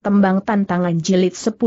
tembang tantangan jilid 10.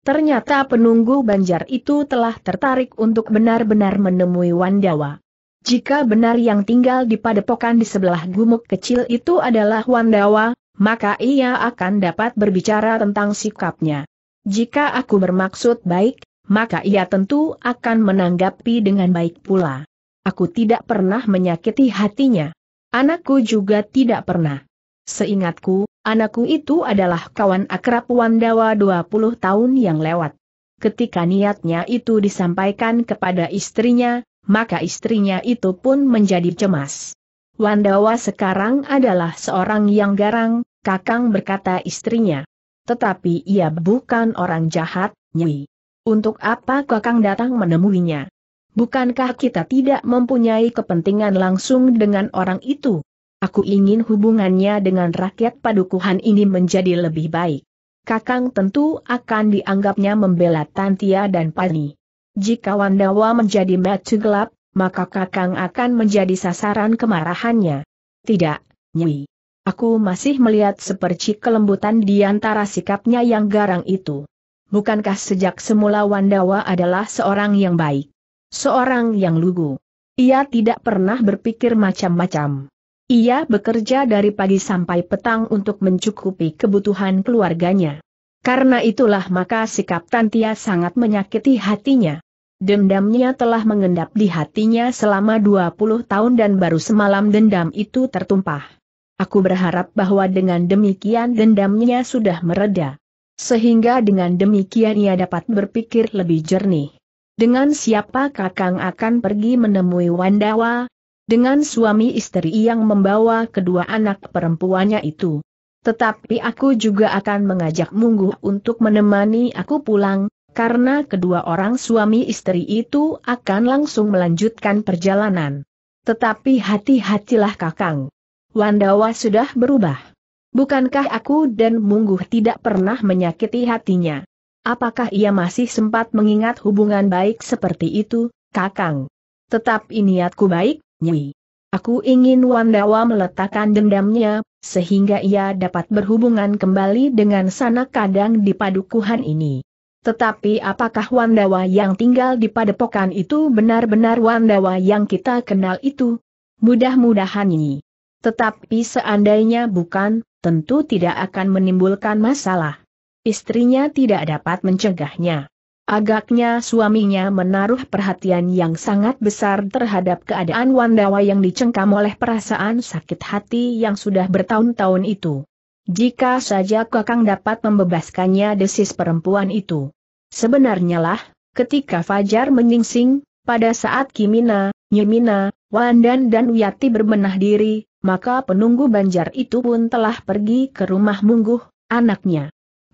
Ternyata penunggu banjar itu telah tertarik untuk benar-benar menemui Wandawa. Jika benar yang tinggal di padepokan di sebelah gumuk kecil itu adalah Wandawa, maka ia akan dapat berbicara tentang sikapnya. Jika aku bermaksud baik, maka ia tentu akan menanggapi dengan baik pula. Aku tidak pernah menyakiti hatinya. Anakku juga tidak pernah. Seingatku, Anakku itu adalah kawan akrab Wandawa 20 tahun yang lewat. Ketika niatnya itu disampaikan kepada istrinya, maka istrinya itu pun menjadi cemas. Wandawa sekarang adalah seorang yang garang, kakang berkata istrinya. Tetapi ia bukan orang jahat, Nyi. Untuk apa kakang datang menemuinya? Bukankah kita tidak mempunyai kepentingan langsung dengan orang itu? Aku ingin hubungannya dengan rakyat padukuhan ini menjadi lebih baik. Kakang tentu akan dianggapnya membela Tantia dan Pani. Jika Wandawa menjadi metu gelap, maka Kakang akan menjadi sasaran kemarahannya. Tidak, Nyi. Aku masih melihat sepercik kelembutan di antara sikapnya yang garang itu. Bukankah sejak semula Wandawa adalah seorang yang baik? Seorang yang lugu. Ia tidak pernah berpikir macam-macam. Ia bekerja dari pagi sampai petang untuk mencukupi kebutuhan keluarganya. Karena itulah maka sikap Tantia sangat menyakiti hatinya. Dendamnya telah mengendap di hatinya selama 20 tahun dan baru semalam dendam itu tertumpah. Aku berharap bahwa dengan demikian dendamnya sudah mereda. Sehingga dengan demikian ia dapat berpikir lebih jernih. Dengan siapa Kakang akan pergi menemui Wandawa, dengan suami istri yang membawa kedua anak perempuannya itu. Tetapi aku juga akan mengajak Munggu untuk menemani aku pulang, karena kedua orang suami istri itu akan langsung melanjutkan perjalanan. Tetapi hati-hatilah Kakang. Wandawa sudah berubah. Bukankah aku dan Munggu tidak pernah menyakiti hatinya? Apakah ia masih sempat mengingat hubungan baik seperti itu, Kakang? Tetap niatku baik, Nyi. Aku ingin Wandawa meletakkan dendamnya, sehingga ia dapat berhubungan kembali dengan sanak kadang di padukuhan ini. Tetapi apakah Wandawa yang tinggal di padepokan itu benar-benar Wandawa yang kita kenal itu? Mudah-mudahan Nyi. Tetapi seandainya bukan, tentu tidak akan menimbulkan masalah. Istrinya tidak dapat mencegahnya. Agaknya suaminya menaruh perhatian yang sangat besar terhadap keadaan Wandawa yang dicengkam oleh perasaan sakit hati yang sudah bertahun-tahun itu. Jika saja Kakang dapat membebaskannya desis perempuan itu. Sebenarnya lah, ketika Fajar menyingsing, pada saat Kimina, Nyemina, Wandan dan Wiyati berbenah diri, maka penunggu banjar itu pun telah pergi ke rumah Mungguh, anaknya.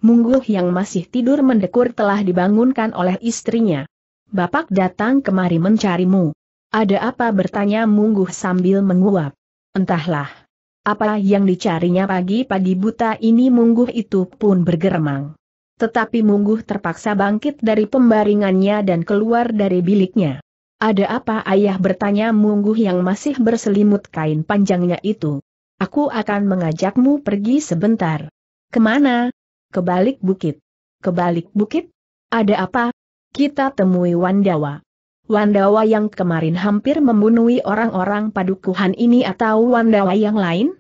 Mungguh yang masih tidur mendekur telah dibangunkan oleh istrinya. Bapak datang kemari mencarimu. Ada apa bertanya Mungguh sambil menguap. Entahlah. Apa yang dicarinya pagi-pagi buta ini Mungguh itu pun bergeremang. Tetapi Mungguh terpaksa bangkit dari pembaringannya dan keluar dari biliknya. Ada apa ayah bertanya Mungguh yang masih berselimut kain panjangnya itu? Aku akan mengajakmu pergi sebentar. Kemana? Kebalik bukit. Kebalik bukit? Ada apa? Kita temui Wandawa. Wandawa yang kemarin hampir membunuh orang-orang padukuhan ini atau Wandawa yang lain?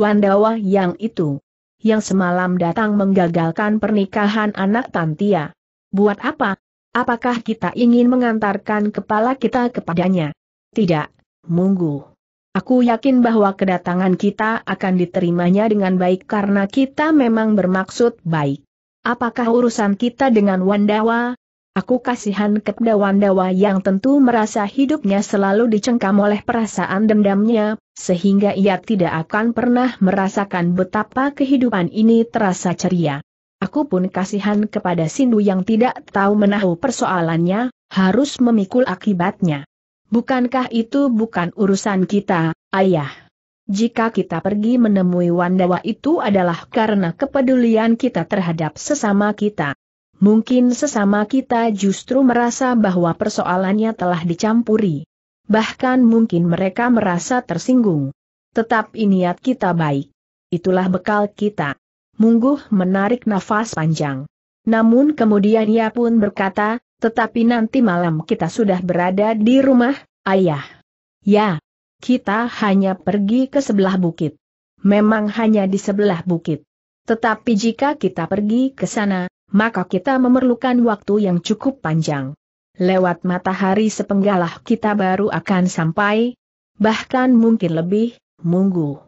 Wandawa yang itu. Yang semalam datang menggagalkan pernikahan anak Tantia. Buat apa? Apakah kita ingin mengantarkan kepala kita kepadanya? Tidak, Mungguh. Aku yakin bahwa kedatangan kita akan diterimanya dengan baik karena kita memang bermaksud baik. Apakah urusan kita dengan Wandawa? Aku kasihan kepada Wandawa yang tentu merasa hidupnya selalu dicengkam oleh perasaan dendamnya, sehingga ia tidak akan pernah merasakan betapa kehidupan ini terasa ceria. Aku pun kasihan kepada Sindu yang tidak tahu menahu persoalannya, harus memikul akibatnya. Bukankah itu bukan urusan kita, ayah? Jika kita pergi menemui Wandawa itu adalah karena kepedulian kita terhadap sesama kita. Mungkin sesama kita justru merasa bahwa persoalannya telah dicampuri. Bahkan mungkin mereka merasa tersinggung. Tetap niat kita baik. Itulah bekal kita. Mungguh menarik nafas panjang. Namun kemudian ia pun berkata, tetapi nanti malam kita sudah berada di rumah, ayah. Ya, kita hanya pergi ke sebelah bukit. Memang hanya di sebelah bukit. Tetapi jika kita pergi ke sana, maka kita memerlukan waktu yang cukup panjang. Lewat matahari sepenggalah kita baru akan sampai, bahkan mungkin lebih, munggu.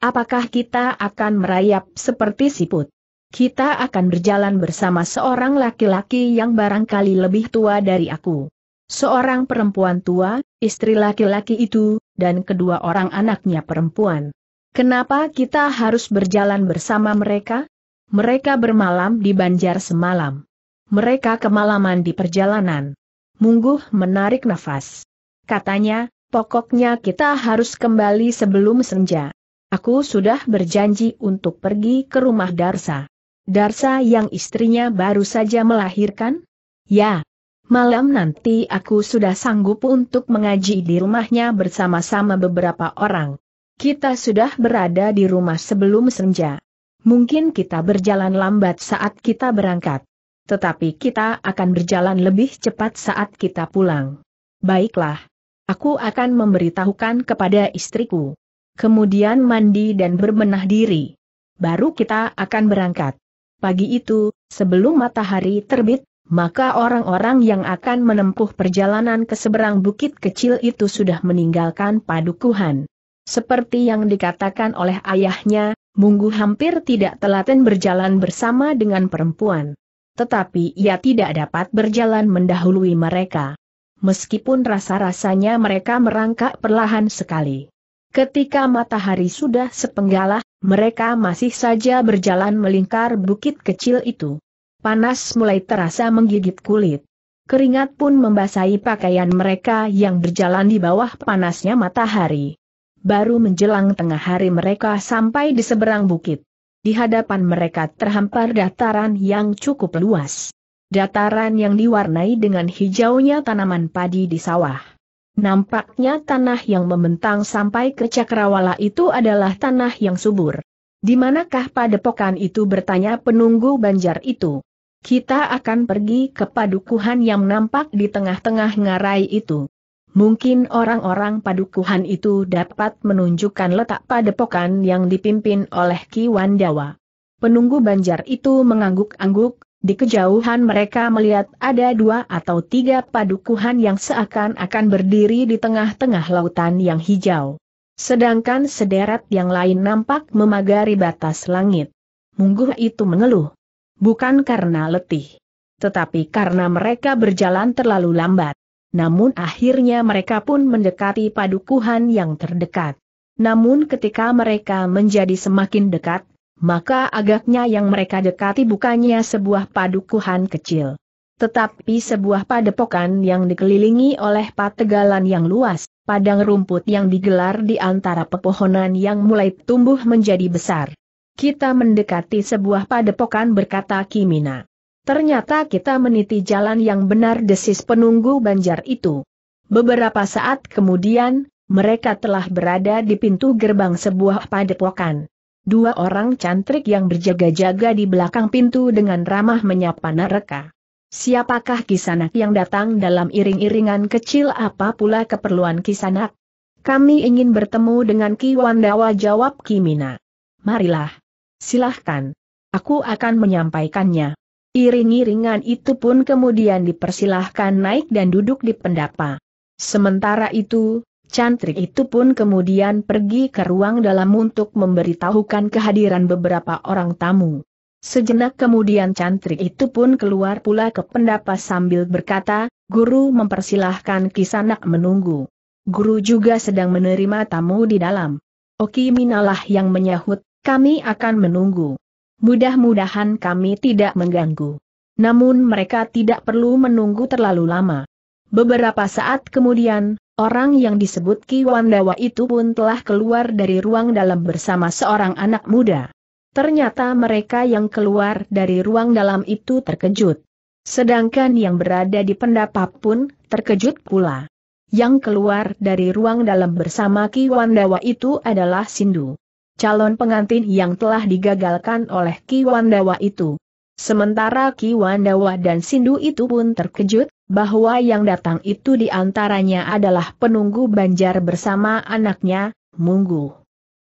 Apakah kita akan merayap seperti siput? Kita akan berjalan bersama seorang laki-laki yang barangkali lebih tua dari aku. Seorang perempuan tua, istri laki-laki itu, dan kedua orang anaknya perempuan. Kenapa kita harus berjalan bersama mereka? Mereka bermalam di banjar semalam. Mereka kemalaman di perjalanan. Mungguh menarik nafas. Katanya, pokoknya kita harus kembali sebelum senja. Aku sudah berjanji untuk pergi ke rumah Darsa. Darsa yang istrinya baru saja melahirkan? Ya. Malam nanti aku sudah sanggup untuk mengaji di rumahnya bersama-sama beberapa orang. Kita sudah berada di rumah sebelum senja. Mungkin kita berjalan lambat saat kita berangkat. Tetapi kita akan berjalan lebih cepat saat kita pulang. Baiklah. Aku akan memberitahukan kepada istriku. Kemudian mandi dan berbenah diri. Baru kita akan berangkat. Pagi itu, sebelum matahari terbit, maka orang-orang yang akan menempuh perjalanan ke seberang bukit kecil itu sudah meninggalkan padukuhan. Seperti yang dikatakan oleh ayahnya, Munggu hampir tidak telaten berjalan bersama dengan perempuan. Tetapi ia tidak dapat berjalan mendahului mereka. Meskipun rasa-rasanya mereka merangkak perlahan sekali. Ketika matahari sudah sepenggalah, mereka masih saja berjalan melingkar bukit kecil itu. Panas mulai terasa menggigit kulit. Keringat pun membasahi pakaian mereka yang berjalan di bawah panasnya matahari. Baru menjelang tengah hari mereka sampai di seberang bukit. Di hadapan mereka terhampar dataran yang cukup luas. Dataran yang diwarnai dengan hijaunya tanaman padi di sawah. Nampaknya tanah yang membentang sampai ke Cakrawala itu adalah tanah yang subur. Di manakah padepokan itu bertanya penunggu banjar itu? Kita akan pergi ke padukuhan yang nampak di tengah-tengah ngarai itu. Mungkin orang-orang padukuhan itu dapat menunjukkan letak padepokan yang dipimpin oleh Ki Wandawa. Penunggu banjar itu mengangguk-angguk, di kejauhan mereka melihat ada dua atau tiga padukuhan yang seakan-akan berdiri di tengah-tengah lautan yang hijau. Sedangkan sederet yang lain nampak memagari batas langit. Mungguh itu mengeluh. Bukan karena letih. Tetapi karena mereka berjalan terlalu lambat. Namun akhirnya mereka pun mendekati padukuhan yang terdekat. Namun ketika mereka menjadi semakin dekat, maka agaknya yang mereka dekati bukannya sebuah padukuhan kecil. Tetapi sebuah padepokan yang dikelilingi oleh pategalan yang luas, padang rumput yang digelar di antara pepohonan yang mulai tumbuh menjadi besar. Kita mendekati sebuah padepokan berkata Kimina. Ternyata kita meniti jalan yang benar desis penunggu banjar itu. Beberapa saat kemudian, mereka telah berada di pintu gerbang sebuah padepokan dua orang cantrik yang berjaga-jaga di belakang pintu dengan ramah menyapa mereka. Siapakah Kisanak yang datang dalam iring-iringan kecil apa pula keperluan Kisanak? Kami ingin bertemu dengan Ki Wandawa jawab Kimina. Marilah. Silahkan. Aku akan menyampaikannya. Iring-iringan itu pun kemudian dipersilahkan naik dan duduk di pendapa. Sementara itu, Cantrik itu pun kemudian pergi ke ruang dalam untuk memberitahukan kehadiran beberapa orang tamu. Sejenak kemudian cantrik itu pun keluar pula ke pendapa sambil berkata, guru mempersilahkan kisanak menunggu. Guru juga sedang menerima tamu di dalam. Oki Minalah yang menyahut, kami akan menunggu. Mudah-mudahan kami tidak mengganggu. Namun mereka tidak perlu menunggu terlalu lama. Beberapa saat kemudian, Orang yang disebut Ki Wandawa itu pun telah keluar dari ruang dalam bersama seorang anak muda. Ternyata mereka yang keluar dari ruang dalam itu terkejut. Sedangkan yang berada di pendapat pun terkejut pula. Yang keluar dari ruang dalam bersama Ki Wandawa itu adalah Sindu. Calon pengantin yang telah digagalkan oleh Ki Wandawa itu. Sementara Ki Wandawa dan Sindu itu pun terkejut, bahwa yang datang itu diantaranya adalah penunggu Banjar bersama anaknya, Munggu.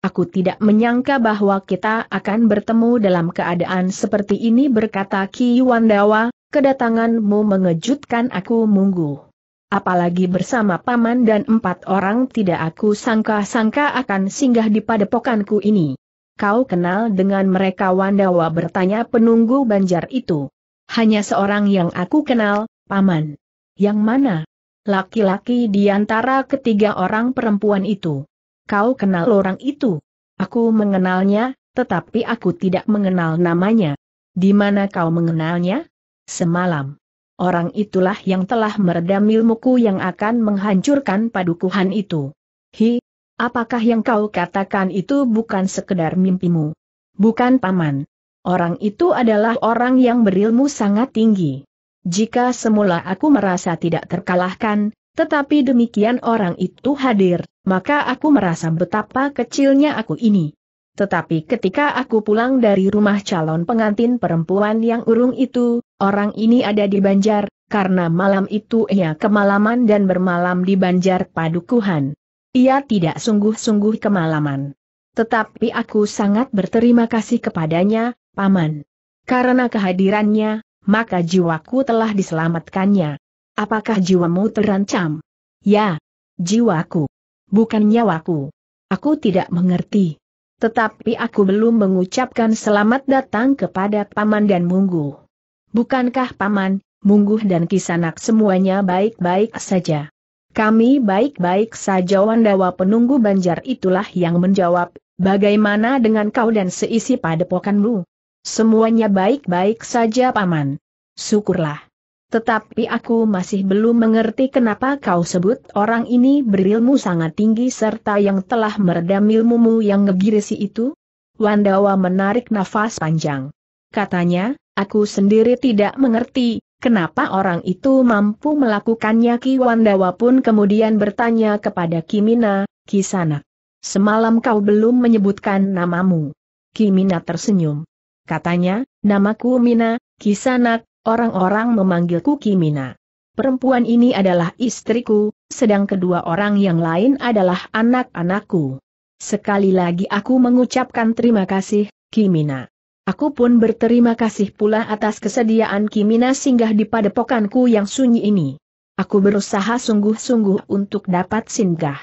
Aku tidak menyangka bahwa kita akan bertemu dalam keadaan seperti ini berkata Ki Wandawa, kedatanganmu mengejutkan aku Munggu. Apalagi bersama paman dan empat orang tidak aku sangka-sangka akan singgah di padepokanku ini. Kau kenal dengan mereka Wandawa bertanya penunggu Banjar itu. Hanya seorang yang aku kenal, Paman. Yang mana? Laki-laki di antara ketiga orang perempuan itu. Kau kenal orang itu? Aku mengenalnya, tetapi aku tidak mengenal namanya. Di mana kau mengenalnya? Semalam. Orang itulah yang telah meredam ilmuku yang akan menghancurkan padukuhan itu. Hi, apakah yang kau katakan itu bukan sekedar mimpimu? Bukan paman. Orang itu adalah orang yang berilmu sangat tinggi. Jika semula aku merasa tidak terkalahkan, tetapi demikian orang itu hadir, maka aku merasa betapa kecilnya aku ini. Tetapi ketika aku pulang dari rumah calon pengantin perempuan yang urung itu, orang ini ada di Banjar, karena malam itu ia kemalaman dan bermalam di Banjar Padukuhan. Ia tidak sungguh-sungguh kemalaman. Tetapi aku sangat berterima kasih kepadanya, Paman. Karena kehadirannya, maka jiwaku telah diselamatkannya. Apakah jiwamu terancam? Ya, jiwaku. Bukan nyawaku. Aku tidak mengerti. Tetapi aku belum mengucapkan selamat datang kepada Paman dan Mungguh. Bukankah Paman, Mungguh dan Kisanak semuanya baik-baik saja? Kami baik-baik saja Wandawa penunggu banjar itulah yang menjawab, bagaimana dengan kau dan seisi padepokanmu? Semuanya baik-baik saja paman. Syukurlah. Tetapi aku masih belum mengerti kenapa kau sebut orang ini berilmu sangat tinggi serta yang telah meredam ilmumu yang ngegirisi itu? Wandawa menarik nafas panjang. Katanya, aku sendiri tidak mengerti, kenapa orang itu mampu melakukannya Ki Wandawa pun kemudian bertanya kepada Kimina, Kisana. Semalam kau belum menyebutkan namamu. Kimina tersenyum. Katanya, namaku Mina, Kisanak, orang-orang memanggilku Kimina. Perempuan ini adalah istriku, sedang kedua orang yang lain adalah anak-anakku. Sekali lagi aku mengucapkan terima kasih, Kimina. Aku pun berterima kasih pula atas kesediaan Kimina singgah di padepokanku yang sunyi ini. Aku berusaha sungguh-sungguh untuk dapat singgah.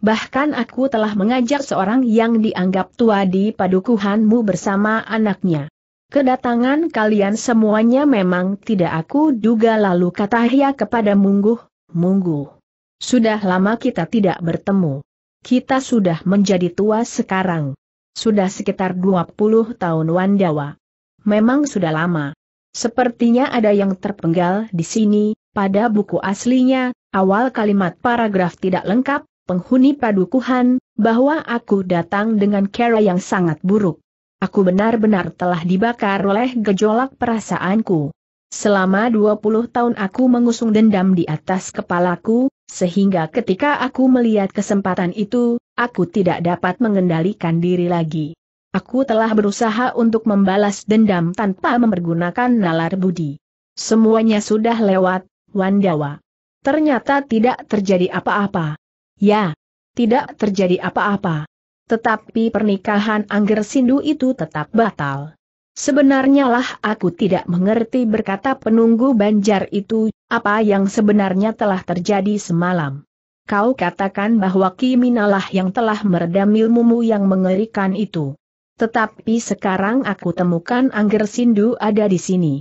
Bahkan aku telah mengajak seorang yang dianggap tua di padukuhanmu bersama anaknya. Kedatangan kalian semuanya memang tidak aku duga lalu kata Hya kepada Mungguh, Mungguh. Sudah lama kita tidak bertemu. Kita sudah menjadi tua sekarang. Sudah sekitar 20 tahun Wandawa. Memang sudah lama. Sepertinya ada yang terpenggal di sini, pada buku aslinya, awal kalimat paragraf tidak lengkap, penghuni padukuhan, bahwa aku datang dengan cara yang sangat buruk. Aku benar-benar telah dibakar oleh gejolak perasaanku. Selama 20 tahun aku mengusung dendam di atas kepalaku, sehingga ketika aku melihat kesempatan itu, aku tidak dapat mengendalikan diri lagi. Aku telah berusaha untuk membalas dendam tanpa mempergunakan nalar budi. Semuanya sudah lewat, Wandawa. Ternyata tidak terjadi apa-apa. Ya, tidak terjadi apa-apa. Tetapi pernikahan Angger Sindu itu tetap batal. Sebenarnya lah aku tidak mengerti berkata penunggu banjar itu, apa yang sebenarnya telah terjadi semalam. Kau katakan bahwa Kiminalah yang telah meredam ilmumu yang mengerikan itu. Tetapi sekarang aku temukan Angger Sindu ada di sini.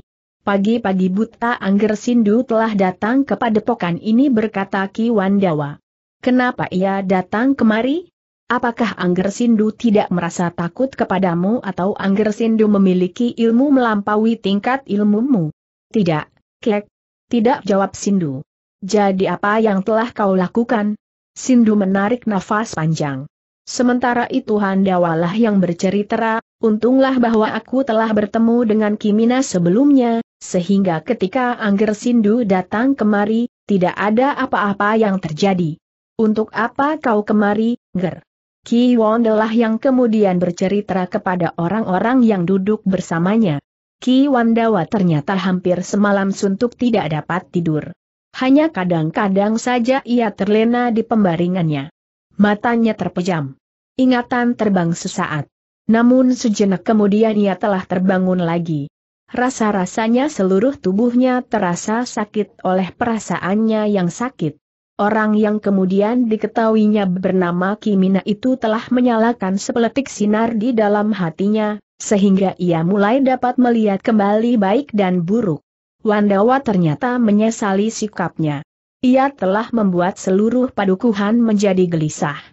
Pagi-pagi buta Angger Sindu telah datang kepada padepokan ini berkata Ki Wandawa. Kenapa ia datang kemari? Apakah Angger Sindu tidak merasa takut kepadamu atau Angger Sindu memiliki ilmu melampaui tingkat ilmumu? Tidak, Kek. Tidak jawab Sindu. Jadi apa yang telah kau lakukan? Sindu menarik nafas panjang. Sementara itu Handawalah yang bercerita, untunglah bahwa aku telah bertemu dengan Kimina sebelumnya, sehingga ketika Angger Sindu datang kemari, tidak ada apa-apa yang terjadi. Untuk apa kau kemari, Ger? Ki Won adalah yang kemudian bercerita kepada orang-orang yang duduk bersamanya. Ki Wandawa ternyata hampir semalam suntuk tidak dapat tidur. Hanya kadang-kadang saja ia terlena di pembaringannya. Matanya terpejam. Ingatan terbang sesaat. Namun sejenak kemudian ia telah terbangun lagi. Rasa-rasanya seluruh tubuhnya terasa sakit oleh perasaannya yang sakit. Orang yang kemudian diketahuinya bernama Kimina itu telah menyalakan sepeletik sinar di dalam hatinya, sehingga ia mulai dapat melihat kembali baik dan buruk. Wandawa ternyata menyesali sikapnya. Ia telah membuat seluruh padukuhan menjadi gelisah.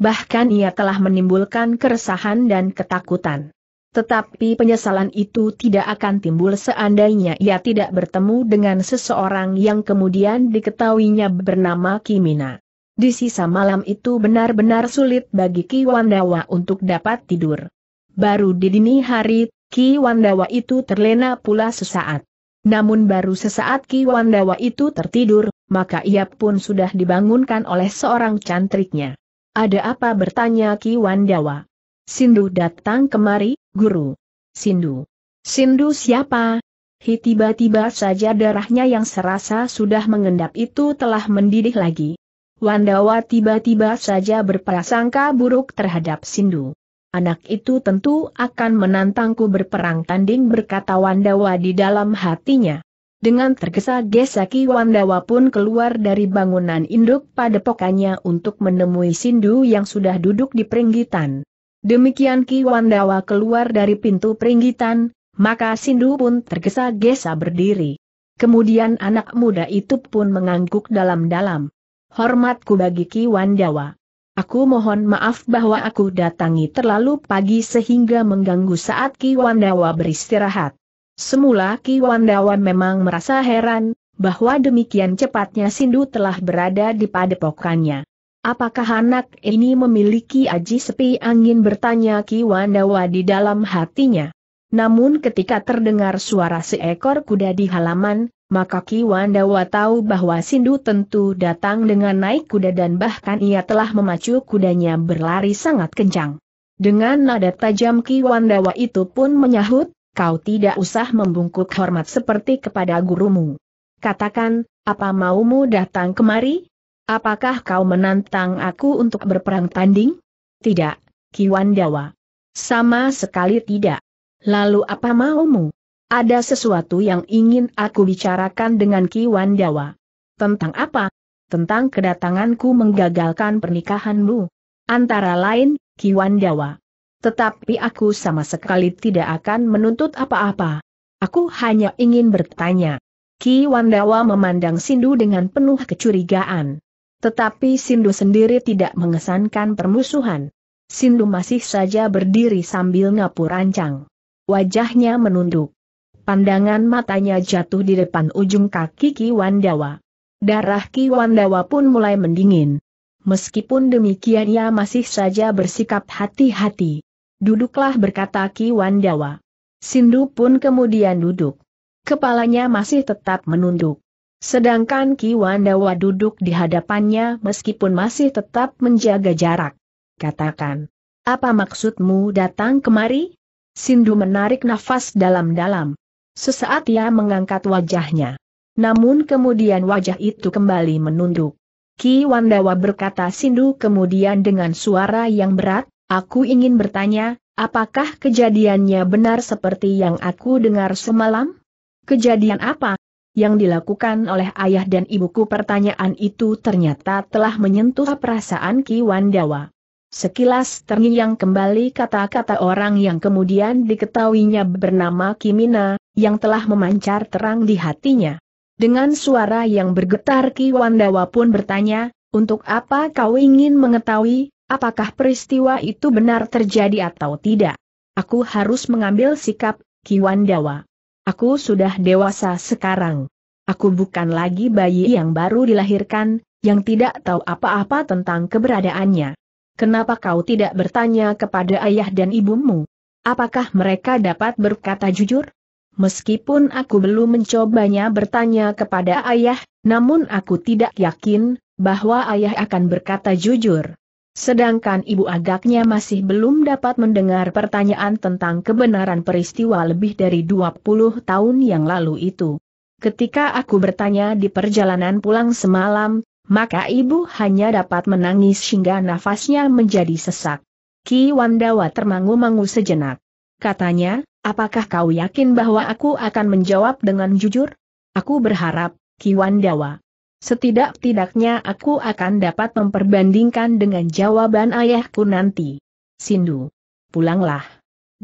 Bahkan ia telah menimbulkan keresahan dan ketakutan. Tetapi penyesalan itu tidak akan timbul seandainya ia tidak bertemu dengan seseorang yang kemudian diketahuinya bernama Kimina. Di sisa malam itu benar-benar sulit bagi Ki Wandawa untuk dapat tidur. Baru di dini hari, Ki Wandawa itu terlena pula sesaat. Namun baru sesaat Ki Wandawa itu tertidur, maka ia pun sudah dibangunkan oleh seorang cantriknya. Ada apa bertanya Ki Wandawa? Sindu datang kemari, guru. Sindu. Sindu siapa? Hi tiba-tiba saja darahnya yang serasa sudah mengendap itu telah mendidih lagi. Wandawa tiba-tiba saja berprasangka buruk terhadap Sindu. Anak itu tentu akan menantangku berperang tanding berkata Wandawa di dalam hatinya. Dengan tergesa-gesa Ki Wandawa pun keluar dari bangunan induk pada pokoknya untuk menemui Sindu yang sudah duduk di peringgitan. Demikian Ki Wandawa keluar dari pintu peringgitan, maka Sindu pun tergesa-gesa berdiri. Kemudian anak muda itu pun mengangguk dalam-dalam. Hormatku bagi Ki Wandawa. Aku mohon maaf bahwa aku datangi terlalu pagi sehingga mengganggu saat Ki Wandawa beristirahat. Semula Ki Wandawa memang merasa heran, bahwa demikian cepatnya Sindu telah berada di padepokannya. Apakah anak ini memiliki aji sepi angin bertanya Ki Wandawa di dalam hatinya. Namun ketika terdengar suara seekor kuda di halaman, maka Ki Wandawa tahu bahwa Sindu tentu datang dengan naik kuda dan bahkan ia telah memacu kudanya berlari sangat kencang. Dengan nada tajam Ki Wandawa itu pun menyahut, kau tidak usah membungkuk hormat seperti kepada gurumu. Katakan, apa maumu datang kemari? Apakah kau menantang aku untuk berperang tanding? Tidak, Ki Wandawa. Sama sekali tidak. Lalu apa maumu? Ada sesuatu yang ingin aku bicarakan dengan Ki Wandawa. Tentang apa? Tentang kedatanganku menggagalkan pernikahanmu. Antara lain, Ki Wandawa. Tetapi aku sama sekali tidak akan menuntut apa-apa. Aku hanya ingin bertanya. Ki Wandawa memandang Sindu dengan penuh kecurigaan. Tetapi Sindu sendiri tidak mengesankan permusuhan. Sindu masih saja berdiri sambil ngapur rancang. Wajahnya menunduk. Pandangan matanya jatuh di depan ujung kaki Ki Wandawa. Darah Ki Wandawa pun mulai mendingin. Meskipun demikian ia masih saja bersikap hati-hati. Duduklah berkata Ki Wandawa. Sindu pun kemudian duduk. Kepalanya masih tetap menunduk. Sedangkan Ki Wandawa duduk di hadapannya meskipun masih tetap menjaga jarak. Katakan, apa maksudmu datang kemari? Sindu menarik nafas dalam-dalam. Sesaat ia mengangkat wajahnya. Namun kemudian wajah itu kembali menunduk. Ki Wandawa berkata Sindu kemudian dengan suara yang berat, aku ingin bertanya, apakah kejadiannya benar seperti yang aku dengar semalam? Kejadian apa? yang dilakukan oleh ayah dan ibuku pertanyaan itu ternyata telah menyentuh perasaan Ki Wandawa. Sekilas terngiang kembali kata-kata orang yang kemudian diketahuinya bernama Kimina, yang telah memancar terang di hatinya. Dengan suara yang bergetar Ki Wandawa pun bertanya, untuk apa kau ingin mengetahui, apakah peristiwa itu benar terjadi atau tidak? Aku harus mengambil sikap, Ki Wandawa. Aku sudah dewasa sekarang. Aku bukan lagi bayi yang baru dilahirkan, yang tidak tahu apa-apa tentang keberadaannya. Kenapa kau tidak bertanya kepada ayah dan ibumu? Apakah mereka dapat berkata jujur? Meskipun aku belum mencobanya bertanya kepada ayah, namun aku tidak yakin bahwa ayah akan berkata jujur. Sedangkan ibu agaknya masih belum dapat mendengar pertanyaan tentang kebenaran peristiwa lebih dari 20 tahun yang lalu itu. Ketika aku bertanya di perjalanan pulang semalam, maka ibu hanya dapat menangis hingga nafasnya menjadi sesak. Ki Wandawa termangu-mangu sejenak. Katanya, apakah kau yakin bahwa aku akan menjawab dengan jujur? Aku berharap, Ki Wandawa. Setidak-tidaknya aku akan dapat memperbandingkan dengan jawaban ayahku nanti. Sindu. Pulanglah.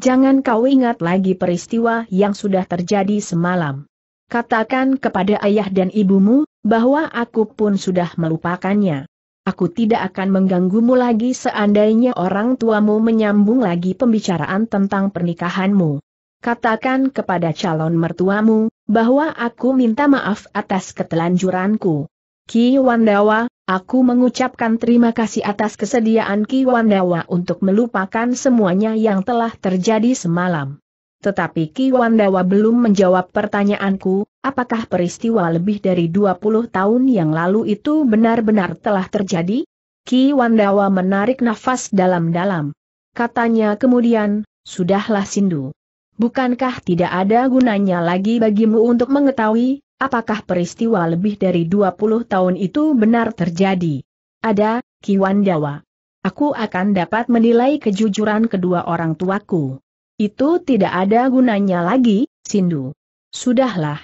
Jangan kau ingat lagi peristiwa yang sudah terjadi semalam. Katakan kepada ayah dan ibumu, bahwa aku pun sudah melupakannya. Aku tidak akan mengganggumu lagi seandainya orang tuamu menyambung lagi pembicaraan tentang pernikahanmu katakan kepada calon mertuamu, bahwa aku minta maaf atas ketelanjuranku. Ki Wandawa, aku mengucapkan terima kasih atas kesediaan Ki Wandawa untuk melupakan semuanya yang telah terjadi semalam. Tetapi Ki Wandawa belum menjawab pertanyaanku, apakah peristiwa lebih dari 20 tahun yang lalu itu benar-benar telah terjadi? Ki Wandawa menarik nafas dalam-dalam. Katanya kemudian, sudahlah Sindu. Bukankah tidak ada gunanya lagi bagimu untuk mengetahui, apakah peristiwa lebih dari 20 tahun itu benar terjadi? Ada, Kiwandawa. Aku akan dapat menilai kejujuran kedua orang tuaku. Itu tidak ada gunanya lagi, Sindu. Sudahlah.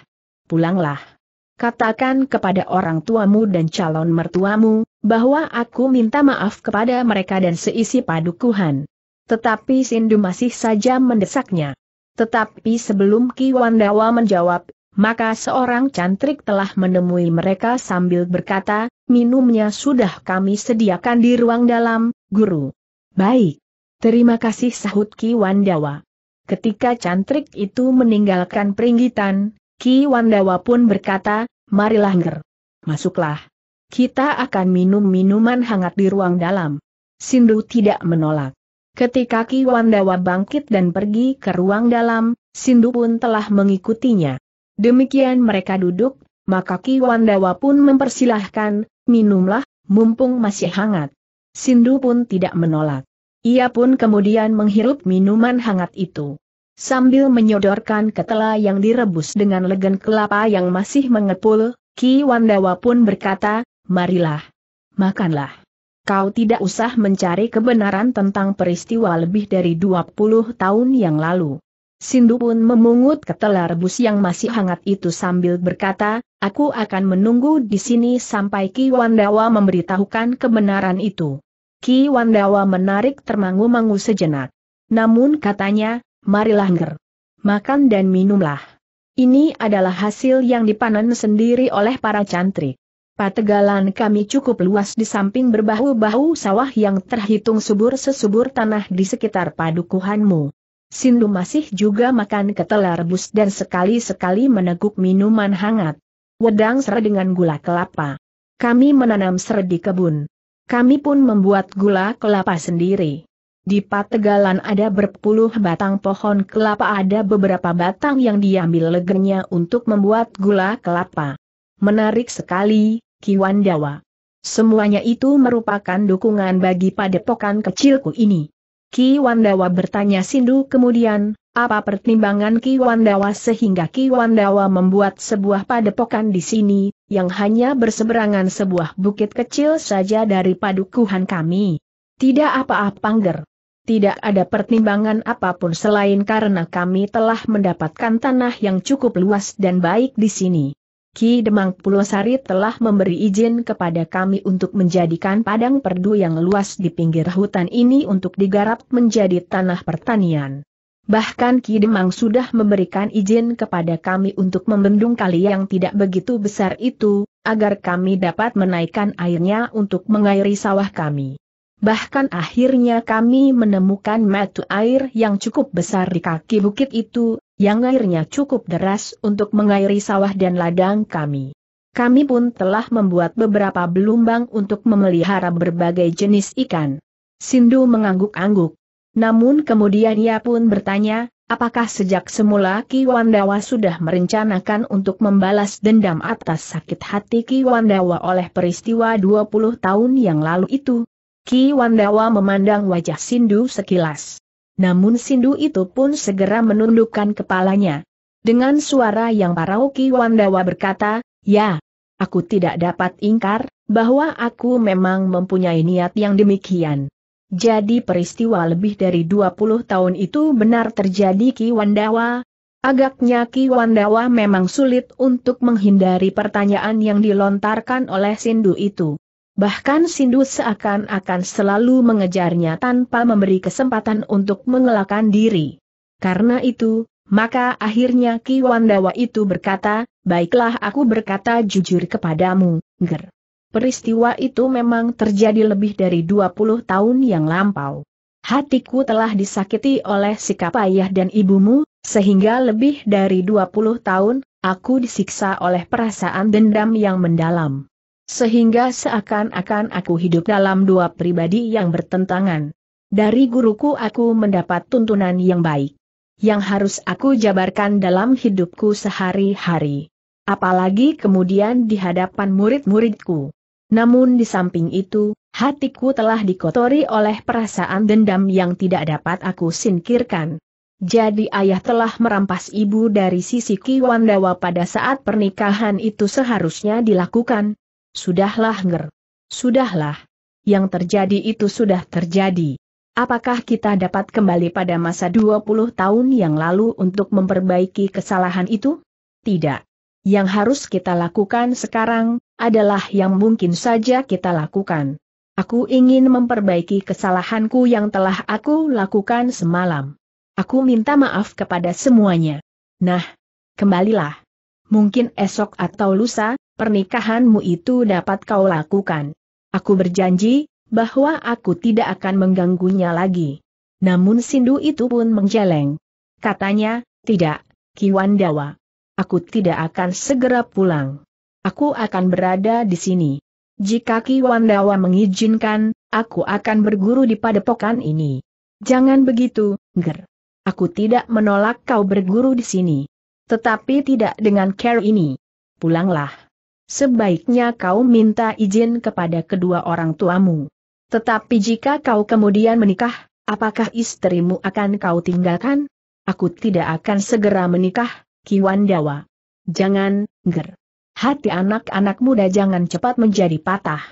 Pulanglah. Katakan kepada orang tuamu dan calon mertuamu, bahwa aku minta maaf kepada mereka dan seisi padukuhan. Tetapi Sindu masih saja mendesaknya. Tetapi sebelum Ki Wandawa menjawab, maka seorang cantrik telah menemui mereka sambil berkata, minumnya sudah kami sediakan di ruang dalam, guru. Baik. Terima kasih sahut Ki Wandawa. Ketika cantrik itu meninggalkan peringgitan, Ki Wandawa pun berkata, marilah ger, Masuklah. Kita akan minum minuman hangat di ruang dalam. Sindu tidak menolak. Ketika Ki Wandawa bangkit dan pergi ke ruang dalam, Sindu pun telah mengikutinya. Demikian mereka duduk, maka Ki Wandawa pun mempersilahkan, minumlah, mumpung masih hangat. Sindu pun tidak menolak. Ia pun kemudian menghirup minuman hangat itu. Sambil menyodorkan ketela yang direbus dengan legen kelapa yang masih mengepul, Ki Wandawa pun berkata, marilah, makanlah. Kau tidak usah mencari kebenaran tentang peristiwa lebih dari 20 tahun yang lalu. Sindu pun memungut ketela rebus yang masih hangat itu sambil berkata, aku akan menunggu di sini sampai Ki Wandawa memberitahukan kebenaran itu. Ki Wandawa menarik termangu-mangu sejenak. Namun katanya, marilah nger. Makan dan minumlah. Ini adalah hasil yang dipanen sendiri oleh para cantrik. Pategalan kami cukup luas di samping berbahu-bahu sawah yang terhitung subur sesubur tanah di sekitar padukuhanmu. Sindu masih juga makan ketela rebus dan sekali-sekali meneguk minuman hangat. Wedang ser dengan gula kelapa. Kami menanam ser di kebun. Kami pun membuat gula kelapa sendiri. Di Pategalan ada berpuluh batang pohon kelapa ada beberapa batang yang diambil legernya untuk membuat gula kelapa. Menarik sekali, Kiwan Dawa. Semuanya itu merupakan dukungan bagi padepokan kecilku ini. Ki Wandawa bertanya Sindu kemudian, apa pertimbangan Ki Wandawa sehingga Ki Wandawa membuat sebuah padepokan di sini, yang hanya berseberangan sebuah bukit kecil saja dari padukuhan kami? Tidak apa-apa Angger. Tidak ada pertimbangan apapun selain karena kami telah mendapatkan tanah yang cukup luas dan baik di sini. Ki Demang Pulosari telah memberi izin kepada kami untuk menjadikan padang perdu yang luas di pinggir hutan ini untuk digarap menjadi tanah pertanian. Bahkan Ki Demang sudah memberikan izin kepada kami untuk membendung kali yang tidak begitu besar itu, agar kami dapat menaikkan airnya untuk mengairi sawah kami. Bahkan akhirnya kami menemukan metu air yang cukup besar di kaki bukit itu, yang airnya cukup deras untuk mengairi sawah dan ladang kami. Kami pun telah membuat beberapa belumbang untuk memelihara berbagai jenis ikan. Sindu mengangguk-angguk. Namun kemudian ia pun bertanya, apakah sejak semula Ki Wandawa sudah merencanakan untuk membalas dendam atas sakit hati Ki Wandawa oleh peristiwa 20 tahun yang lalu itu? Ki Wandawa memandang wajah Sindu sekilas namun Sindu itu pun segera menundukkan kepalanya. Dengan suara yang parau Ki Wandawa berkata, Ya, aku tidak dapat ingkar, bahwa aku memang mempunyai niat yang demikian. Jadi peristiwa lebih dari 20 tahun itu benar terjadi Ki Wandawa, Agaknya Ki Wandawa memang sulit untuk menghindari pertanyaan yang dilontarkan oleh Sindu itu. Bahkan Sindu seakan-akan selalu mengejarnya tanpa memberi kesempatan untuk mengelakkan diri. Karena itu, maka akhirnya Ki Wandawa itu berkata, baiklah aku berkata jujur kepadamu, Ger. Peristiwa itu memang terjadi lebih dari 20 tahun yang lampau. Hatiku telah disakiti oleh sikap ayah dan ibumu, sehingga lebih dari 20 tahun, aku disiksa oleh perasaan dendam yang mendalam. Sehingga seakan-akan aku hidup dalam dua pribadi yang bertentangan. Dari guruku aku mendapat tuntunan yang baik. Yang harus aku jabarkan dalam hidupku sehari-hari. Apalagi kemudian di hadapan murid-muridku. Namun di samping itu, hatiku telah dikotori oleh perasaan dendam yang tidak dapat aku singkirkan. Jadi ayah telah merampas ibu dari sisi Kiwandawa pada saat pernikahan itu seharusnya dilakukan, Sudahlah Nger. Sudahlah. Yang terjadi itu sudah terjadi. Apakah kita dapat kembali pada masa 20 tahun yang lalu untuk memperbaiki kesalahan itu? Tidak. Yang harus kita lakukan sekarang, adalah yang mungkin saja kita lakukan. Aku ingin memperbaiki kesalahanku yang telah aku lakukan semalam. Aku minta maaf kepada semuanya. Nah, kembalilah. Mungkin esok atau lusa, pernikahanmu itu dapat kau lakukan. Aku berjanji, bahwa aku tidak akan mengganggunya lagi. Namun Sindu itu pun menjeleng. Katanya, tidak, Kiwandawa. Aku tidak akan segera pulang. Aku akan berada di sini. Jika Kiwandawa mengizinkan, aku akan berguru di padepokan ini. Jangan begitu, Ger. Aku tidak menolak kau berguru di sini. Tetapi tidak dengan care ini. Pulanglah sebaiknya kau minta izin kepada kedua orang tuamu. Tetapi jika kau kemudian menikah, apakah istrimu akan kau tinggalkan? Aku tidak akan segera menikah, Kiwan Jangan, ger. Hati anak-anak muda jangan cepat menjadi patah.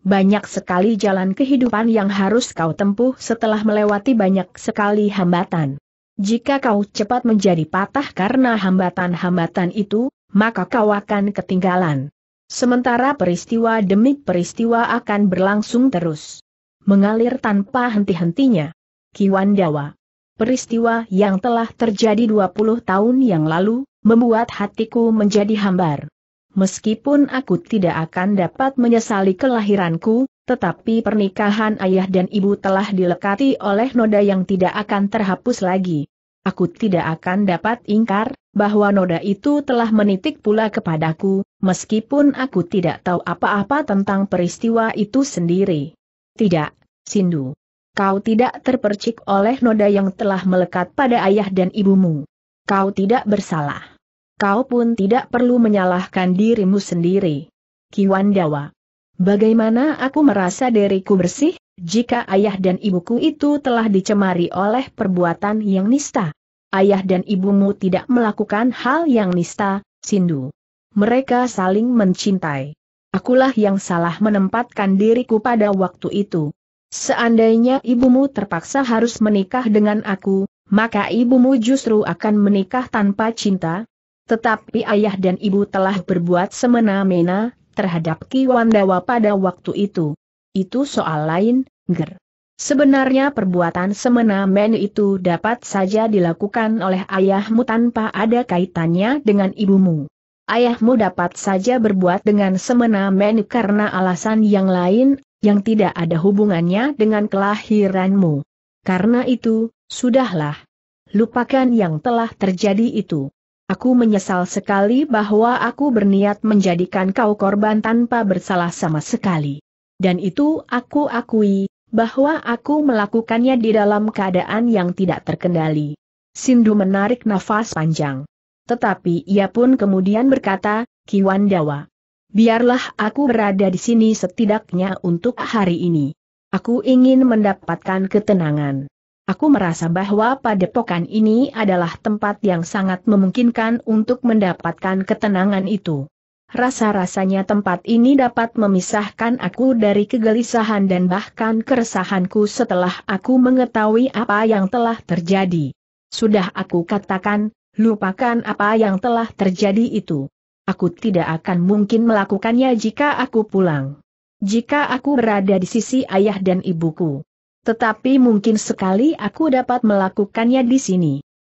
Banyak sekali jalan kehidupan yang harus kau tempuh setelah melewati banyak sekali hambatan. Jika kau cepat menjadi patah karena hambatan-hambatan itu, maka kau akan ketinggalan. Sementara peristiwa demi peristiwa akan berlangsung terus. Mengalir tanpa henti-hentinya. Kiwan Dawa. Peristiwa yang telah terjadi 20 tahun yang lalu, membuat hatiku menjadi hambar. Meskipun aku tidak akan dapat menyesali kelahiranku, tetapi pernikahan ayah dan ibu telah dilekati oleh noda yang tidak akan terhapus lagi. Aku tidak akan dapat ingkar, bahwa noda itu telah menitik pula kepadaku, meskipun aku tidak tahu apa-apa tentang peristiwa itu sendiri. Tidak, Sindu. Kau tidak terpercik oleh noda yang telah melekat pada ayah dan ibumu. Kau tidak bersalah. Kau pun tidak perlu menyalahkan dirimu sendiri. Kiwandawa, Bagaimana aku merasa diriku bersih? jika ayah dan ibuku itu telah dicemari oleh perbuatan yang nista. Ayah dan ibumu tidak melakukan hal yang nista, Sindu. Mereka saling mencintai. Akulah yang salah menempatkan diriku pada waktu itu. Seandainya ibumu terpaksa harus menikah dengan aku, maka ibumu justru akan menikah tanpa cinta. Tetapi ayah dan ibu telah berbuat semena-mena terhadap Kiwandawa pada waktu itu. Itu soal lain, Ger. Sebenarnya perbuatan semena-mena itu dapat saja dilakukan oleh ayahmu tanpa ada kaitannya dengan ibumu. Ayahmu dapat saja berbuat dengan semena-mena karena alasan yang lain, yang tidak ada hubungannya dengan kelahiranmu. Karena itu, sudahlah. Lupakan yang telah terjadi itu. Aku menyesal sekali bahwa aku berniat menjadikan kau korban tanpa bersalah sama sekali dan itu aku akui, bahwa aku melakukannya di dalam keadaan yang tidak terkendali. Sindu menarik nafas panjang. Tetapi ia pun kemudian berkata, Kiwandawa. Biarlah aku berada di sini setidaknya untuk hari ini. Aku ingin mendapatkan ketenangan. Aku merasa bahwa padepokan ini adalah tempat yang sangat memungkinkan untuk mendapatkan ketenangan itu. Rasa-rasanya tempat ini dapat memisahkan aku dari kegelisahan dan bahkan keresahanku setelah aku mengetahui apa yang telah terjadi. Sudah aku katakan, lupakan apa yang telah terjadi itu. Aku tidak akan mungkin melakukannya jika aku pulang. Jika aku berada di sisi ayah dan ibuku. Tetapi mungkin sekali aku dapat melakukannya di sini.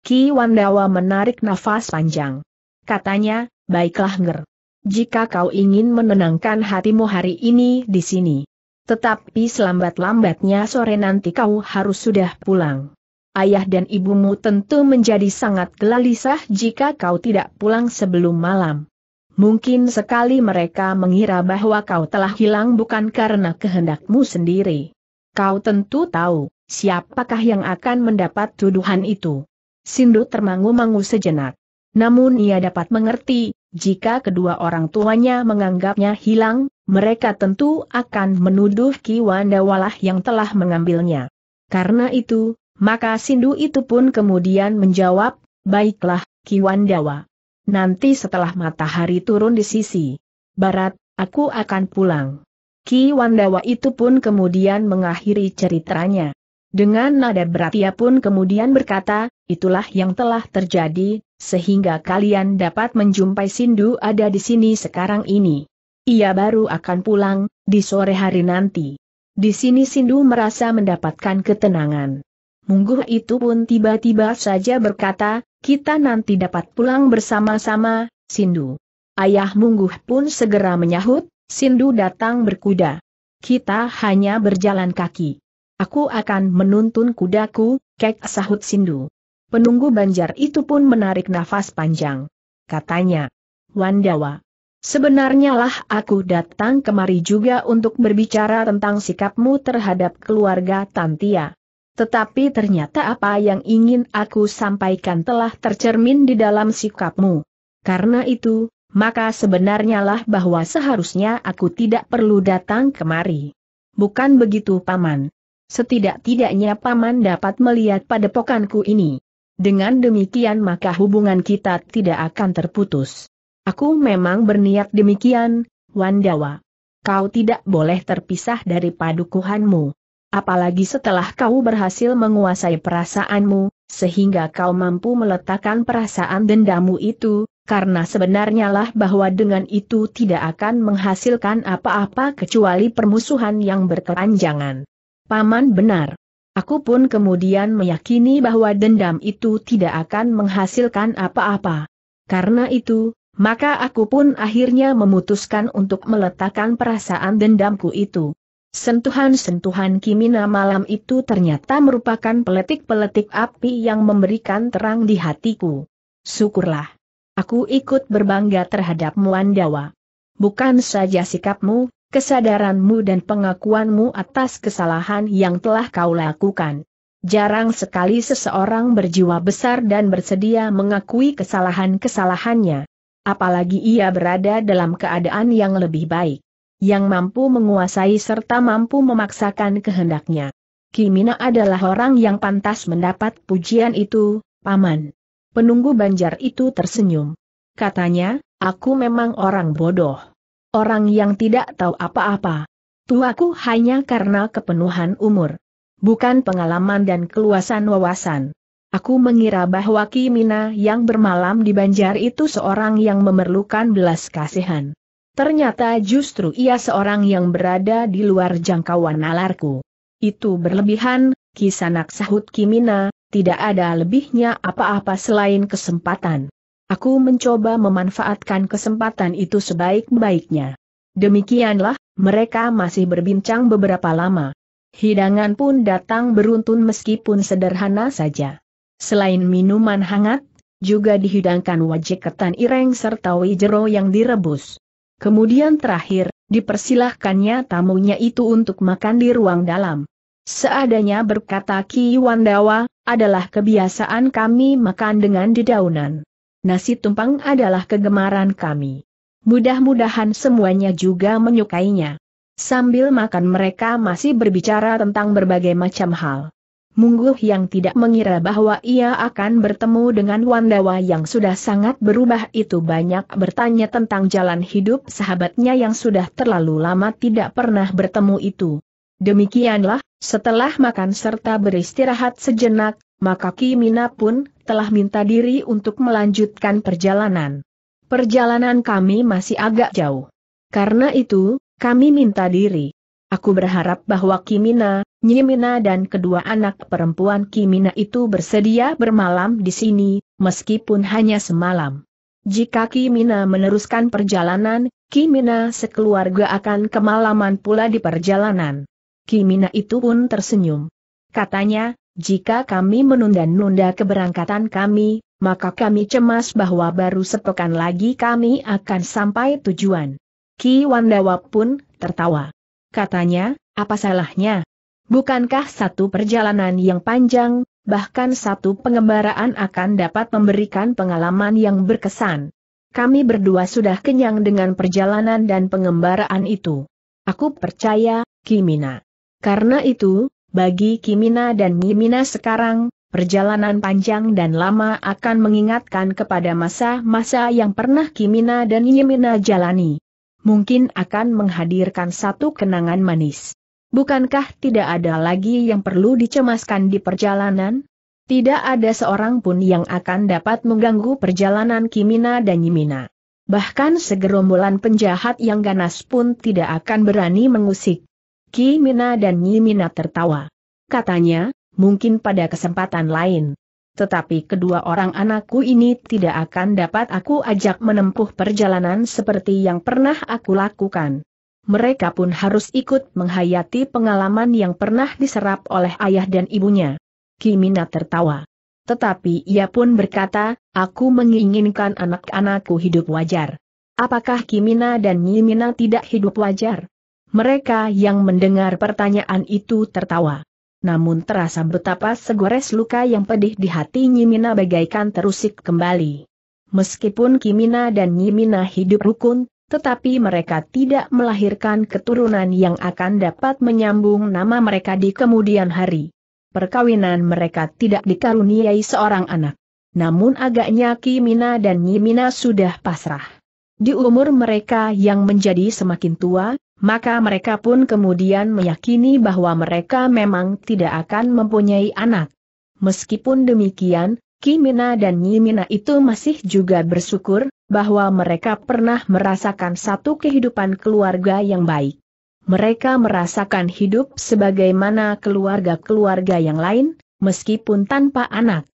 Ki Wandawa menarik nafas panjang. Katanya, baiklah Nger jika kau ingin menenangkan hatimu hari ini di sini. Tetapi selambat-lambatnya sore nanti kau harus sudah pulang. Ayah dan ibumu tentu menjadi sangat gelisah jika kau tidak pulang sebelum malam. Mungkin sekali mereka mengira bahwa kau telah hilang bukan karena kehendakmu sendiri. Kau tentu tahu, siapakah yang akan mendapat tuduhan itu. Sindu termangu-mangu sejenak. Namun ia dapat mengerti, jika kedua orang tuanya menganggapnya hilang, mereka tentu akan menuduh Ki Wandawalah yang telah mengambilnya. Karena itu, maka Sindu itu pun kemudian menjawab, baiklah, Ki Wandawa. Nanti setelah matahari turun di sisi barat, aku akan pulang. Ki Wandawa itu pun kemudian mengakhiri ceritanya. Dengan nada berat ia pun kemudian berkata, itulah yang telah terjadi, sehingga kalian dapat menjumpai Sindu ada di sini sekarang ini. Ia baru akan pulang, di sore hari nanti. Di sini Sindu merasa mendapatkan ketenangan. Mungguh itu pun tiba-tiba saja berkata, kita nanti dapat pulang bersama-sama, Sindu. Ayah Mungguh pun segera menyahut, Sindu datang berkuda. Kita hanya berjalan kaki. Aku akan menuntun kudaku, kek sahut Sindu. Penunggu banjar itu pun menarik nafas panjang. Katanya, Wandawa, sebenarnya lah aku datang kemari juga untuk berbicara tentang sikapmu terhadap keluarga Tantia. Tetapi ternyata apa yang ingin aku sampaikan telah tercermin di dalam sikapmu. Karena itu, maka sebenarnya lah bahwa seharusnya aku tidak perlu datang kemari. Bukan begitu paman. Setidak-tidaknya paman dapat melihat pada pokanku ini. Dengan demikian maka hubungan kita tidak akan terputus. Aku memang berniat demikian, Wandawa. Kau tidak boleh terpisah dari padukuhanmu. Apalagi setelah kau berhasil menguasai perasaanmu, sehingga kau mampu meletakkan perasaan dendamu itu, karena sebenarnya lah bahwa dengan itu tidak akan menghasilkan apa-apa kecuali permusuhan yang berkelanjangan. Paman benar. Aku pun kemudian meyakini bahwa dendam itu tidak akan menghasilkan apa-apa. Karena itu, maka aku pun akhirnya memutuskan untuk meletakkan perasaan dendamku itu. Sentuhan-sentuhan Kimina malam itu ternyata merupakan peletik-peletik api yang memberikan terang di hatiku. Syukurlah. Aku ikut berbangga terhadap Muandawa. Bukan saja sikapmu kesadaranmu dan pengakuanmu atas kesalahan yang telah kau lakukan. Jarang sekali seseorang berjiwa besar dan bersedia mengakui kesalahan-kesalahannya. Apalagi ia berada dalam keadaan yang lebih baik, yang mampu menguasai serta mampu memaksakan kehendaknya. Kimina adalah orang yang pantas mendapat pujian itu, Paman. Penunggu banjar itu tersenyum. Katanya, aku memang orang bodoh Orang yang tidak tahu apa-apa. Tuaku hanya karena kepenuhan umur. Bukan pengalaman dan keluasan wawasan. Aku mengira bahwa Kimina yang bermalam di banjar itu seorang yang memerlukan belas kasihan. Ternyata justru ia seorang yang berada di luar jangkauan nalarku. Itu berlebihan, kisanak sahut Kimina, tidak ada lebihnya apa-apa selain kesempatan. Aku mencoba memanfaatkan kesempatan itu sebaik-baiknya. Demikianlah, mereka masih berbincang beberapa lama. Hidangan pun datang beruntun meskipun sederhana saja. Selain minuman hangat, juga dihidangkan wajik ketan ireng serta wijero yang direbus. Kemudian terakhir, dipersilahkannya tamunya itu untuk makan di ruang dalam. Seadanya berkata Ki Wandawa, adalah kebiasaan kami makan dengan dedaunan nasi tumpeng adalah kegemaran kami. Mudah-mudahan semuanya juga menyukainya. Sambil makan mereka masih berbicara tentang berbagai macam hal. Mungguh yang tidak mengira bahwa ia akan bertemu dengan Wandawa yang sudah sangat berubah itu banyak bertanya tentang jalan hidup sahabatnya yang sudah terlalu lama tidak pernah bertemu itu. Demikianlah, setelah makan serta beristirahat sejenak, maka Kimina pun telah minta diri untuk melanjutkan perjalanan. Perjalanan kami masih agak jauh. Karena itu, kami minta diri. Aku berharap bahwa Kimina, Nyimina dan kedua anak perempuan Kimina itu bersedia bermalam di sini, meskipun hanya semalam. Jika Kimina meneruskan perjalanan, Kimina sekeluarga akan kemalaman pula di perjalanan. Kimina itu pun tersenyum. Katanya, jika kami menunda-nunda keberangkatan kami, maka kami cemas bahwa baru sepekan lagi kami akan sampai tujuan. Ki Wandawa pun tertawa. Katanya, apa salahnya? Bukankah satu perjalanan yang panjang, bahkan satu pengembaraan akan dapat memberikan pengalaman yang berkesan? Kami berdua sudah kenyang dengan perjalanan dan pengembaraan itu. Aku percaya, Kimina. Karena itu, bagi Kimina dan Yimina sekarang, perjalanan panjang dan lama akan mengingatkan kepada masa-masa yang pernah Kimina dan Yimina jalani. Mungkin akan menghadirkan satu kenangan manis. Bukankah tidak ada lagi yang perlu dicemaskan di perjalanan? Tidak ada seorang pun yang akan dapat mengganggu perjalanan Kimina dan Yimina. Bahkan segerombolan penjahat yang ganas pun tidak akan berani mengusik. Ki Mina dan Nyi Mina tertawa. Katanya, mungkin pada kesempatan lain. Tetapi kedua orang anakku ini tidak akan dapat aku ajak menempuh perjalanan seperti yang pernah aku lakukan. Mereka pun harus ikut menghayati pengalaman yang pernah diserap oleh ayah dan ibunya. Kimina tertawa. Tetapi ia pun berkata, aku menginginkan anak-anakku hidup wajar. Apakah Kimina dan Nyimina tidak hidup wajar? Mereka yang mendengar pertanyaan itu tertawa. Namun terasa betapa segores luka yang pedih di hati Nyimina bagaikan terusik kembali. Meskipun Kimina dan Nyimina hidup rukun, tetapi mereka tidak melahirkan keturunan yang akan dapat menyambung nama mereka di kemudian hari. Perkawinan mereka tidak dikaruniai seorang anak. Namun agaknya Kimina dan Nyimina sudah pasrah. Di umur mereka yang menjadi semakin tua, maka mereka pun kemudian meyakini bahwa mereka memang tidak akan mempunyai anak. Meskipun demikian, Kimina dan Nyimina itu masih juga bersyukur, bahwa mereka pernah merasakan satu kehidupan keluarga yang baik. Mereka merasakan hidup sebagaimana keluarga-keluarga yang lain, meskipun tanpa anak.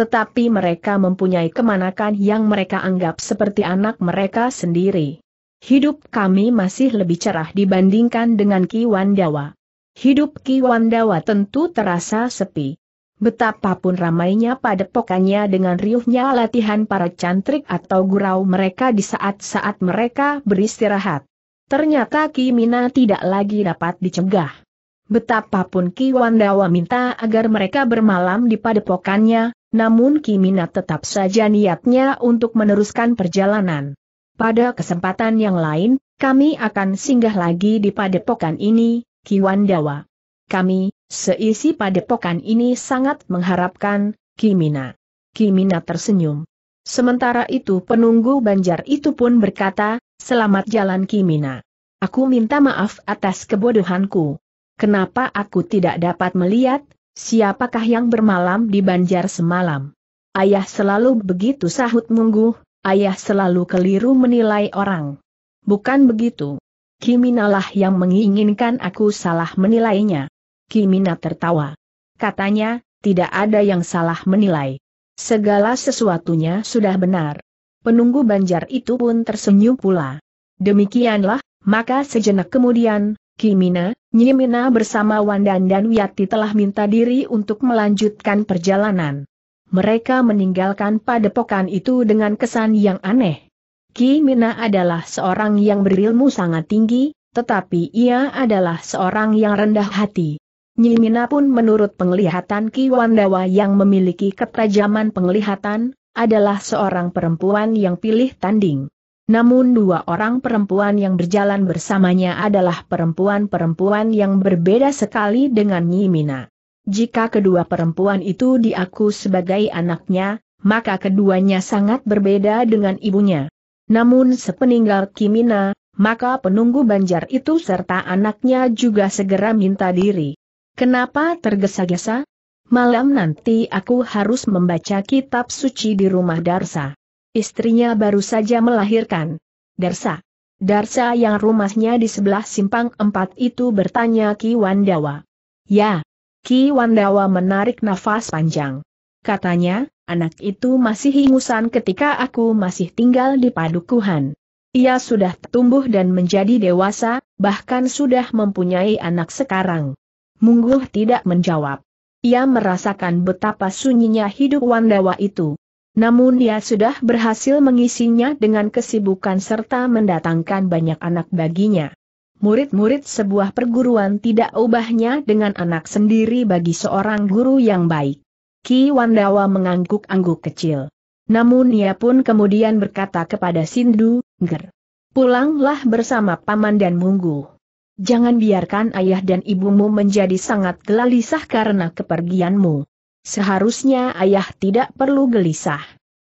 Tetapi mereka mempunyai kemanakan yang mereka anggap seperti anak mereka sendiri. Hidup kami masih lebih cerah dibandingkan dengan Ki Wandawa. Hidup Ki Wandawa tentu terasa sepi. Betapapun ramainya padepokannya dengan riuhnya latihan para cantrik atau gurau mereka di saat-saat mereka beristirahat. Ternyata Ki Mina tidak lagi dapat dicegah. Betapapun Ki Wandawa minta agar mereka bermalam di padepokannya, namun Kimina tetap saja niatnya untuk meneruskan perjalanan. Pada kesempatan yang lain, kami akan singgah lagi di padepokan ini, Kiwan Dawa. Kami, seisi padepokan ini sangat mengharapkan, Kimina. Kimina tersenyum. Sementara itu penunggu banjar itu pun berkata, selamat jalan Kimina. Aku minta maaf atas kebodohanku. Kenapa aku tidak dapat melihat, siapakah yang bermalam di banjar semalam? Ayah selalu begitu sahut mungguh, Ayah selalu keliru menilai orang. Bukan begitu. Kiminalah yang menginginkan aku salah menilainya. Kimina tertawa. Katanya, tidak ada yang salah menilai. Segala sesuatunya sudah benar. Penunggu banjar itu pun tersenyum pula. Demikianlah, maka sejenak kemudian, Kimina, Nyimina bersama Wandan dan Wiyati telah minta diri untuk melanjutkan perjalanan mereka meninggalkan padepokan itu dengan kesan yang aneh. Ki Mina adalah seorang yang berilmu sangat tinggi, tetapi ia adalah seorang yang rendah hati. Nyi Mina pun menurut penglihatan Ki Wandawa yang memiliki ketajaman penglihatan, adalah seorang perempuan yang pilih tanding. Namun dua orang perempuan yang berjalan bersamanya adalah perempuan-perempuan yang berbeda sekali dengan Nyi Mina. Jika kedua perempuan itu diaku sebagai anaknya, maka keduanya sangat berbeda dengan ibunya. Namun sepeninggal Kimina, maka penunggu banjar itu serta anaknya juga segera minta diri. Kenapa tergesa-gesa? Malam nanti aku harus membaca kitab suci di rumah Darsa. Istrinya baru saja melahirkan. Darsa. Darsa yang rumahnya di sebelah simpang empat itu bertanya Ki Wandawa. Ya, Ki Wandawa menarik nafas panjang. Katanya, anak itu masih ingusan ketika aku masih tinggal di padukuhan. Ia sudah tumbuh dan menjadi dewasa, bahkan sudah mempunyai anak sekarang. Mungguh tidak menjawab. Ia merasakan betapa sunyinya hidup Wandawa itu. Namun dia sudah berhasil mengisinya dengan kesibukan serta mendatangkan banyak anak baginya murid-murid sebuah perguruan tidak ubahnya dengan anak sendiri bagi seorang guru yang baik. Ki Wandawa mengangguk-angguk kecil. Namun ia pun kemudian berkata kepada Sindu, Ger. Pulanglah bersama paman dan munggu. Jangan biarkan ayah dan ibumu menjadi sangat gelisah karena kepergianmu. Seharusnya ayah tidak perlu gelisah.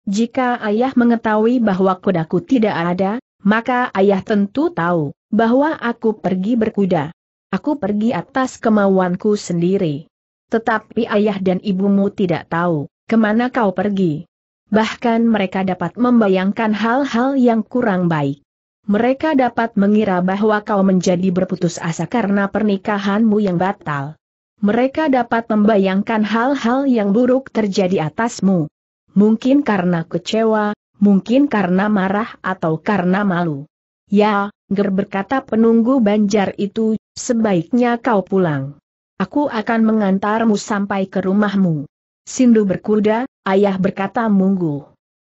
Jika ayah mengetahui bahwa kudaku tidak ada, maka ayah tentu tahu bahwa aku pergi berkuda. Aku pergi atas kemauanku sendiri. Tetapi ayah dan ibumu tidak tahu kemana kau pergi. Bahkan mereka dapat membayangkan hal-hal yang kurang baik. Mereka dapat mengira bahwa kau menjadi berputus asa karena pernikahanmu yang batal. Mereka dapat membayangkan hal-hal yang buruk terjadi atasmu. Mungkin karena kecewa, mungkin karena marah atau karena malu. Ya, ger berkata penunggu banjar itu, sebaiknya kau pulang. Aku akan mengantarmu sampai ke rumahmu. Sindu berkuda, ayah berkata munggu.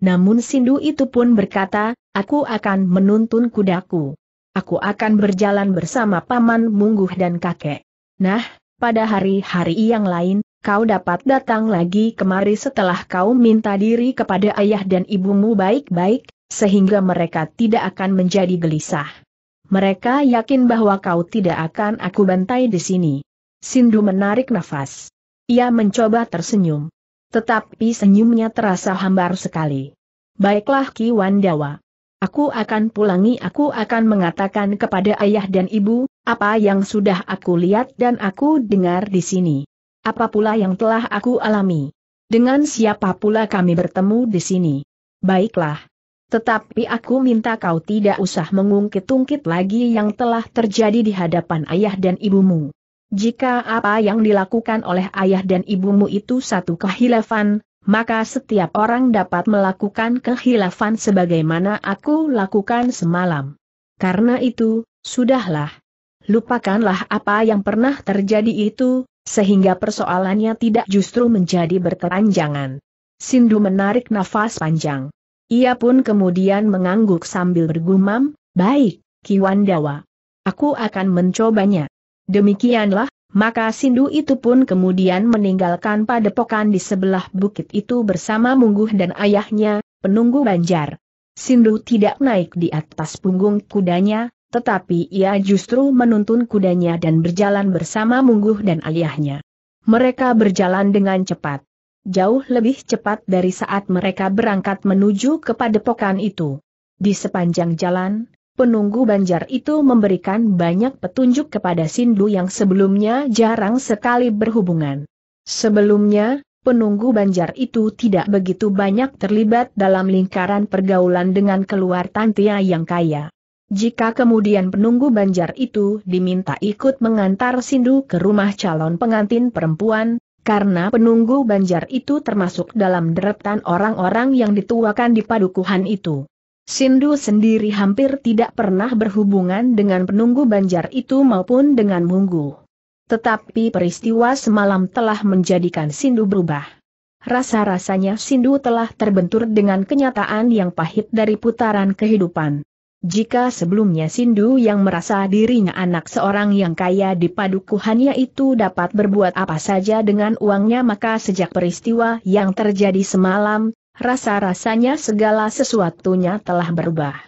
Namun Sindu itu pun berkata, aku akan menuntun kudaku. Aku akan berjalan bersama paman mungguh dan kakek. Nah, pada hari-hari yang lain, kau dapat datang lagi kemari setelah kau minta diri kepada ayah dan ibumu baik-baik, sehingga mereka tidak akan menjadi gelisah. Mereka yakin bahwa kau tidak akan aku bantai di sini. Sindu menarik nafas. Ia mencoba tersenyum. Tetapi senyumnya terasa hambar sekali. Baiklah Ki Wandawa. Aku akan pulangi aku akan mengatakan kepada ayah dan ibu, apa yang sudah aku lihat dan aku dengar di sini. Apa pula yang telah aku alami. Dengan siapa pula kami bertemu di sini. Baiklah. Tetapi aku minta kau tidak usah mengungkit-ungkit lagi yang telah terjadi di hadapan ayah dan ibumu. Jika apa yang dilakukan oleh ayah dan ibumu itu satu kehilafan, maka setiap orang dapat melakukan kehilafan sebagaimana aku lakukan semalam. Karena itu, sudahlah. Lupakanlah apa yang pernah terjadi itu, sehingga persoalannya tidak justru menjadi berkepanjangan. Sindu menarik nafas panjang. Ia pun kemudian mengangguk sambil bergumam, baik, Wandawa, Aku akan mencobanya. Demikianlah, maka Sindu itu pun kemudian meninggalkan padepokan di sebelah bukit itu bersama Mungguh dan ayahnya, penunggu banjar. Sindu tidak naik di atas punggung kudanya, tetapi ia justru menuntun kudanya dan berjalan bersama Mungguh dan ayahnya. Mereka berjalan dengan cepat jauh lebih cepat dari saat mereka berangkat menuju ke padepokan itu. Di sepanjang jalan, penunggu banjar itu memberikan banyak petunjuk kepada Sindu yang sebelumnya jarang sekali berhubungan. Sebelumnya, penunggu banjar itu tidak begitu banyak terlibat dalam lingkaran pergaulan dengan keluar tantia yang kaya. Jika kemudian penunggu banjar itu diminta ikut mengantar Sindu ke rumah calon pengantin perempuan, karena penunggu banjar itu termasuk dalam deretan orang-orang yang dituakan di padukuhan itu. Sindu sendiri hampir tidak pernah berhubungan dengan penunggu banjar itu maupun dengan munggu. Tetapi peristiwa semalam telah menjadikan Sindu berubah. Rasa-rasanya Sindu telah terbentur dengan kenyataan yang pahit dari putaran kehidupan. Jika sebelumnya Sindu yang merasa dirinya anak seorang yang kaya di padukuhannya itu dapat berbuat apa saja dengan uangnya maka sejak peristiwa yang terjadi semalam, rasa-rasanya segala sesuatunya telah berubah.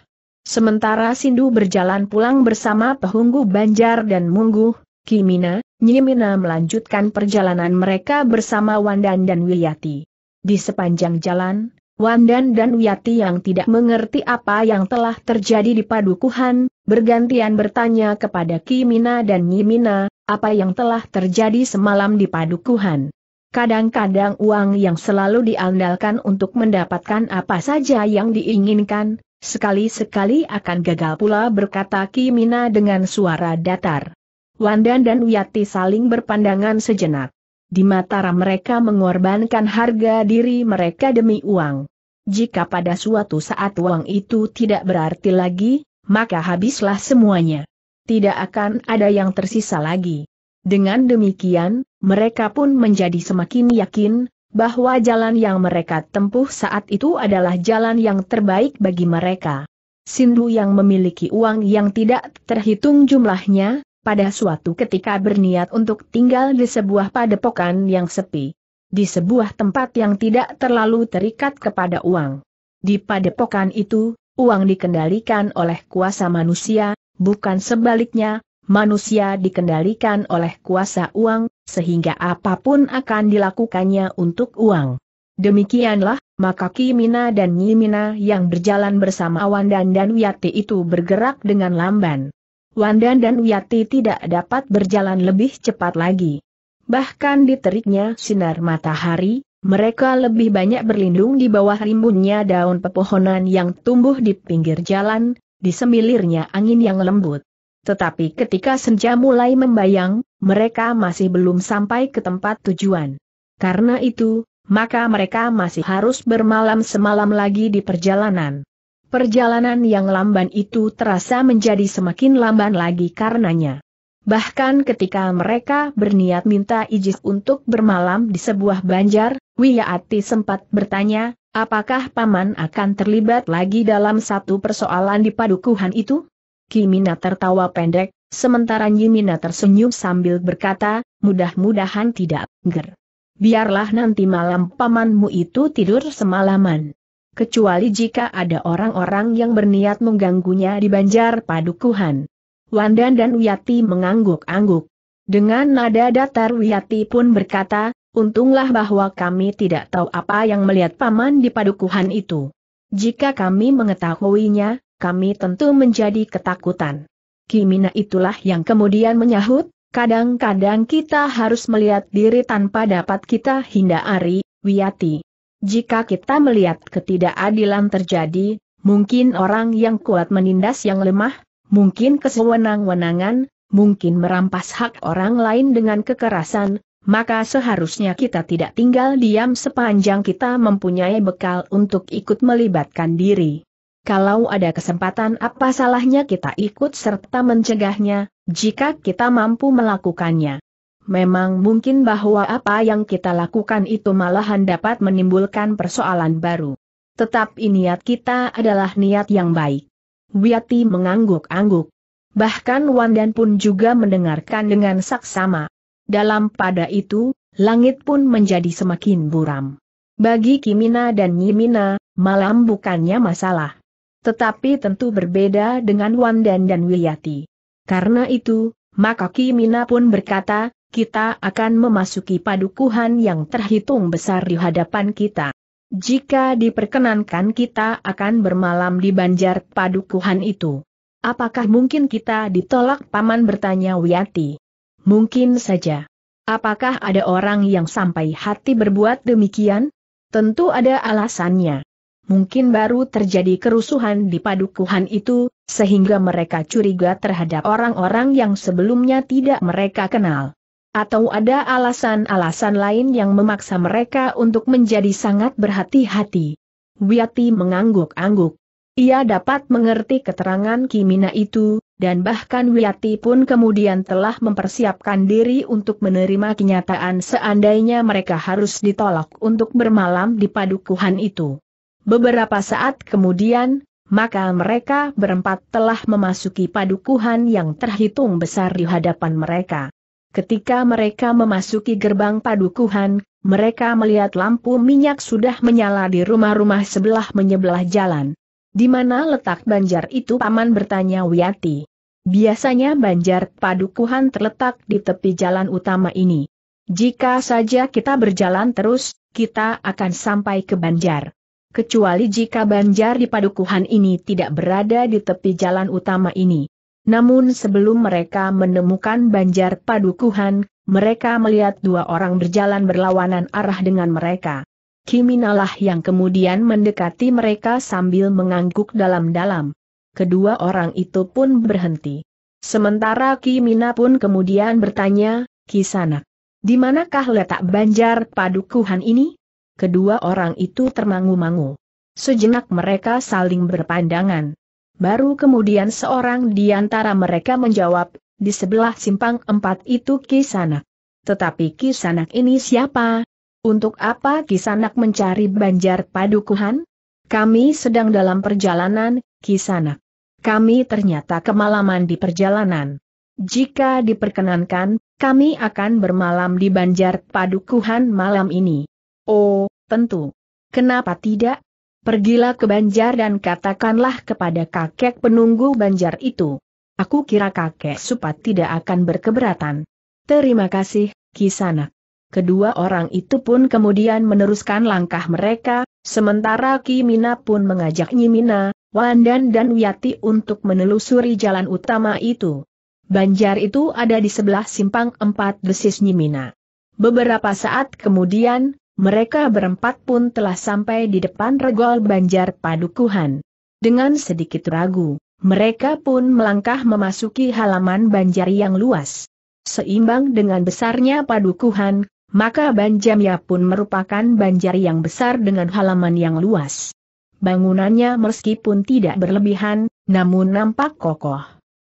Sementara Sindu berjalan pulang bersama Pehunggu Banjar dan Munggu, Kimina, Nyimina melanjutkan perjalanan mereka bersama Wandan dan Wiyati. Di sepanjang jalan, Wandan dan Wiyati yang tidak mengerti apa yang telah terjadi di padukuhan, bergantian bertanya kepada Kimina dan Nyi Mina apa yang telah terjadi semalam di padukuhan. Kadang-kadang uang yang selalu diandalkan untuk mendapatkan apa saja yang diinginkan, sekali-sekali akan gagal pula berkata Kimina dengan suara datar. Wandan dan Wiyati saling berpandangan sejenak. Di mata mereka mengorbankan harga diri mereka demi uang. Jika pada suatu saat uang itu tidak berarti lagi, maka habislah semuanya. Tidak akan ada yang tersisa lagi. Dengan demikian, mereka pun menjadi semakin yakin bahwa jalan yang mereka tempuh saat itu adalah jalan yang terbaik bagi mereka. Sindu yang memiliki uang yang tidak terhitung jumlahnya, pada suatu ketika berniat untuk tinggal di sebuah padepokan yang sepi. Di sebuah tempat yang tidak terlalu terikat kepada uang. Di padepokan itu, uang dikendalikan oleh kuasa manusia, bukan sebaliknya, manusia dikendalikan oleh kuasa uang, sehingga apapun akan dilakukannya untuk uang. Demikianlah, maka Kimina dan Nyimina yang berjalan bersama Wandan dan Wiyati itu bergerak dengan lamban. Wandan dan Wiyati tidak dapat berjalan lebih cepat lagi. Bahkan di teriknya sinar matahari, mereka lebih banyak berlindung di bawah rimbunnya daun pepohonan yang tumbuh di pinggir jalan, di semilirnya angin yang lembut. Tetapi ketika senja mulai membayang, mereka masih belum sampai ke tempat tujuan. Karena itu, maka mereka masih harus bermalam semalam lagi di perjalanan. Perjalanan yang lamban itu terasa menjadi semakin lamban lagi karenanya. Bahkan ketika mereka berniat minta izin untuk bermalam di sebuah banjar, Wiyaati sempat bertanya, apakah Paman akan terlibat lagi dalam satu persoalan di padukuhan itu? Kimina tertawa pendek, sementara Yimina tersenyum sambil berkata, mudah-mudahan tidak, ger. Biarlah nanti malam pamanmu itu tidur semalaman kecuali jika ada orang-orang yang berniat mengganggunya di Banjar Padukuhan. Wandan dan Wiyati mengangguk-angguk. Dengan nada datar Wiyati pun berkata, untunglah bahwa kami tidak tahu apa yang melihat paman di Padukuhan itu. Jika kami mengetahuinya, kami tentu menjadi ketakutan. Kimina itulah yang kemudian menyahut, kadang-kadang kita harus melihat diri tanpa dapat kita hindari, Wiyati. Jika kita melihat ketidakadilan terjadi, mungkin orang yang kuat menindas yang lemah, mungkin kesewenang-wenangan, mungkin merampas hak orang lain dengan kekerasan, maka seharusnya kita tidak tinggal diam sepanjang kita mempunyai bekal untuk ikut melibatkan diri. Kalau ada kesempatan apa salahnya kita ikut serta mencegahnya, jika kita mampu melakukannya. Memang mungkin bahwa apa yang kita lakukan itu malahan dapat menimbulkan persoalan baru. Tetap niat kita adalah niat yang baik. Wiyati mengangguk-angguk. Bahkan Wandan pun juga mendengarkan dengan saksama. Dalam pada itu, langit pun menjadi semakin buram. Bagi Kimina dan Nyimina, malam bukannya masalah. Tetapi tentu berbeda dengan Wandan dan Wiyati. Karena itu, maka Kimina pun berkata, kita akan memasuki padukuhan yang terhitung besar di hadapan kita. Jika diperkenankan kita akan bermalam di banjar padukuhan itu. Apakah mungkin kita ditolak paman bertanya Wiyati? Mungkin saja. Apakah ada orang yang sampai hati berbuat demikian? Tentu ada alasannya. Mungkin baru terjadi kerusuhan di padukuhan itu, sehingga mereka curiga terhadap orang-orang yang sebelumnya tidak mereka kenal. Atau ada alasan-alasan lain yang memaksa mereka untuk menjadi sangat berhati-hati? Wiyati mengangguk-angguk. Ia dapat mengerti keterangan Kimina itu, dan bahkan Wiyati pun kemudian telah mempersiapkan diri untuk menerima kenyataan seandainya mereka harus ditolak untuk bermalam di padukuhan itu. Beberapa saat kemudian, maka mereka berempat telah memasuki padukuhan yang terhitung besar di hadapan mereka. Ketika mereka memasuki gerbang padukuhan, mereka melihat lampu minyak sudah menyala di rumah-rumah sebelah menyebelah jalan. Di mana letak banjar itu paman bertanya Wiyati. Biasanya banjar padukuhan terletak di tepi jalan utama ini. Jika saja kita berjalan terus, kita akan sampai ke banjar. Kecuali jika banjar di padukuhan ini tidak berada di tepi jalan utama ini. Namun sebelum mereka menemukan banjar padukuhan, mereka melihat dua orang berjalan berlawanan arah dengan mereka. Kiminalah yang kemudian mendekati mereka sambil mengangguk dalam-dalam. Kedua orang itu pun berhenti. Sementara Kimina pun kemudian bertanya, Kisanak, di manakah letak banjar padukuhan ini? Kedua orang itu termangu-mangu. Sejenak mereka saling berpandangan. Baru kemudian seorang di antara mereka menjawab, di sebelah simpang empat itu Kisanak. Tetapi Kisanak ini siapa? Untuk apa Kisanak mencari banjar padukuhan? Kami sedang dalam perjalanan, Kisanak. Kami ternyata kemalaman di perjalanan. Jika diperkenankan, kami akan bermalam di banjar padukuhan malam ini. Oh, tentu. Kenapa tidak? Pergilah ke Banjar dan katakanlah kepada kakek penunggu Banjar itu. Aku kira kakek Supat tidak akan berkeberatan. Terima kasih, Kisana. Kedua orang itu pun kemudian meneruskan langkah mereka, sementara Kimina pun mengajak Nyimina, Wandan dan Wiyati untuk menelusuri jalan utama itu. Banjar itu ada di sebelah simpang empat Nyi Nyimina. Beberapa saat kemudian, mereka berempat pun telah sampai di depan regol banjar padukuhan. Dengan sedikit ragu, mereka pun melangkah memasuki halaman banjar yang luas. Seimbang dengan besarnya padukuhan, maka Banjamya pun merupakan banjar yang besar dengan halaman yang luas. Bangunannya meskipun tidak berlebihan, namun nampak kokoh.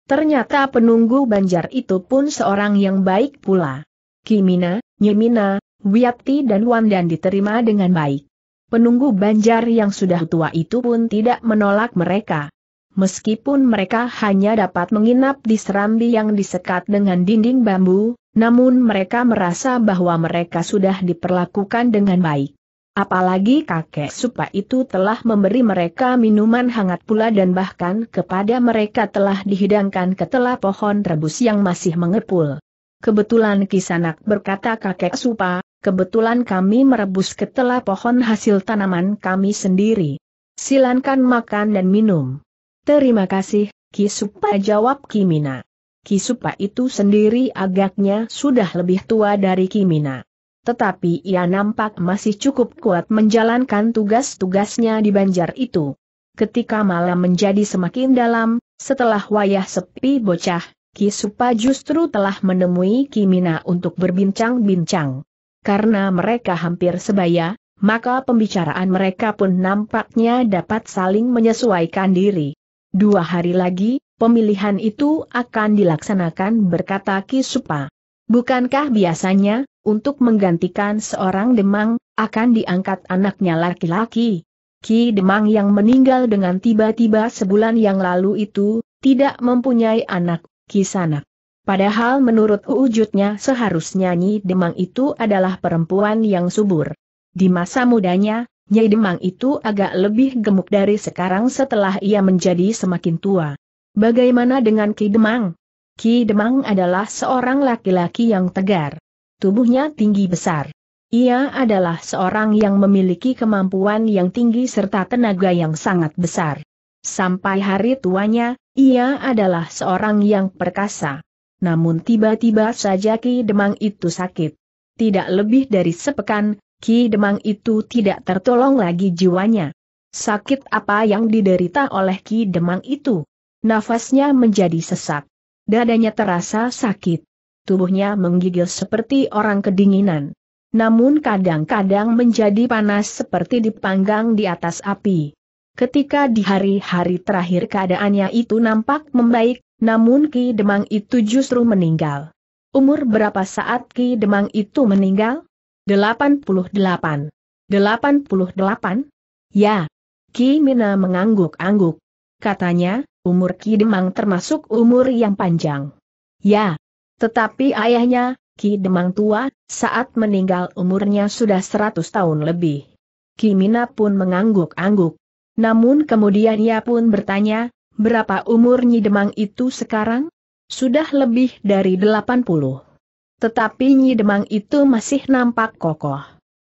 Ternyata penunggu banjar itu pun seorang yang baik pula. Kimina, Nyimina, Wiyapti dan dan diterima dengan baik. Penunggu Banjar yang sudah tua itu pun tidak menolak mereka. Meskipun mereka hanya dapat menginap di serambi yang disekat dengan dinding bambu, namun mereka merasa bahwa mereka sudah diperlakukan dengan baik. Apalagi kakek Supa itu telah memberi mereka minuman hangat pula dan bahkan kepada mereka telah dihidangkan ketela pohon rebus yang masih mengepul. Kebetulan Kisanak berkata kakek Supa, kebetulan kami merebus ketela pohon hasil tanaman kami sendiri. Silankan makan dan minum. Terima kasih, Kisupa jawab Kimina. Kisupa itu sendiri agaknya sudah lebih tua dari Kimina. Tetapi ia nampak masih cukup kuat menjalankan tugas-tugasnya di banjar itu. Ketika malam menjadi semakin dalam, setelah wayah sepi bocah, Kisupa justru telah menemui Kimina untuk berbincang-bincang karena mereka hampir sebaya, maka pembicaraan mereka pun nampaknya dapat saling menyesuaikan diri. Dua hari lagi, pemilihan itu akan dilaksanakan berkata Ki Supa. Bukankah biasanya, untuk menggantikan seorang demang, akan diangkat anaknya laki-laki? Ki Demang yang meninggal dengan tiba-tiba sebulan yang lalu itu, tidak mempunyai anak, Ki sanak. Padahal menurut wujudnya seharusnya Nyi Demang itu adalah perempuan yang subur. Di masa mudanya, Nyi Demang itu agak lebih gemuk dari sekarang setelah ia menjadi semakin tua. Bagaimana dengan Ki Demang? Ki Demang adalah seorang laki-laki yang tegar. Tubuhnya tinggi besar. Ia adalah seorang yang memiliki kemampuan yang tinggi serta tenaga yang sangat besar. Sampai hari tuanya, ia adalah seorang yang perkasa namun tiba-tiba saja Ki Demang itu sakit. Tidak lebih dari sepekan, Ki Demang itu tidak tertolong lagi jiwanya. Sakit apa yang diderita oleh Ki Demang itu? Nafasnya menjadi sesak. Dadanya terasa sakit. Tubuhnya menggigil seperti orang kedinginan. Namun kadang-kadang menjadi panas seperti dipanggang di atas api. Ketika di hari-hari terakhir keadaannya itu nampak membaik, namun Ki Demang itu justru meninggal. Umur berapa saat Ki Demang itu meninggal? 88. 88? Ya. Ki Mina mengangguk-angguk. Katanya, umur Ki Demang termasuk umur yang panjang. Ya. Tetapi ayahnya, Ki Demang tua, saat meninggal umurnya sudah 100 tahun lebih. Ki Mina pun mengangguk-angguk. Namun kemudian ia pun bertanya, Berapa umur Nyi Demang itu sekarang? Sudah lebih dari 80. Tetapi Nyi Demang itu masih nampak kokoh.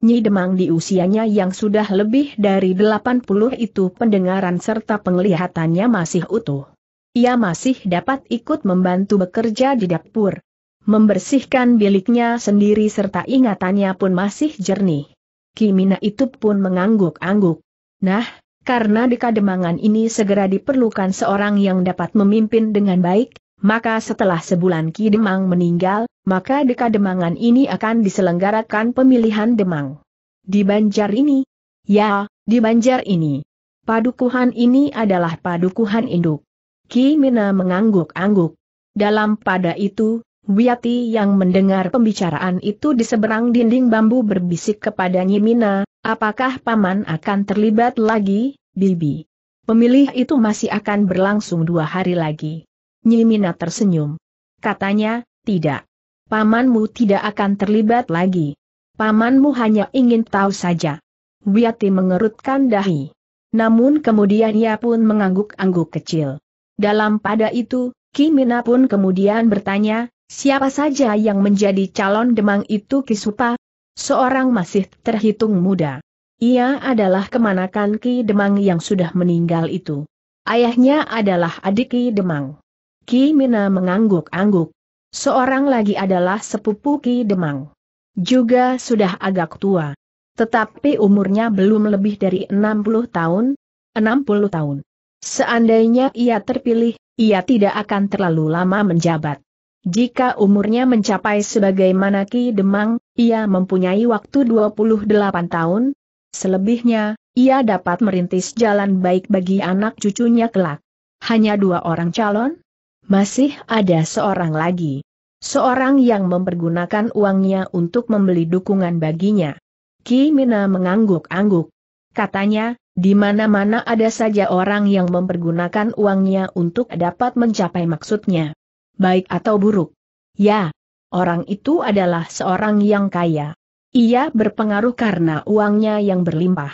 Nyi Demang di usianya yang sudah lebih dari 80 itu pendengaran serta penglihatannya masih utuh. Ia masih dapat ikut membantu bekerja di dapur. Membersihkan biliknya sendiri serta ingatannya pun masih jernih. Kimina itu pun mengangguk-angguk. Nah, karena di Kademangan ini segera diperlukan seorang yang dapat memimpin dengan baik, maka setelah sebulan Ki Demang meninggal, maka di Kademangan ini akan diselenggarakan pemilihan Demang. Di Banjar ini? Ya, di Banjar ini. Padukuhan ini adalah padukuhan induk. Ki Mina mengangguk-angguk. Dalam pada itu, Wiyati yang mendengar pembicaraan itu di seberang dinding bambu berbisik kepada Nyimina, Apakah Paman akan terlibat lagi, Bibi? Pemilih itu masih akan berlangsung dua hari lagi. Nyimina tersenyum. Katanya, tidak. Pamanmu tidak akan terlibat lagi. Pamanmu hanya ingin tahu saja. Wiyati mengerutkan dahi. Namun kemudian ia pun mengangguk-angguk kecil. Dalam pada itu, Kimina pun kemudian bertanya, siapa saja yang menjadi calon demang itu Kisupa, Seorang masih terhitung muda. Ia adalah kemanakan Ki Demang yang sudah meninggal itu. Ayahnya adalah adik Ki Demang. Ki Mina mengangguk-angguk. Seorang lagi adalah sepupu Ki Demang. Juga sudah agak tua. Tetapi umurnya belum lebih dari 60 tahun, 60 tahun. Seandainya ia terpilih, ia tidak akan terlalu lama menjabat. Jika umurnya mencapai sebagaimana Ki Demang, ia mempunyai waktu 28 tahun. Selebihnya, ia dapat merintis jalan baik bagi anak cucunya kelak. Hanya dua orang calon? Masih ada seorang lagi. Seorang yang mempergunakan uangnya untuk membeli dukungan baginya. Ki Mina mengangguk-angguk. Katanya, di mana-mana ada saja orang yang mempergunakan uangnya untuk dapat mencapai maksudnya baik atau buruk. Ya, orang itu adalah seorang yang kaya. Ia berpengaruh karena uangnya yang berlimpah.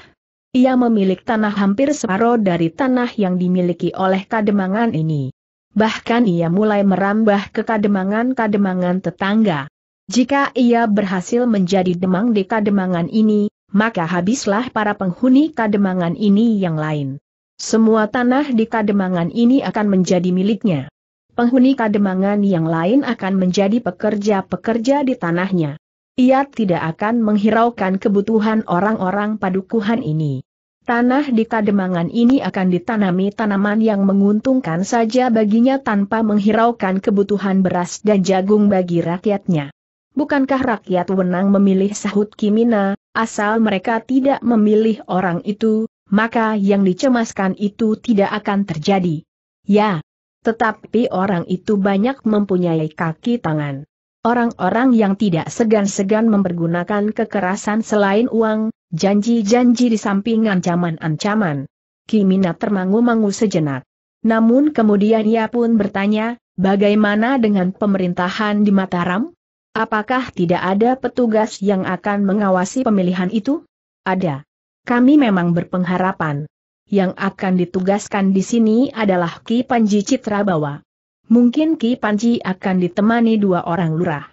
Ia memiliki tanah hampir separuh dari tanah yang dimiliki oleh kademangan ini. Bahkan ia mulai merambah ke kademangan-kademangan tetangga. Jika ia berhasil menjadi demang di kademangan ini, maka habislah para penghuni kademangan ini yang lain. Semua tanah di kademangan ini akan menjadi miliknya penghuni kademangan yang lain akan menjadi pekerja-pekerja di tanahnya. Ia tidak akan menghiraukan kebutuhan orang-orang padukuhan ini. Tanah di kademangan ini akan ditanami tanaman yang menguntungkan saja baginya tanpa menghiraukan kebutuhan beras dan jagung bagi rakyatnya. Bukankah rakyat wenang memilih sahut Kimina, asal mereka tidak memilih orang itu, maka yang dicemaskan itu tidak akan terjadi. Ya, tetapi orang itu banyak mempunyai kaki tangan. Orang-orang yang tidak segan-segan mempergunakan kekerasan selain uang, janji-janji di samping ancaman-ancaman. Kimina termangu-mangu sejenak. Namun kemudian ia pun bertanya, bagaimana dengan pemerintahan di Mataram? Apakah tidak ada petugas yang akan mengawasi pemilihan itu? Ada. Kami memang berpengharapan yang akan ditugaskan di sini adalah Ki Panji Citrabawa. Mungkin Ki Panji akan ditemani dua orang lurah.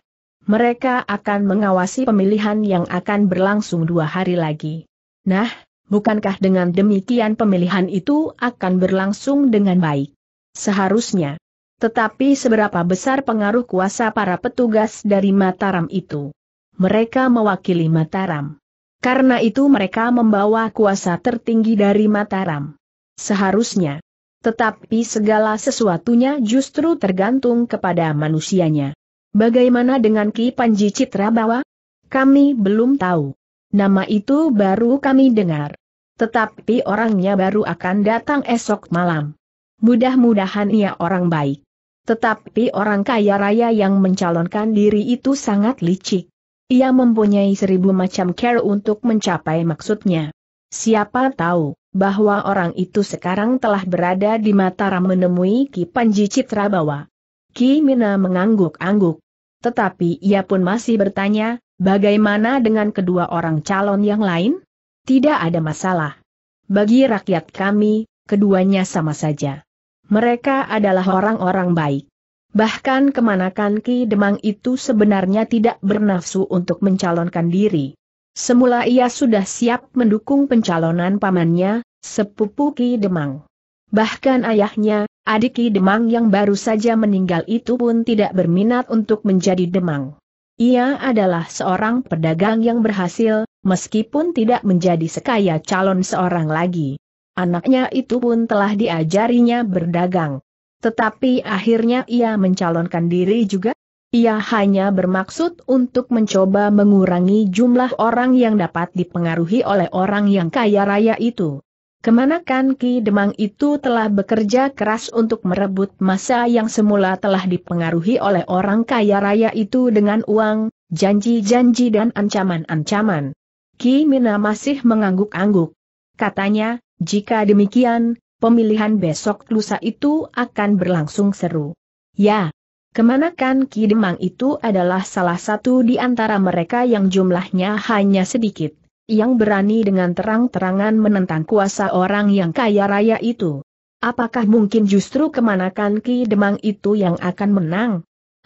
Mereka akan mengawasi pemilihan yang akan berlangsung dua hari lagi. Nah, bukankah dengan demikian pemilihan itu akan berlangsung dengan baik? Seharusnya. Tetapi seberapa besar pengaruh kuasa para petugas dari Mataram itu? Mereka mewakili Mataram. Karena itu mereka membawa kuasa tertinggi dari Mataram. Seharusnya. Tetapi segala sesuatunya justru tergantung kepada manusianya. Bagaimana dengan Ki Panji Citra Bawa? Kami belum tahu. Nama itu baru kami dengar. Tetapi orangnya baru akan datang esok malam. Mudah-mudahan ia orang baik. Tetapi orang kaya raya yang mencalonkan diri itu sangat licik. Ia mempunyai seribu macam cara untuk mencapai maksudnya. Siapa tahu, bahwa orang itu sekarang telah berada di Mataram menemui Ki Panji Citrabawa. Ki Mina mengangguk-angguk. Tetapi ia pun masih bertanya, bagaimana dengan kedua orang calon yang lain? Tidak ada masalah. Bagi rakyat kami, keduanya sama saja. Mereka adalah orang-orang baik. Bahkan kemanakan Ki Demang itu sebenarnya tidak bernafsu untuk mencalonkan diri. Semula ia sudah siap mendukung pencalonan pamannya, sepupu Ki Demang. Bahkan ayahnya, adik Ki Demang yang baru saja meninggal itu pun tidak berminat untuk menjadi Demang. Ia adalah seorang pedagang yang berhasil, meskipun tidak menjadi sekaya calon seorang lagi. Anaknya itu pun telah diajarinya berdagang. Tetapi akhirnya ia mencalonkan diri juga. Ia hanya bermaksud untuk mencoba mengurangi jumlah orang yang dapat dipengaruhi oleh orang yang kaya raya itu. Kemanakan Ki Demang itu telah bekerja keras untuk merebut masa yang semula telah dipengaruhi oleh orang kaya raya itu dengan uang, janji-janji dan ancaman-ancaman. Ki Mina masih mengangguk-angguk. Katanya, jika demikian, pemilihan besok lusa itu akan berlangsung seru. Ya, kemanakan Ki Demang itu adalah salah satu di antara mereka yang jumlahnya hanya sedikit, yang berani dengan terang-terangan menentang kuasa orang yang kaya raya itu. Apakah mungkin justru kemanakan Ki Demang itu yang akan menang?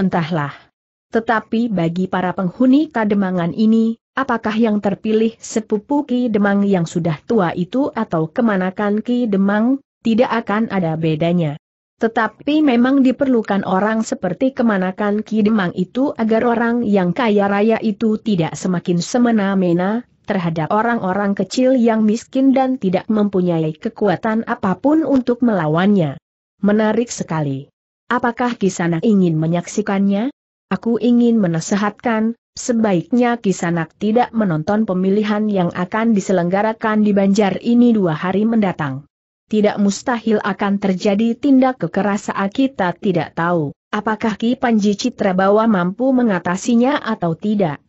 Entahlah. Tetapi bagi para penghuni Kademangan ini, Apakah yang terpilih sepupu Ki Demang yang sudah tua itu atau kemanakan Ki Demang, tidak akan ada bedanya. Tetapi memang diperlukan orang seperti kemanakan Ki Demang itu agar orang yang kaya raya itu tidak semakin semena-mena, terhadap orang-orang kecil yang miskin dan tidak mempunyai kekuatan apapun untuk melawannya. Menarik sekali. Apakah Kisana ingin menyaksikannya? Aku ingin menasehatkan, Sebaiknya Kisanak tidak menonton pemilihan yang akan diselenggarakan di Banjar ini dua hari mendatang. Tidak mustahil akan terjadi tindak kekerasan kita tidak tahu, apakah Ki Panji Citrabawa mampu mengatasinya atau tidak.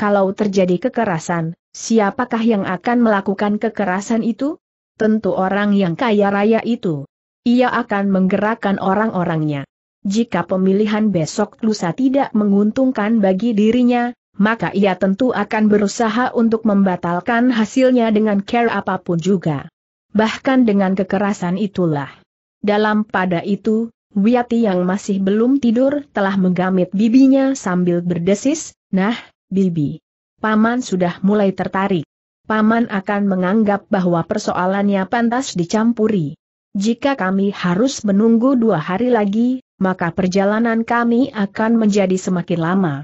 Kalau terjadi kekerasan, siapakah yang akan melakukan kekerasan itu? Tentu orang yang kaya raya itu. Ia akan menggerakkan orang-orangnya. Jika pemilihan besok lusa tidak menguntungkan bagi dirinya, maka ia tentu akan berusaha untuk membatalkan hasilnya dengan care apapun juga. Bahkan dengan kekerasan itulah. Dalam pada itu, Wiyati yang masih belum tidur telah menggamit bibinya sambil berdesis, Nah, Bibi. Paman sudah mulai tertarik. Paman akan menganggap bahwa persoalannya pantas dicampuri. Jika kami harus menunggu dua hari lagi, maka perjalanan kami akan menjadi semakin lama.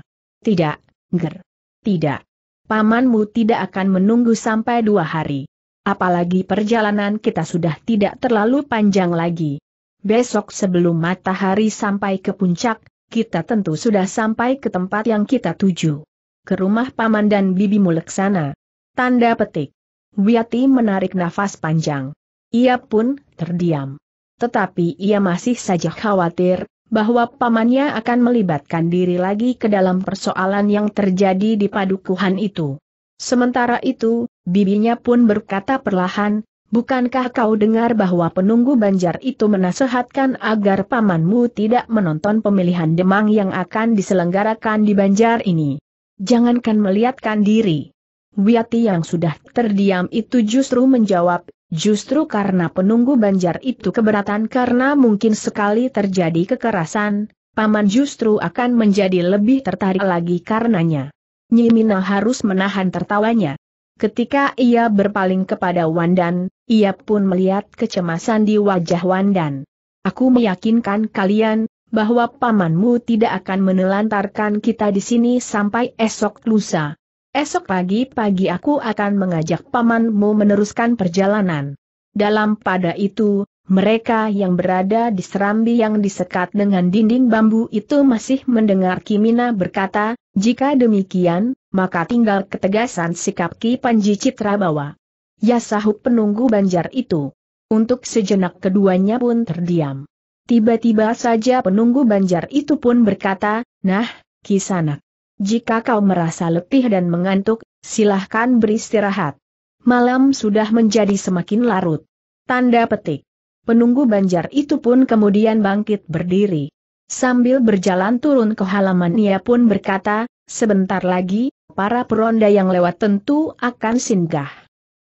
Tidak, Ger. Tidak. Pamanmu tidak akan menunggu sampai dua hari. Apalagi perjalanan kita sudah tidak terlalu panjang lagi. Besok sebelum matahari sampai ke puncak, kita tentu sudah sampai ke tempat yang kita tuju. Ke rumah paman dan bibimu sana. Tanda petik. Wiati menarik nafas panjang. Ia pun terdiam tetapi ia masih saja khawatir bahwa pamannya akan melibatkan diri lagi ke dalam persoalan yang terjadi di padukuhan itu. Sementara itu, bibinya pun berkata perlahan, Bukankah kau dengar bahwa penunggu Banjar itu menasehatkan agar pamanmu tidak menonton pemilihan Demang yang akan diselenggarakan di Banjar ini? Jangankan melihatkan diri. Wiati yang sudah terdiam itu justru menjawab, Justru karena penunggu banjar itu keberatan karena mungkin sekali terjadi kekerasan, Paman justru akan menjadi lebih tertarik lagi karenanya. Nyimina harus menahan tertawanya. Ketika ia berpaling kepada Wandan, ia pun melihat kecemasan di wajah Wandan. Aku meyakinkan kalian, bahwa pamanmu tidak akan menelantarkan kita di sini sampai esok lusa. Esok pagi-pagi aku akan mengajak pamanmu meneruskan perjalanan. Dalam pada itu, mereka yang berada di serambi yang disekat dengan dinding bambu itu masih mendengar Kimina berkata, jika demikian, maka tinggal ketegasan sikap Ki Panji Citra bawa. Ya sahup penunggu banjar itu. Untuk sejenak keduanya pun terdiam. Tiba-tiba saja penunggu banjar itu pun berkata, nah, kisanak. Jika kau merasa letih dan mengantuk, silahkan beristirahat. Malam sudah menjadi semakin larut. Tanda petik. Penunggu banjar itu pun kemudian bangkit berdiri. Sambil berjalan turun ke halaman ia pun berkata, sebentar lagi, para peronda yang lewat tentu akan singgah.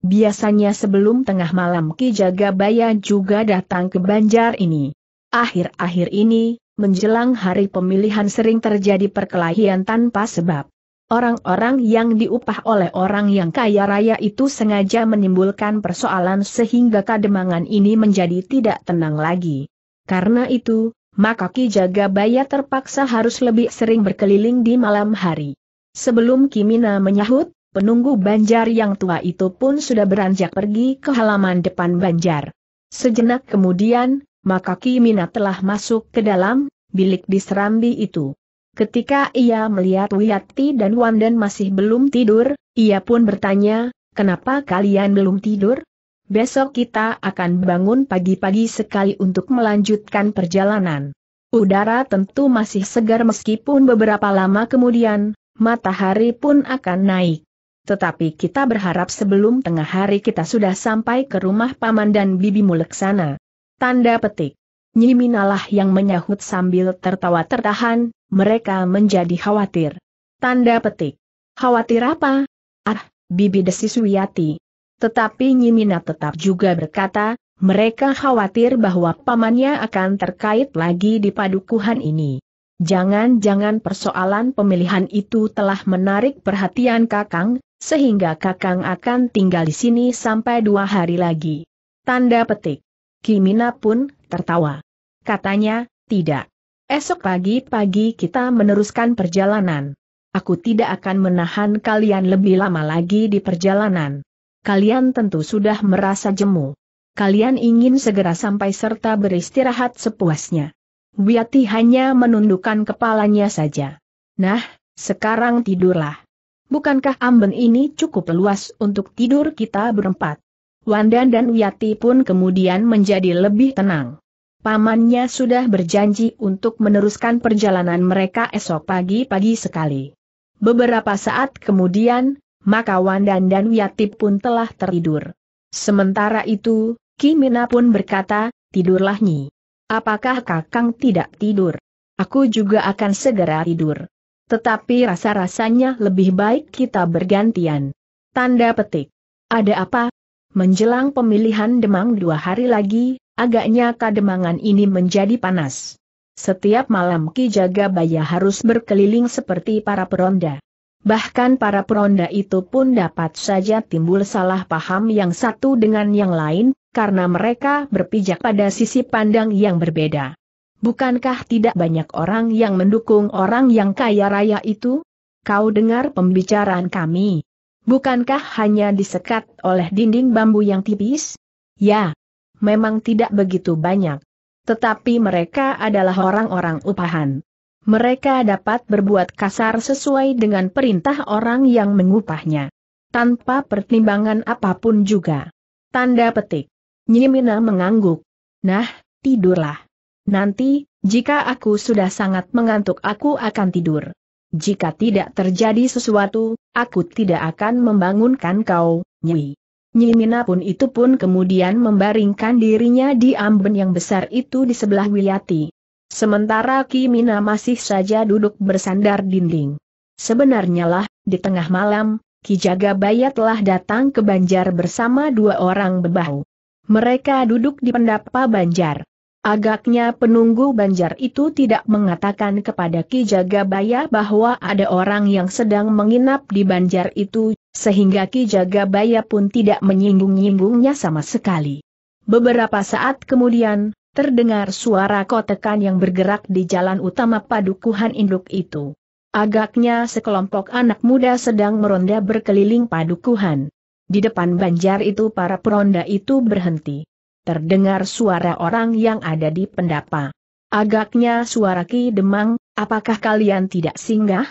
Biasanya sebelum tengah malam Ki Jagabaya juga datang ke banjar ini. Akhir-akhir ini, menjelang hari pemilihan sering terjadi perkelahian tanpa sebab. Orang-orang yang diupah oleh orang yang kaya raya itu sengaja menimbulkan persoalan sehingga kademangan ini menjadi tidak tenang lagi. Karena itu, maka Ki Jagabaya terpaksa harus lebih sering berkeliling di malam hari. Sebelum Kimina menyahut, penunggu banjar yang tua itu pun sudah beranjak pergi ke halaman depan banjar. Sejenak kemudian, maka Kimina telah masuk ke dalam bilik di serambi itu. Ketika ia melihat Wiyati dan Wanden masih belum tidur, ia pun bertanya, kenapa kalian belum tidur? Besok kita akan bangun pagi-pagi sekali untuk melanjutkan perjalanan. Udara tentu masih segar meskipun beberapa lama kemudian, matahari pun akan naik. Tetapi kita berharap sebelum tengah hari kita sudah sampai ke rumah paman dan bibi muleksana. Tanda petik. Nyiminalah yang menyahut sambil tertawa tertahan, mereka menjadi khawatir. Tanda petik. Khawatir apa? Ah, bibi desi suyati. Tetapi Nyimina tetap juga berkata, mereka khawatir bahwa pamannya akan terkait lagi di padukuhan ini. Jangan-jangan persoalan pemilihan itu telah menarik perhatian Kakang, sehingga Kakang akan tinggal di sini sampai dua hari lagi. Tanda petik. Kimina pun tertawa. Katanya, tidak. Esok pagi-pagi kita meneruskan perjalanan. Aku tidak akan menahan kalian lebih lama lagi di perjalanan. Kalian tentu sudah merasa jemu. Kalian ingin segera sampai serta beristirahat sepuasnya. Wiyati hanya menundukkan kepalanya saja. Nah, sekarang tidurlah. Bukankah amben ini cukup luas untuk tidur kita berempat? Wandan dan Wiyati pun kemudian menjadi lebih tenang. Pamannya sudah berjanji untuk meneruskan perjalanan mereka esok pagi-pagi sekali. Beberapa saat kemudian, maka Wandan dan Wiyati pun telah tertidur. Sementara itu, Kimina pun berkata, tidurlah Nyi. Apakah Kakang tidak tidur? Aku juga akan segera tidur. Tetapi rasa-rasanya lebih baik kita bergantian. Tanda petik. Ada apa, Menjelang pemilihan Demang dua hari lagi, agaknya kademangan ini menjadi panas. Setiap malam Ki Jagabaya harus berkeliling seperti para peronda. Bahkan para peronda itu pun dapat saja timbul salah paham yang satu dengan yang lain, karena mereka berpijak pada sisi pandang yang berbeda. Bukankah tidak banyak orang yang mendukung orang yang kaya raya itu? Kau dengar pembicaraan kami, Bukankah hanya disekat oleh dinding bambu yang tipis? Ya, memang tidak begitu banyak. Tetapi mereka adalah orang-orang upahan. Mereka dapat berbuat kasar sesuai dengan perintah orang yang mengupahnya. Tanpa pertimbangan apapun juga. Tanda petik. Nyimina mengangguk. Nah, tidurlah. Nanti, jika aku sudah sangat mengantuk aku akan tidur. Jika tidak terjadi sesuatu, aku tidak akan membangunkan kau, Nyi. Nyi Mina pun itu pun kemudian membaringkan dirinya di amben yang besar itu di sebelah Wiyati. Sementara Ki Mina masih saja duduk bersandar dinding. Sebenarnya lah, di tengah malam, Ki Jagabaya telah datang ke Banjar bersama dua orang bebahu. Mereka duduk di pendapa Banjar. Agaknya penunggu banjar itu tidak mengatakan kepada Ki Jagabaya bahwa ada orang yang sedang menginap di banjar itu, sehingga Ki Jagabaya pun tidak menyinggung-nyinggungnya sama sekali. Beberapa saat kemudian, terdengar suara kotekan yang bergerak di jalan utama padukuhan induk itu. Agaknya sekelompok anak muda sedang meronda berkeliling padukuhan. Di depan banjar itu para peronda itu berhenti terdengar suara orang yang ada di pendapa. Agaknya suara Ki Demang, apakah kalian tidak singgah?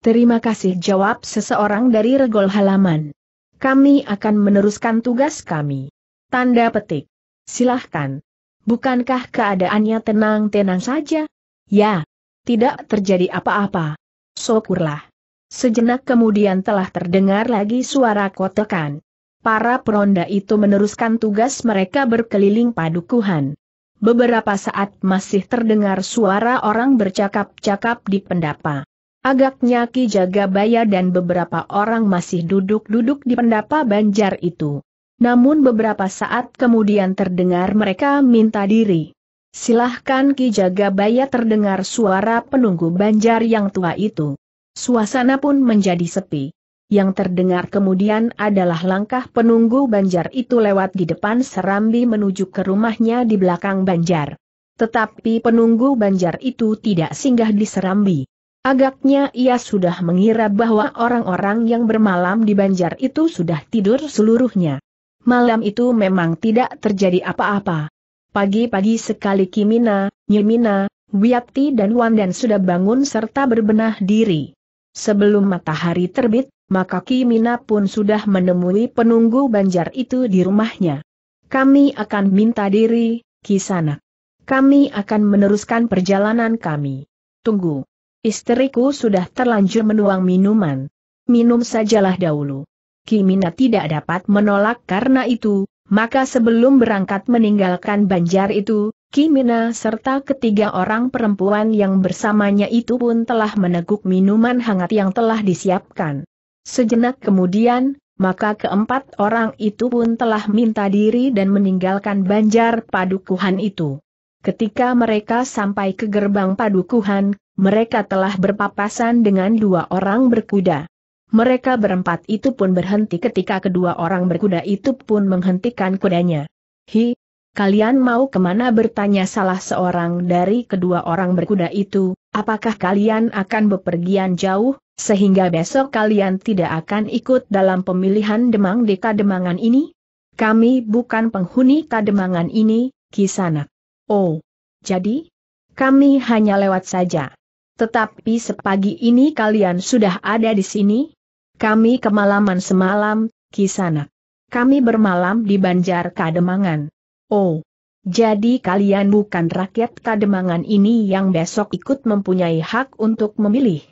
Terima kasih jawab seseorang dari regol halaman. Kami akan meneruskan tugas kami. Tanda petik. Silahkan. Bukankah keadaannya tenang-tenang saja? Ya. Tidak terjadi apa-apa. Syukurlah. Sejenak kemudian telah terdengar lagi suara kotekan para peronda itu meneruskan tugas mereka berkeliling padukuhan. Beberapa saat masih terdengar suara orang bercakap-cakap di pendapa. Agaknya Ki Jagabaya dan beberapa orang masih duduk-duduk di pendapa banjar itu. Namun beberapa saat kemudian terdengar mereka minta diri. Silahkan Ki Jagabaya terdengar suara penunggu banjar yang tua itu. Suasana pun menjadi sepi. Yang terdengar kemudian adalah langkah penunggu Banjar itu lewat di depan Serambi menuju ke rumahnya di belakang Banjar. Tetapi penunggu Banjar itu tidak singgah di Serambi. Agaknya ia sudah mengira bahwa orang-orang yang bermalam di Banjar itu sudah tidur seluruhnya. Malam itu memang tidak terjadi apa-apa. Pagi-pagi sekali Kimina, Nyimina, Wiyakti dan Wandan sudah bangun serta berbenah diri. Sebelum matahari terbit, maka Kimina pun sudah menemui penunggu banjar itu di rumahnya. Kami akan minta diri, Kisana. Kami akan meneruskan perjalanan kami. Tunggu. Istriku sudah terlanjur menuang minuman. Minum sajalah dahulu. Kimina tidak dapat menolak karena itu, maka sebelum berangkat meninggalkan banjar itu, Kimina serta ketiga orang perempuan yang bersamanya itu pun telah meneguk minuman hangat yang telah disiapkan. Sejenak kemudian, maka keempat orang itu pun telah minta diri dan meninggalkan banjar padukuhan itu. Ketika mereka sampai ke gerbang padukuhan, mereka telah berpapasan dengan dua orang berkuda. Mereka berempat itu pun berhenti ketika kedua orang berkuda itu pun menghentikan kudanya. Hi, Kalian mau kemana bertanya salah seorang dari kedua orang berkuda itu, apakah kalian akan bepergian jauh, sehingga besok kalian tidak akan ikut dalam pemilihan Demang di Kademangan ini? Kami bukan penghuni Kademangan ini, Kisana. Oh, jadi? Kami hanya lewat saja. Tetapi sepagi ini kalian sudah ada di sini? Kami kemalaman semalam, Kisana. Kami bermalam di Banjar Kademangan. Oh, jadi kalian bukan rakyat kademangan ini yang besok ikut mempunyai hak untuk memilih?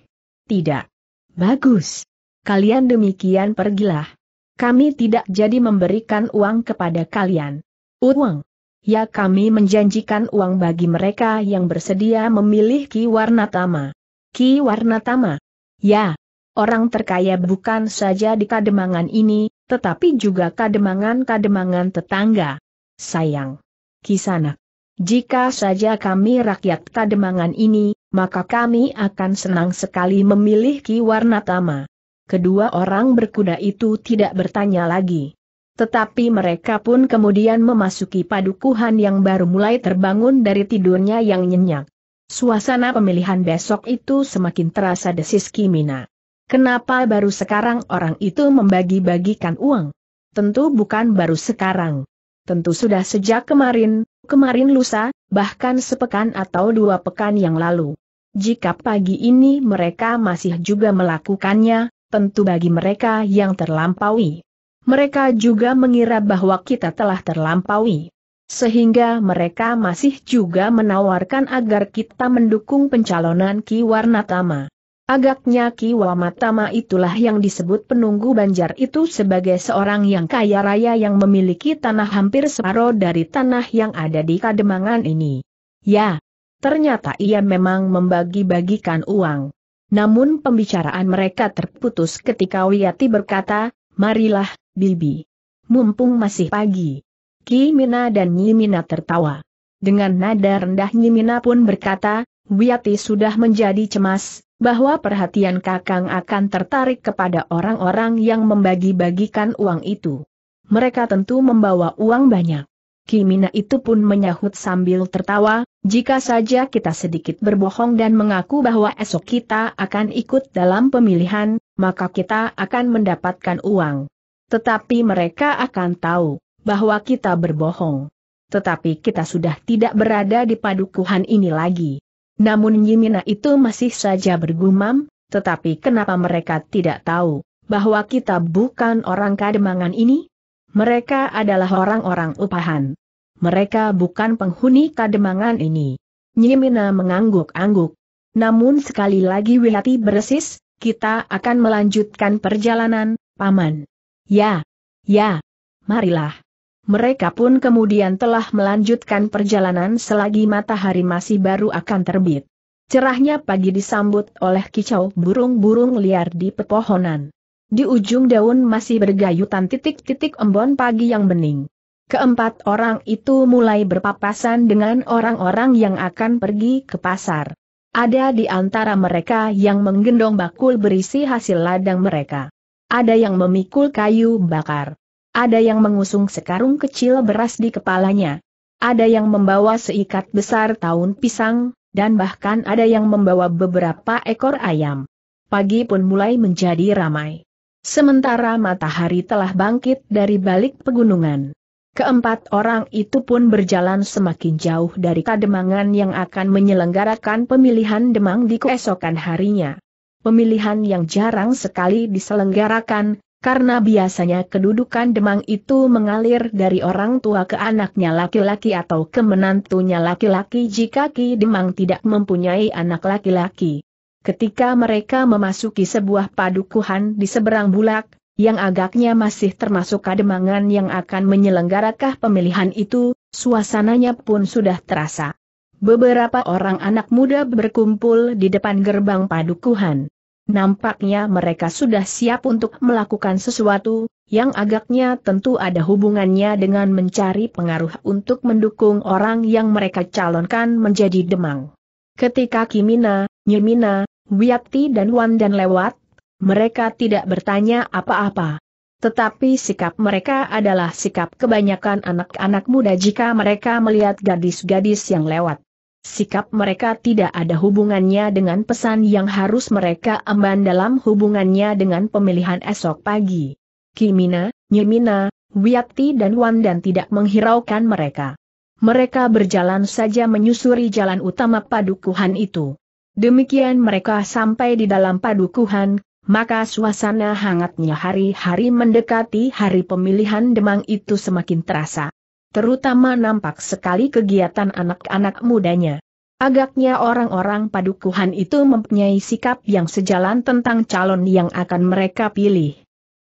Tidak. Bagus. Kalian demikian pergilah. Kami tidak jadi memberikan uang kepada kalian. Uang. Ya kami menjanjikan uang bagi mereka yang bersedia memilih Ki Warnatama. Ki Warnatama. Ya, orang terkaya bukan saja di kademangan ini, tetapi juga kademangan-kademangan tetangga sayang. Kisanak. Jika saja kami rakyat Kademangan ini, maka kami akan senang sekali memilih warna tama. Kedua orang berkuda itu tidak bertanya lagi. Tetapi mereka pun kemudian memasuki padukuhan yang baru mulai terbangun dari tidurnya yang nyenyak. Suasana pemilihan besok itu semakin terasa desis Kimina. Kenapa baru sekarang orang itu membagi-bagikan uang? Tentu bukan baru sekarang tentu sudah sejak kemarin, kemarin lusa, bahkan sepekan atau dua pekan yang lalu. Jika pagi ini mereka masih juga melakukannya, tentu bagi mereka yang terlampaui. Mereka juga mengira bahwa kita telah terlampaui sehingga mereka masih juga menawarkan agar kita mendukung pencalonan Ki Warnatama. Agaknya Ki Wamatama itulah yang disebut penunggu banjar itu sebagai seorang yang kaya raya yang memiliki tanah hampir separuh dari tanah yang ada di Kademangan ini. Ya, ternyata ia memang membagi-bagikan uang. Namun pembicaraan mereka terputus ketika Wiyati berkata, Marilah, Bibi. Mumpung masih pagi. Ki Mina dan Nyi Nyimina tertawa. Dengan nada rendah Nyi Nyimina pun berkata, Wiyati sudah menjadi cemas, bahwa perhatian Kakang akan tertarik kepada orang-orang yang membagi-bagikan uang itu. Mereka tentu membawa uang banyak. Kimina itu pun menyahut sambil tertawa, jika saja kita sedikit berbohong dan mengaku bahwa esok kita akan ikut dalam pemilihan, maka kita akan mendapatkan uang. Tetapi mereka akan tahu bahwa kita berbohong. Tetapi kita sudah tidak berada di padukuhan ini lagi. Namun Yimina itu masih saja bergumam, tetapi kenapa mereka tidak tahu bahwa kita bukan orang kademangan ini? Mereka adalah orang-orang upahan. Mereka bukan penghuni kademangan ini. Nyimina mengangguk-angguk. Namun sekali lagi Wihati bersis, kita akan melanjutkan perjalanan, Paman. Ya, ya, marilah. Mereka pun kemudian telah melanjutkan perjalanan selagi matahari masih baru akan terbit. Cerahnya pagi disambut oleh kicau burung-burung liar di pepohonan. Di ujung daun masih bergayutan titik-titik embon pagi yang bening. Keempat orang itu mulai berpapasan dengan orang-orang yang akan pergi ke pasar. Ada di antara mereka yang menggendong bakul berisi hasil ladang mereka. Ada yang memikul kayu bakar. Ada yang mengusung sekarung kecil beras di kepalanya. Ada yang membawa seikat besar tahun pisang, dan bahkan ada yang membawa beberapa ekor ayam. Pagi pun mulai menjadi ramai. Sementara matahari telah bangkit dari balik pegunungan. Keempat orang itu pun berjalan semakin jauh dari kademangan yang akan menyelenggarakan pemilihan Demang di keesokan harinya. Pemilihan yang jarang sekali diselenggarakan, karena biasanya kedudukan Demang itu mengalir dari orang tua ke anaknya laki-laki atau ke menantunya laki-laki jika Ki Demang tidak mempunyai anak laki-laki. Ketika mereka memasuki sebuah padukuhan di seberang bulak, yang agaknya masih termasuk kademangan yang akan menyelenggarakan pemilihan itu, suasananya pun sudah terasa. Beberapa orang anak muda berkumpul di depan gerbang padukuhan. Nampaknya mereka sudah siap untuk melakukan sesuatu, yang agaknya tentu ada hubungannya dengan mencari pengaruh untuk mendukung orang yang mereka calonkan menjadi demang. Ketika Kimina, Nyemina, Wiyati dan dan lewat, mereka tidak bertanya apa-apa. Tetapi sikap mereka adalah sikap kebanyakan anak-anak muda jika mereka melihat gadis-gadis yang lewat sikap mereka tidak ada hubungannya dengan pesan yang harus mereka emban dalam hubungannya dengan pemilihan esok pagi. Kimina, Nyimina, Wiyati dan Wan dan tidak menghiraukan mereka. Mereka berjalan saja menyusuri jalan utama padukuhan itu. Demikian mereka sampai di dalam padukuhan, maka suasana hangatnya hari-hari mendekati hari pemilihan Demang itu semakin terasa. Terutama nampak sekali kegiatan anak-anak mudanya. Agaknya orang-orang padukuhan itu mempunyai sikap yang sejalan tentang calon yang akan mereka pilih.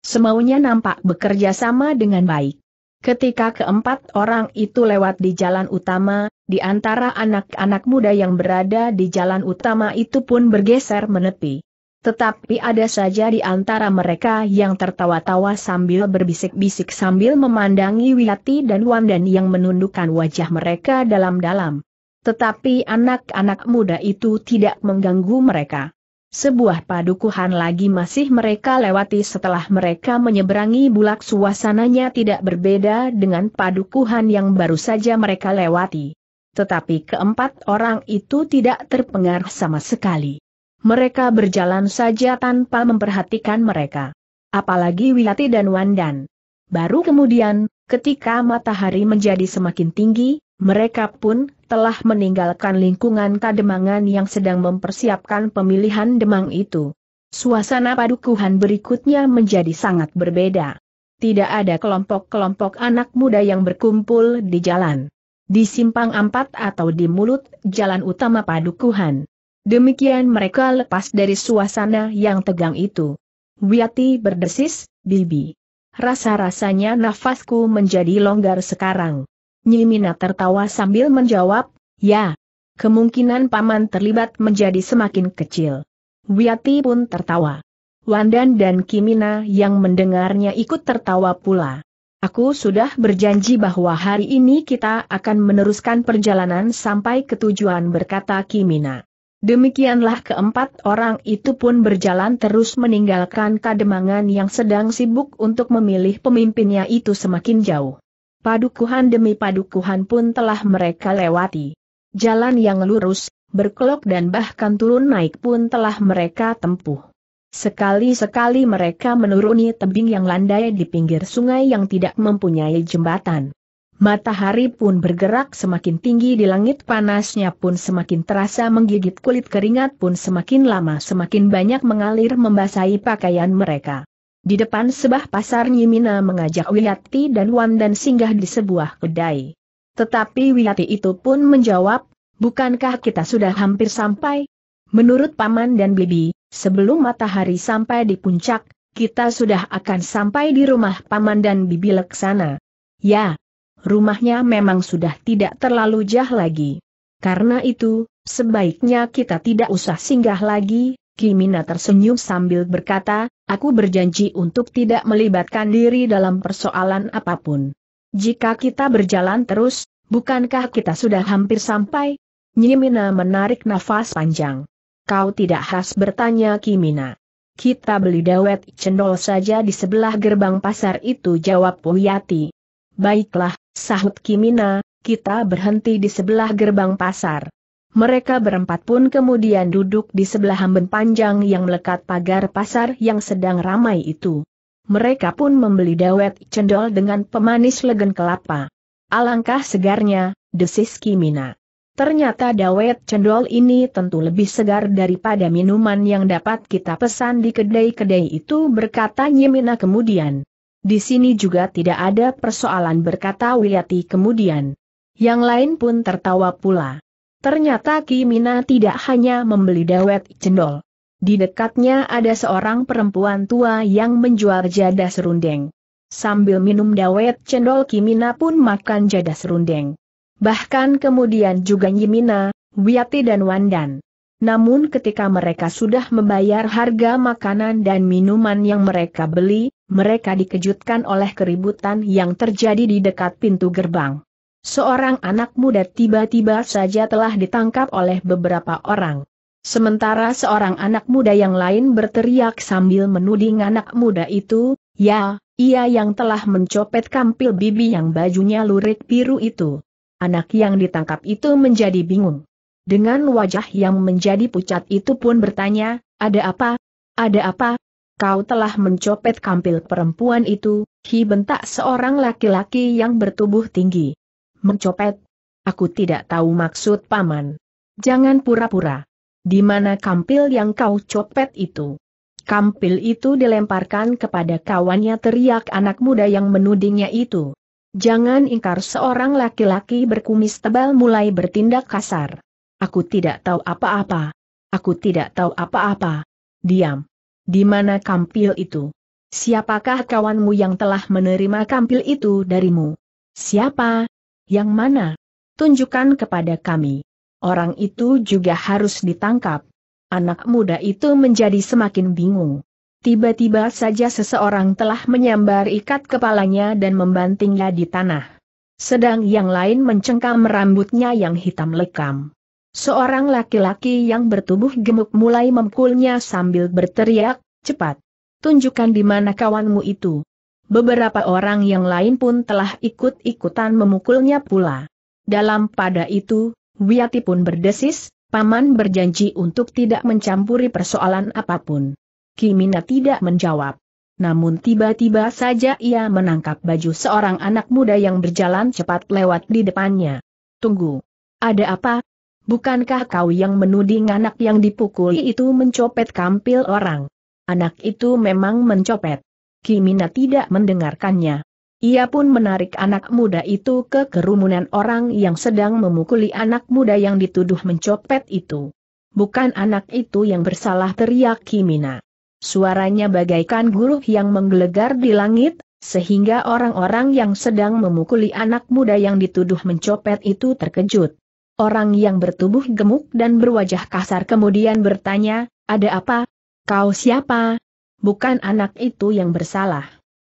Semaunya nampak bekerja sama dengan baik. Ketika keempat orang itu lewat di jalan utama, di antara anak-anak muda yang berada di jalan utama itu pun bergeser menepi. Tetapi ada saja di antara mereka yang tertawa-tawa sambil berbisik-bisik sambil memandangi Wiyati dan Wandan yang menundukkan wajah mereka dalam-dalam. Tetapi anak-anak muda itu tidak mengganggu mereka. Sebuah padukuhan lagi masih mereka lewati setelah mereka menyeberangi bulak suasananya tidak berbeda dengan padukuhan yang baru saja mereka lewati. Tetapi keempat orang itu tidak terpengaruh sama sekali mereka berjalan saja tanpa memperhatikan mereka. Apalagi Wiyati dan Wandan. Baru kemudian, ketika matahari menjadi semakin tinggi, mereka pun telah meninggalkan lingkungan Kademangan yang sedang mempersiapkan pemilihan Demang itu. Suasana padukuhan berikutnya menjadi sangat berbeda. Tidak ada kelompok-kelompok anak muda yang berkumpul di jalan. Di simpang empat atau di mulut jalan utama padukuhan. Demikian mereka lepas dari suasana yang tegang itu. Wiyati berdesis, Bibi. Rasa-rasanya nafasku menjadi longgar sekarang. Nyimina tertawa sambil menjawab, ya. Kemungkinan paman terlibat menjadi semakin kecil. Wiyati pun tertawa. Wandan dan Kimina yang mendengarnya ikut tertawa pula. Aku sudah berjanji bahwa hari ini kita akan meneruskan perjalanan sampai ke tujuan berkata Kimina. Demikianlah keempat orang itu pun berjalan terus meninggalkan kademangan yang sedang sibuk untuk memilih pemimpinnya itu semakin jauh. Padukuhan demi padukuhan pun telah mereka lewati. Jalan yang lurus, berkelok dan bahkan turun naik pun telah mereka tempuh. Sekali-sekali mereka menuruni tebing yang landai di pinggir sungai yang tidak mempunyai jembatan. Matahari pun bergerak semakin tinggi di langit panasnya pun semakin terasa menggigit kulit keringat pun semakin lama semakin banyak mengalir membasahi pakaian mereka. Di depan sebah pasar Nyimina mengajak Wiyati dan Wan dan singgah di sebuah kedai. Tetapi Wiyati itu pun menjawab, bukankah kita sudah hampir sampai? Menurut Paman dan Bibi, sebelum matahari sampai di puncak, kita sudah akan sampai di rumah Paman dan Bibi Leksana. Ya, rumahnya memang sudah tidak terlalu jah lagi. Karena itu, sebaiknya kita tidak usah singgah lagi, Kimina tersenyum sambil berkata, aku berjanji untuk tidak melibatkan diri dalam persoalan apapun. Jika kita berjalan terus, bukankah kita sudah hampir sampai? Nyimina menarik nafas panjang. Kau tidak khas bertanya Kimina. Kita beli dawet cendol saja di sebelah gerbang pasar itu jawab Puyati. Baiklah, Sahut Kimina, kita berhenti di sebelah gerbang pasar. Mereka berempat pun kemudian duduk di sebelah hamben panjang yang melekat pagar pasar yang sedang ramai itu. Mereka pun membeli dawet cendol dengan pemanis legen kelapa. Alangkah segarnya, desis Kimina. Ternyata dawet cendol ini tentu lebih segar daripada minuman yang dapat kita pesan di kedai-kedai itu berkata Nyimina kemudian. Di sini juga tidak ada persoalan berkata Wiyati kemudian. Yang lain pun tertawa pula. Ternyata Kimina tidak hanya membeli dawet cendol. Di dekatnya ada seorang perempuan tua yang menjual jadah serundeng. Sambil minum dawet cendol Kimina pun makan jadah serundeng. Bahkan kemudian juga Yimina, Wiyati dan Wandan. Namun ketika mereka sudah membayar harga makanan dan minuman yang mereka beli, mereka dikejutkan oleh keributan yang terjadi di dekat pintu gerbang. Seorang anak muda tiba-tiba saja telah ditangkap oleh beberapa orang. Sementara seorang anak muda yang lain berteriak sambil menuding anak muda itu, ya, ia yang telah mencopet kampil bibi yang bajunya lurik biru itu. Anak yang ditangkap itu menjadi bingung dengan wajah yang menjadi pucat itu pun bertanya, ada apa? Ada apa? Kau telah mencopet kampil perempuan itu, hi bentak seorang laki-laki yang bertubuh tinggi. Mencopet? Aku tidak tahu maksud paman. Jangan pura-pura. Di mana kampil yang kau copet itu? Kampil itu dilemparkan kepada kawannya teriak anak muda yang menudingnya itu. Jangan ingkar seorang laki-laki berkumis tebal mulai bertindak kasar. Aku tidak tahu apa-apa. Aku tidak tahu apa-apa. Diam. Di mana kampil itu? Siapakah kawanmu yang telah menerima kampil itu darimu? Siapa? Yang mana? Tunjukkan kepada kami. Orang itu juga harus ditangkap. Anak muda itu menjadi semakin bingung. Tiba-tiba saja seseorang telah menyambar ikat kepalanya dan membantingnya di tanah. Sedang yang lain mencengkam rambutnya yang hitam lekam. Seorang laki-laki yang bertubuh gemuk mulai memukulnya sambil berteriak, cepat. Tunjukkan di mana kawanmu itu. Beberapa orang yang lain pun telah ikut-ikutan memukulnya pula. Dalam pada itu, Wiyati pun berdesis, Paman berjanji untuk tidak mencampuri persoalan apapun. Kimina tidak menjawab. Namun tiba-tiba saja ia menangkap baju seorang anak muda yang berjalan cepat lewat di depannya. Tunggu. Ada apa, Bukankah kau yang menuding anak yang dipukuli itu mencopet kampil orang? Anak itu memang mencopet. Kimina tidak mendengarkannya. Ia pun menarik anak muda itu ke kerumunan orang yang sedang memukuli anak muda yang dituduh mencopet itu. Bukan anak itu yang bersalah teriak Kimina. Suaranya bagaikan guruh yang menggelegar di langit, sehingga orang-orang yang sedang memukuli anak muda yang dituduh mencopet itu terkejut. Orang yang bertubuh gemuk dan berwajah kasar kemudian bertanya, ada apa? Kau siapa? Bukan anak itu yang bersalah.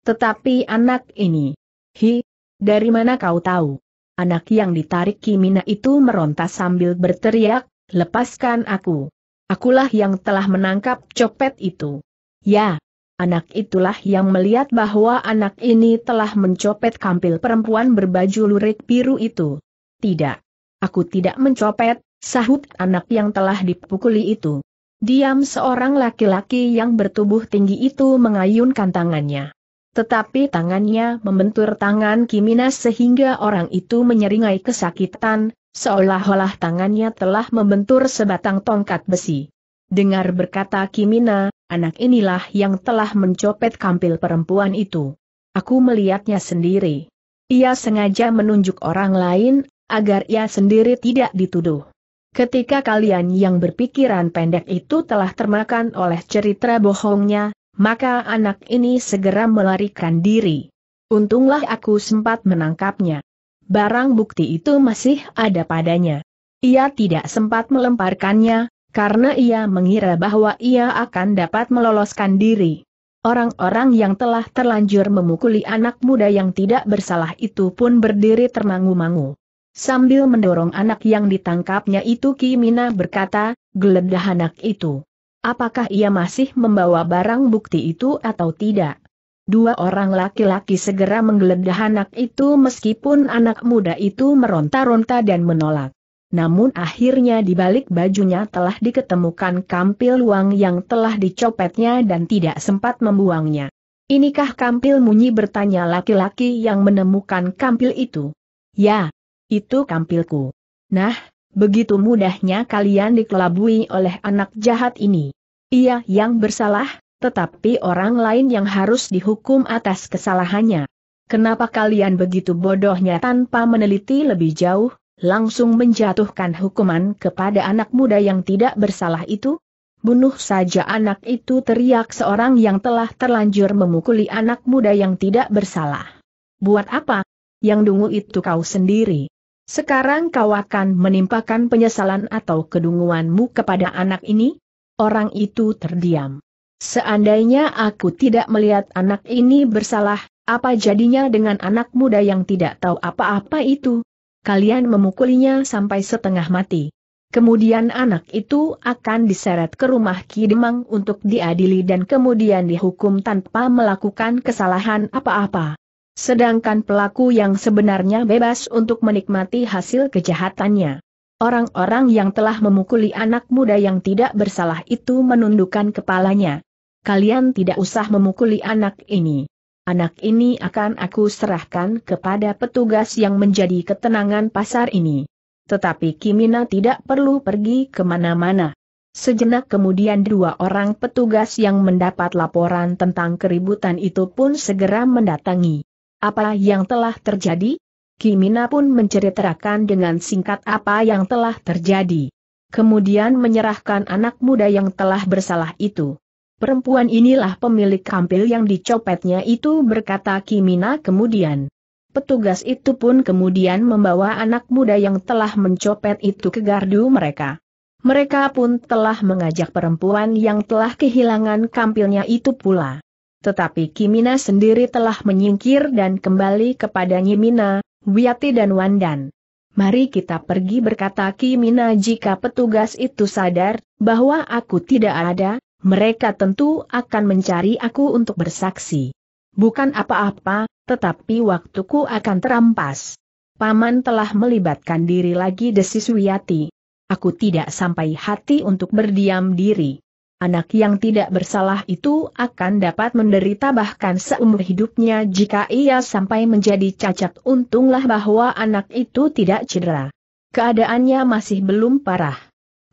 Tetapi anak ini. Hi, dari mana kau tahu? Anak yang ditarik Kimina itu meronta sambil berteriak, lepaskan aku. Akulah yang telah menangkap copet itu. Ya, anak itulah yang melihat bahwa anak ini telah mencopet kampil perempuan berbaju lurik biru itu. Tidak. Aku tidak mencopet, sahut anak yang telah dipukuli itu. Diam seorang laki-laki yang bertubuh tinggi itu mengayunkan tangannya. Tetapi tangannya membentur tangan Kimina sehingga orang itu menyeringai kesakitan, seolah-olah tangannya telah membentur sebatang tongkat besi. Dengar berkata Kimina, anak inilah yang telah mencopet kampil perempuan itu. Aku melihatnya sendiri. Ia sengaja menunjuk orang lain agar ia sendiri tidak dituduh. Ketika kalian yang berpikiran pendek itu telah termakan oleh cerita bohongnya, maka anak ini segera melarikan diri. Untunglah aku sempat menangkapnya. Barang bukti itu masih ada padanya. Ia tidak sempat melemparkannya, karena ia mengira bahwa ia akan dapat meloloskan diri. Orang-orang yang telah terlanjur memukuli anak muda yang tidak bersalah itu pun berdiri termangu-mangu. Sambil mendorong anak yang ditangkapnya itu Kimina berkata, geledah anak itu. Apakah ia masih membawa barang bukti itu atau tidak? Dua orang laki-laki segera menggeledah anak itu meskipun anak muda itu meronta-ronta dan menolak. Namun akhirnya di balik bajunya telah diketemukan kampil uang yang telah dicopetnya dan tidak sempat membuangnya. Inikah kampil munyi bertanya laki-laki yang menemukan kampil itu? Ya, itu kampilku. Nah, begitu mudahnya kalian dikelabui oleh anak jahat ini. Ia yang bersalah, tetapi orang lain yang harus dihukum atas kesalahannya. Kenapa kalian begitu bodohnya tanpa meneliti lebih jauh, langsung menjatuhkan hukuman kepada anak muda yang tidak bersalah itu? Bunuh saja anak itu teriak seorang yang telah terlanjur memukuli anak muda yang tidak bersalah. Buat apa? Yang dungu itu kau sendiri. Sekarang kau akan menimpakan penyesalan atau kedunguanmu kepada anak ini? Orang itu terdiam. Seandainya aku tidak melihat anak ini bersalah, apa jadinya dengan anak muda yang tidak tahu apa-apa itu? Kalian memukulinya sampai setengah mati. Kemudian anak itu akan diseret ke rumah Kidemang untuk diadili dan kemudian dihukum tanpa melakukan kesalahan apa-apa. Sedangkan pelaku yang sebenarnya bebas untuk menikmati hasil kejahatannya. Orang-orang yang telah memukuli anak muda yang tidak bersalah itu menundukkan kepalanya. Kalian tidak usah memukuli anak ini. Anak ini akan aku serahkan kepada petugas yang menjadi ketenangan pasar ini. Tetapi Kimina tidak perlu pergi kemana-mana. Sejenak kemudian dua orang petugas yang mendapat laporan tentang keributan itu pun segera mendatangi. Apa yang telah terjadi? Kimina pun menceritakan dengan singkat apa yang telah terjadi. Kemudian menyerahkan anak muda yang telah bersalah itu. Perempuan inilah pemilik kampil yang dicopetnya itu berkata Kimina kemudian. Petugas itu pun kemudian membawa anak muda yang telah mencopet itu ke gardu mereka. Mereka pun telah mengajak perempuan yang telah kehilangan kampilnya itu pula. Tetapi Kimina sendiri telah menyingkir dan kembali kepada Nyimina, Wiyati dan Wandan. Mari kita pergi berkata Kimina jika petugas itu sadar, bahwa aku tidak ada, mereka tentu akan mencari aku untuk bersaksi. Bukan apa-apa, tetapi waktuku akan terampas. Paman telah melibatkan diri lagi desis Wiyati. Aku tidak sampai hati untuk berdiam diri anak yang tidak bersalah itu akan dapat menderita bahkan seumur hidupnya jika ia sampai menjadi cacat untunglah bahwa anak itu tidak cedera. Keadaannya masih belum parah.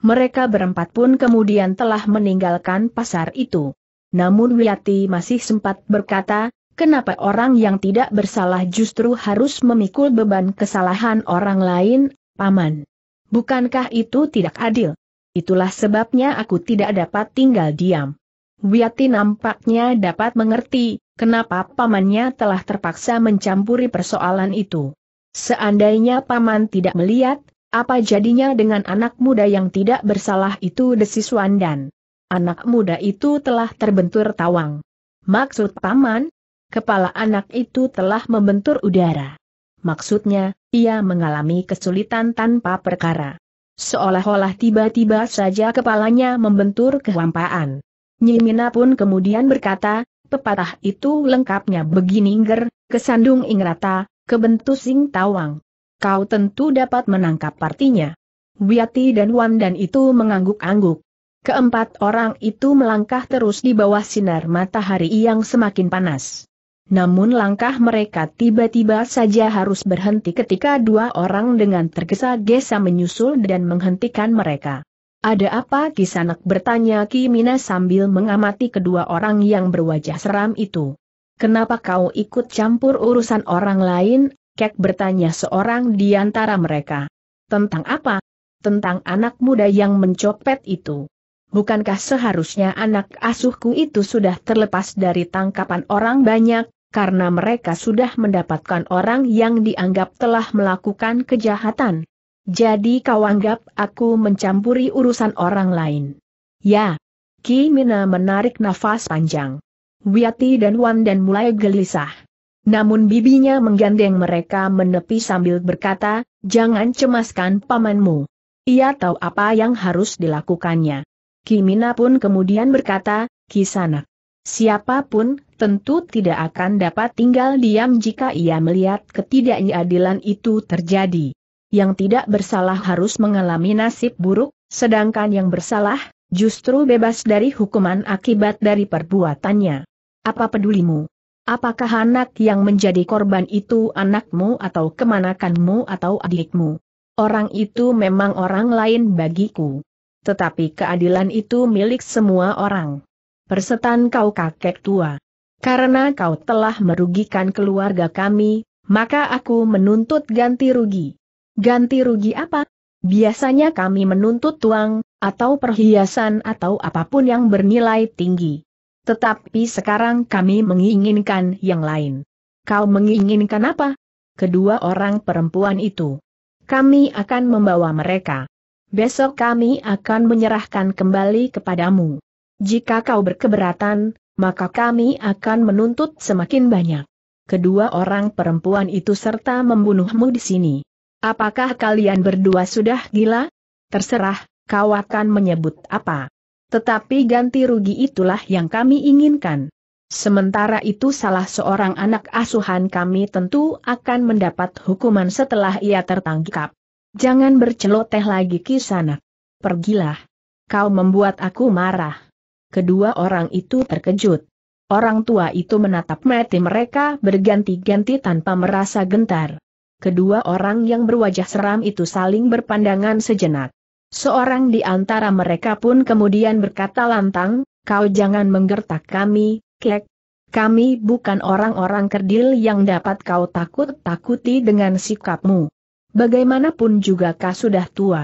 Mereka berempat pun kemudian telah meninggalkan pasar itu. Namun Wiyati masih sempat berkata, kenapa orang yang tidak bersalah justru harus memikul beban kesalahan orang lain, Paman? Bukankah itu tidak adil? Itulah sebabnya aku tidak dapat tinggal diam. Wiati nampaknya dapat mengerti, kenapa pamannya telah terpaksa mencampuri persoalan itu. Seandainya paman tidak melihat, apa jadinya dengan anak muda yang tidak bersalah itu desis Wandan. Anak muda itu telah terbentur tawang. Maksud paman, kepala anak itu telah membentur udara. Maksudnya, ia mengalami kesulitan tanpa perkara. Seolah-olah tiba-tiba saja kepalanya membentur kehampaan. Nyimina pun kemudian berkata, pepatah itu lengkapnya begini ger, kesandung ingrata, kebentus sing tawang. Kau tentu dapat menangkap partinya. Wiyati dan dan itu mengangguk-angguk. Keempat orang itu melangkah terus di bawah sinar matahari yang semakin panas. Namun langkah mereka tiba-tiba saja harus berhenti ketika dua orang dengan tergesa-gesa menyusul dan menghentikan mereka. Ada apa Kisanak bertanya Kimina sambil mengamati kedua orang yang berwajah seram itu. Kenapa kau ikut campur urusan orang lain, Kek bertanya seorang di antara mereka. Tentang apa? Tentang anak muda yang mencopet itu. Bukankah seharusnya anak asuhku itu sudah terlepas dari tangkapan orang banyak, karena mereka sudah mendapatkan orang yang dianggap telah melakukan kejahatan. Jadi kau anggap aku mencampuri urusan orang lain. Ya. Kimina menarik nafas panjang. Wiati dan Wan dan mulai gelisah. Namun bibinya menggandeng mereka menepi sambil berkata, jangan cemaskan pamanmu. Ia tahu apa yang harus dilakukannya. Kimina pun kemudian berkata, Kisanak. Siapapun, tentu tidak akan dapat tinggal diam jika ia melihat ketidakadilan itu terjadi. Yang tidak bersalah harus mengalami nasib buruk, sedangkan yang bersalah, justru bebas dari hukuman akibat dari perbuatannya. Apa pedulimu? Apakah anak yang menjadi korban itu anakmu atau kemanakanmu atau adikmu? Orang itu memang orang lain bagiku. Tetapi keadilan itu milik semua orang persetan kau kakek tua. Karena kau telah merugikan keluarga kami, maka aku menuntut ganti rugi. Ganti rugi apa? Biasanya kami menuntut tuang, atau perhiasan atau apapun yang bernilai tinggi. Tetapi sekarang kami menginginkan yang lain. Kau menginginkan apa? Kedua orang perempuan itu. Kami akan membawa mereka. Besok kami akan menyerahkan kembali kepadamu. Jika kau berkeberatan, maka kami akan menuntut semakin banyak. Kedua orang perempuan itu serta membunuhmu di sini. Apakah kalian berdua sudah gila? Terserah, kau akan menyebut apa. Tetapi ganti rugi itulah yang kami inginkan. Sementara itu salah seorang anak asuhan kami tentu akan mendapat hukuman setelah ia tertangkap. Jangan berceloteh lagi kisanak. Pergilah. Kau membuat aku marah kedua orang itu terkejut. Orang tua itu menatap mati mereka berganti-ganti tanpa merasa gentar. Kedua orang yang berwajah seram itu saling berpandangan sejenak. Seorang di antara mereka pun kemudian berkata lantang, kau jangan menggertak kami, klek. Kami bukan orang-orang kerdil yang dapat kau takut-takuti dengan sikapmu. Bagaimanapun juga kau sudah tua.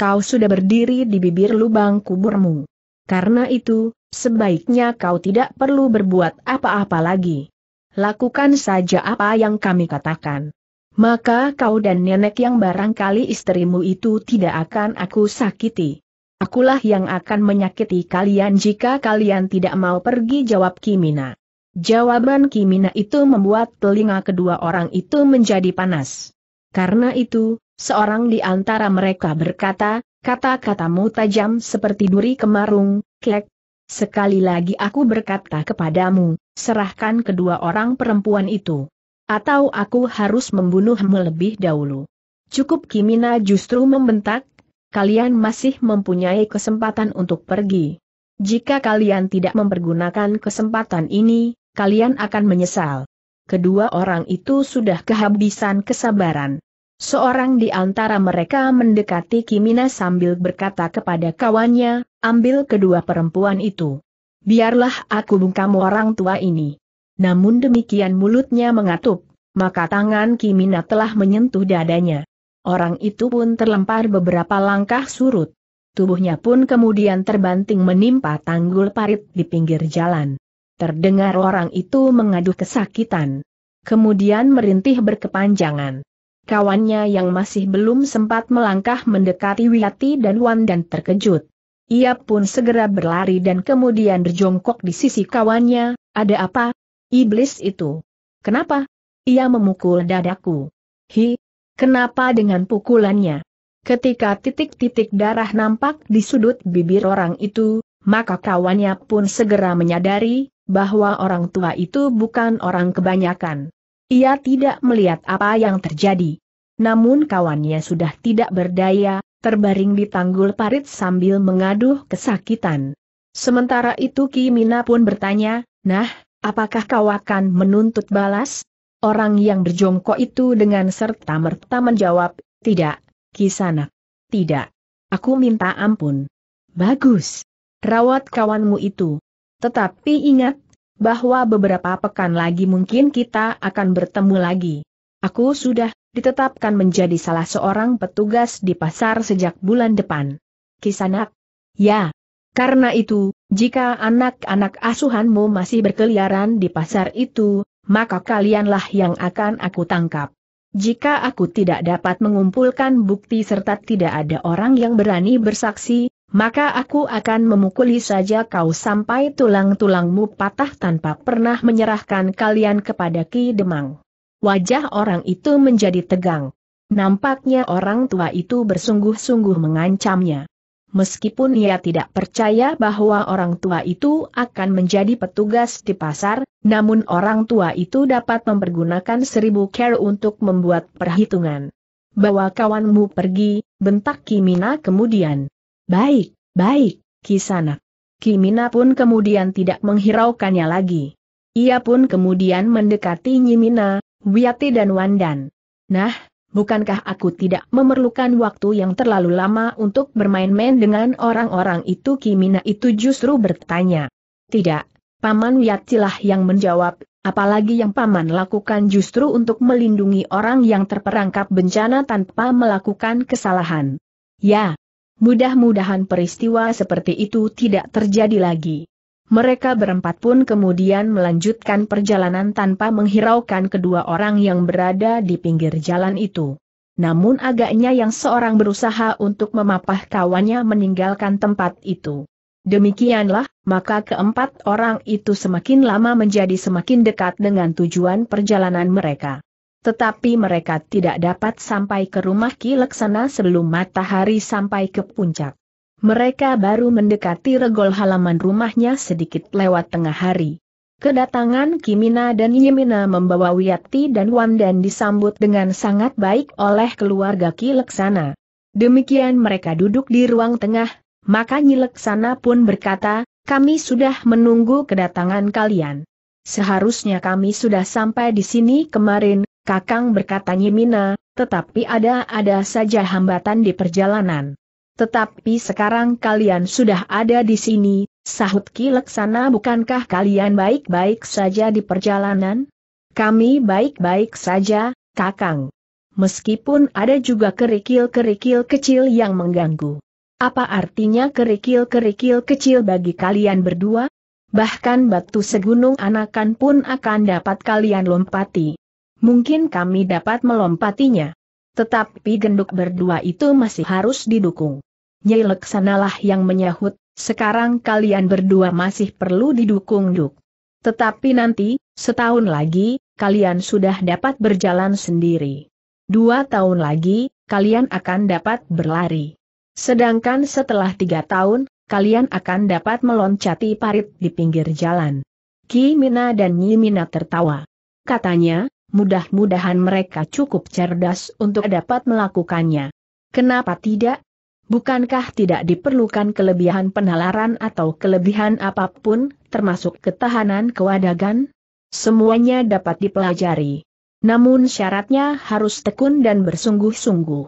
Kau sudah berdiri di bibir lubang kuburmu. Karena itu, sebaiknya kau tidak perlu berbuat apa-apa lagi. Lakukan saja apa yang kami katakan. Maka kau dan nenek yang barangkali istrimu itu tidak akan aku sakiti. Akulah yang akan menyakiti kalian jika kalian tidak mau pergi jawab Kimina. Jawaban Kimina itu membuat telinga kedua orang itu menjadi panas. Karena itu, seorang di antara mereka berkata, Kata-katamu tajam seperti duri kemarung, kek. Sekali lagi aku berkata kepadamu, serahkan kedua orang perempuan itu. Atau aku harus membunuhmu lebih dahulu. Cukup Kimina justru membentak, kalian masih mempunyai kesempatan untuk pergi. Jika kalian tidak mempergunakan kesempatan ini, kalian akan menyesal. Kedua orang itu sudah kehabisan kesabaran. Seorang di antara mereka mendekati Kimina sambil berkata kepada kawannya, ambil kedua perempuan itu. Biarlah aku bungkam orang tua ini. Namun demikian mulutnya mengatup, maka tangan Kimina telah menyentuh dadanya. Orang itu pun terlempar beberapa langkah surut. Tubuhnya pun kemudian terbanting menimpa tanggul parit di pinggir jalan. Terdengar orang itu mengaduh kesakitan. Kemudian merintih berkepanjangan. Kawannya yang masih belum sempat melangkah mendekati Wiyati dan Wan dan terkejut. Ia pun segera berlari dan kemudian berjongkok di sisi kawannya, ada apa? Iblis itu. Kenapa? Ia memukul dadaku. Hi, kenapa dengan pukulannya? Ketika titik-titik darah nampak di sudut bibir orang itu, maka kawannya pun segera menyadari bahwa orang tua itu bukan orang kebanyakan. Ia tidak melihat apa yang terjadi. Namun kawannya sudah tidak berdaya, terbaring di tanggul parit sambil mengaduh kesakitan. Sementara itu Ki Mina pun bertanya, nah, apakah kau akan menuntut balas? Orang yang berjongkok itu dengan serta merta menjawab, tidak, Kisanak. Tidak. Aku minta ampun. Bagus. Rawat kawanmu itu. Tetapi ingat, bahwa beberapa pekan lagi mungkin kita akan bertemu lagi. Aku sudah ditetapkan menjadi salah seorang petugas di pasar sejak bulan depan. Kisanak? Ya. Karena itu, jika anak-anak asuhanmu masih berkeliaran di pasar itu, maka kalianlah yang akan aku tangkap. Jika aku tidak dapat mengumpulkan bukti serta tidak ada orang yang berani bersaksi, maka aku akan memukuli saja kau sampai tulang-tulangmu patah tanpa pernah menyerahkan kalian kepada Ki Demang. Wajah orang itu menjadi tegang. Nampaknya orang tua itu bersungguh-sungguh mengancamnya. Meskipun ia tidak percaya bahwa orang tua itu akan menjadi petugas di pasar, namun orang tua itu dapat mempergunakan seribu care untuk membuat perhitungan. Bawa kawanmu pergi, bentak Kimina kemudian. Baik, baik, Kisanak. Kimina pun kemudian tidak menghiraukannya lagi. Ia pun kemudian mendekati Nyimina, Wiyati dan Wandan. Nah, bukankah aku tidak memerlukan waktu yang terlalu lama untuk bermain-main dengan orang-orang itu? Kimina itu justru bertanya. Tidak, Paman lah yang menjawab, apalagi yang Paman lakukan justru untuk melindungi orang yang terperangkap bencana tanpa melakukan kesalahan. Ya, Mudah-mudahan peristiwa seperti itu tidak terjadi lagi. Mereka berempat pun kemudian melanjutkan perjalanan tanpa menghiraukan kedua orang yang berada di pinggir jalan itu. Namun agaknya yang seorang berusaha untuk memapah kawannya meninggalkan tempat itu. Demikianlah, maka keempat orang itu semakin lama menjadi semakin dekat dengan tujuan perjalanan mereka. Tetapi mereka tidak dapat sampai ke rumah Ki Leksana sebelum matahari sampai ke puncak. Mereka baru mendekati regol halaman rumahnya sedikit lewat tengah hari. Kedatangan Kimina dan Yemina membawa Wiyati dan Wandan disambut dengan sangat baik oleh keluarga Ki Leksana. Demikian mereka duduk di ruang tengah, maka Nyi Leksana pun berkata, kami sudah menunggu kedatangan kalian. Seharusnya kami sudah sampai di sini kemarin, Kakang berkata Nyimina, tetapi ada-ada saja hambatan di perjalanan. Tetapi sekarang kalian sudah ada di sini, sahut Ki Leksana bukankah kalian baik-baik saja di perjalanan? Kami baik-baik saja, Kakang. Meskipun ada juga kerikil-kerikil kecil yang mengganggu. Apa artinya kerikil-kerikil kecil bagi kalian berdua? Bahkan batu segunung anakan pun akan dapat kalian lompati. Mungkin kami dapat melompatinya. Tetapi genduk berdua itu masih harus didukung. Nyai Leksanalah yang menyahut, sekarang kalian berdua masih perlu didukung duk. Tetapi nanti, setahun lagi, kalian sudah dapat berjalan sendiri. Dua tahun lagi, kalian akan dapat berlari. Sedangkan setelah tiga tahun, kalian akan dapat meloncati parit di pinggir jalan. Ki Mina dan Nyi Mina tertawa. Katanya, mudah-mudahan mereka cukup cerdas untuk dapat melakukannya. Kenapa tidak? Bukankah tidak diperlukan kelebihan penalaran atau kelebihan apapun, termasuk ketahanan kewadagan? Semuanya dapat dipelajari. Namun syaratnya harus tekun dan bersungguh-sungguh.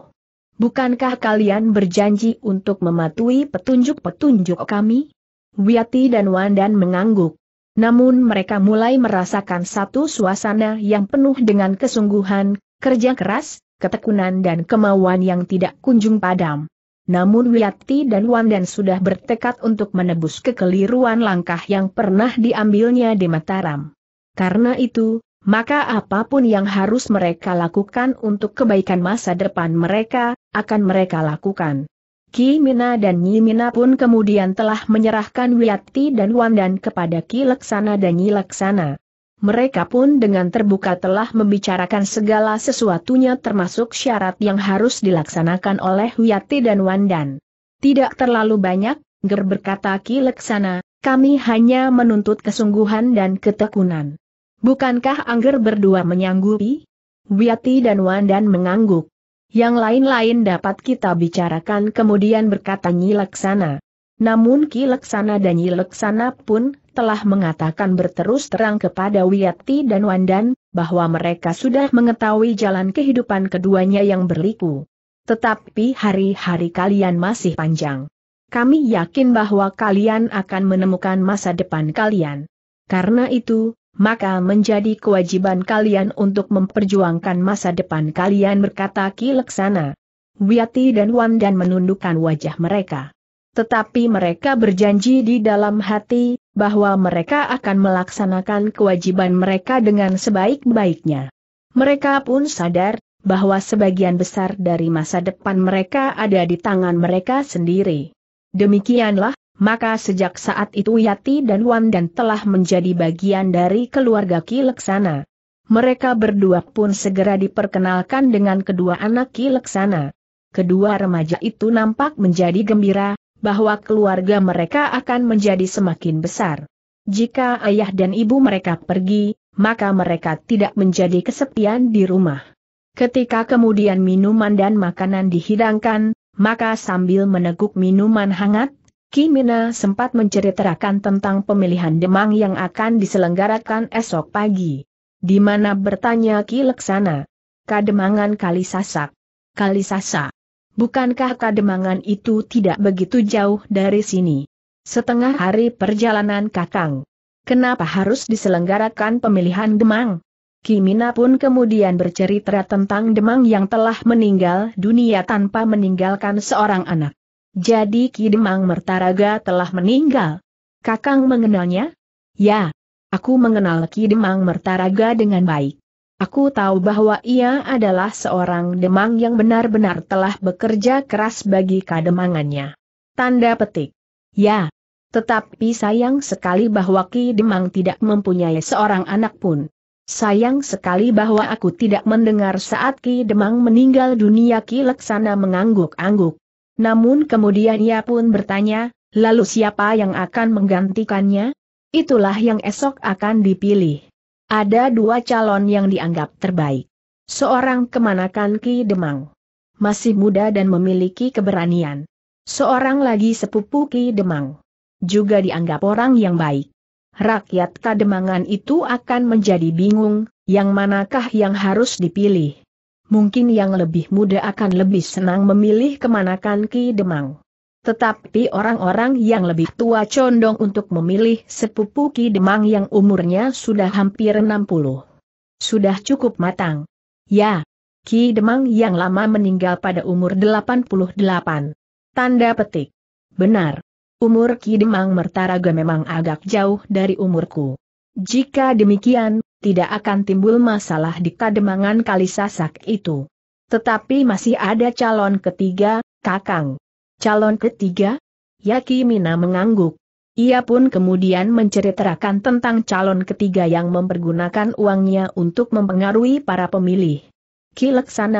Bukankah kalian berjanji untuk mematuhi petunjuk-petunjuk kami? Wiati dan Wandan mengangguk. Namun mereka mulai merasakan satu suasana yang penuh dengan kesungguhan, kerja keras, ketekunan dan kemauan yang tidak kunjung padam. Namun Wiyati dan dan sudah bertekad untuk menebus kekeliruan langkah yang pernah diambilnya di Mataram. Karena itu, maka apapun yang harus mereka lakukan untuk kebaikan masa depan mereka, akan mereka lakukan. Ki Mina dan Nyi Mina pun kemudian telah menyerahkan Wiyati dan Wandan kepada Ki Leksana dan Nyi Leksana. Mereka pun dengan terbuka telah membicarakan segala sesuatunya termasuk syarat yang harus dilaksanakan oleh Wiyati dan Wandan. Tidak terlalu banyak, Ger berkata Ki Leksana, kami hanya menuntut kesungguhan dan ketekunan. Bukankah Angger berdua menyanggupi? Wiyati dan Wandan mengangguk. Yang lain-lain dapat kita bicarakan kemudian berkata Nyi Namun Ki Laksana dan Nyi pun telah mengatakan berterus terang kepada Wiyati dan Wandan, bahwa mereka sudah mengetahui jalan kehidupan keduanya yang berliku. Tetapi hari-hari kalian masih panjang. Kami yakin bahwa kalian akan menemukan masa depan kalian. Karena itu, maka menjadi kewajiban kalian untuk memperjuangkan masa depan kalian berkata Ki Leksana. Wiyati dan Wan dan menundukkan wajah mereka. Tetapi mereka berjanji di dalam hati, bahwa mereka akan melaksanakan kewajiban mereka dengan sebaik-baiknya. Mereka pun sadar, bahwa sebagian besar dari masa depan mereka ada di tangan mereka sendiri. Demikianlah, maka sejak saat itu Yati dan Wan dan telah menjadi bagian dari keluarga Ki Leksana. Mereka berdua pun segera diperkenalkan dengan kedua anak Ki Leksana. Kedua remaja itu nampak menjadi gembira, bahwa keluarga mereka akan menjadi semakin besar. Jika ayah dan ibu mereka pergi, maka mereka tidak menjadi kesepian di rumah. Ketika kemudian minuman dan makanan dihidangkan, maka sambil meneguk minuman hangat, Kimina sempat menceritakan tentang pemilihan Demang yang akan diselenggarakan esok pagi. Di mana bertanya Ki Leksana. Kademangan Kalisasak. Kalisasa. Bukankah Kademangan itu tidak begitu jauh dari sini? Setengah hari perjalanan Kakang. Kenapa harus diselenggarakan pemilihan Demang? Kimina pun kemudian bercerita tentang Demang yang telah meninggal dunia tanpa meninggalkan seorang anak. Jadi Kidemang Mertaraga telah meninggal. Kakang mengenalnya? Ya, aku mengenal Kidemang Mertaraga dengan baik. Aku tahu bahwa ia adalah seorang demang yang benar-benar telah bekerja keras bagi kademangannya. Tanda petik. Ya, tetapi sayang sekali bahwa Ki Demang tidak mempunyai seorang anak pun. Sayang sekali bahwa aku tidak mendengar saat Ki Demang meninggal dunia Ki Leksana mengangguk-angguk. Namun kemudian ia pun bertanya, lalu siapa yang akan menggantikannya? Itulah yang esok akan dipilih. Ada dua calon yang dianggap terbaik. Seorang kemanakan Ki Demang. Masih muda dan memiliki keberanian. Seorang lagi sepupu Ki Demang. Juga dianggap orang yang baik. Rakyat Kademangan itu akan menjadi bingung, yang manakah yang harus dipilih mungkin yang lebih muda akan lebih senang memilih kemanakan Ki Demang. Tetapi orang-orang yang lebih tua condong untuk memilih sepupu Ki Demang yang umurnya sudah hampir 60. Sudah cukup matang. Ya, Ki Demang yang lama meninggal pada umur 88. Tanda petik. Benar. Umur Ki Demang Mertaraga memang agak jauh dari umurku. Jika demikian, tidak akan timbul masalah di kademangan kali sasak itu. Tetapi masih ada calon ketiga, Kakang. Calon ketiga? Yaki Mina mengangguk. Ia pun kemudian menceritakan tentang calon ketiga yang mempergunakan uangnya untuk mempengaruhi para pemilih. Ki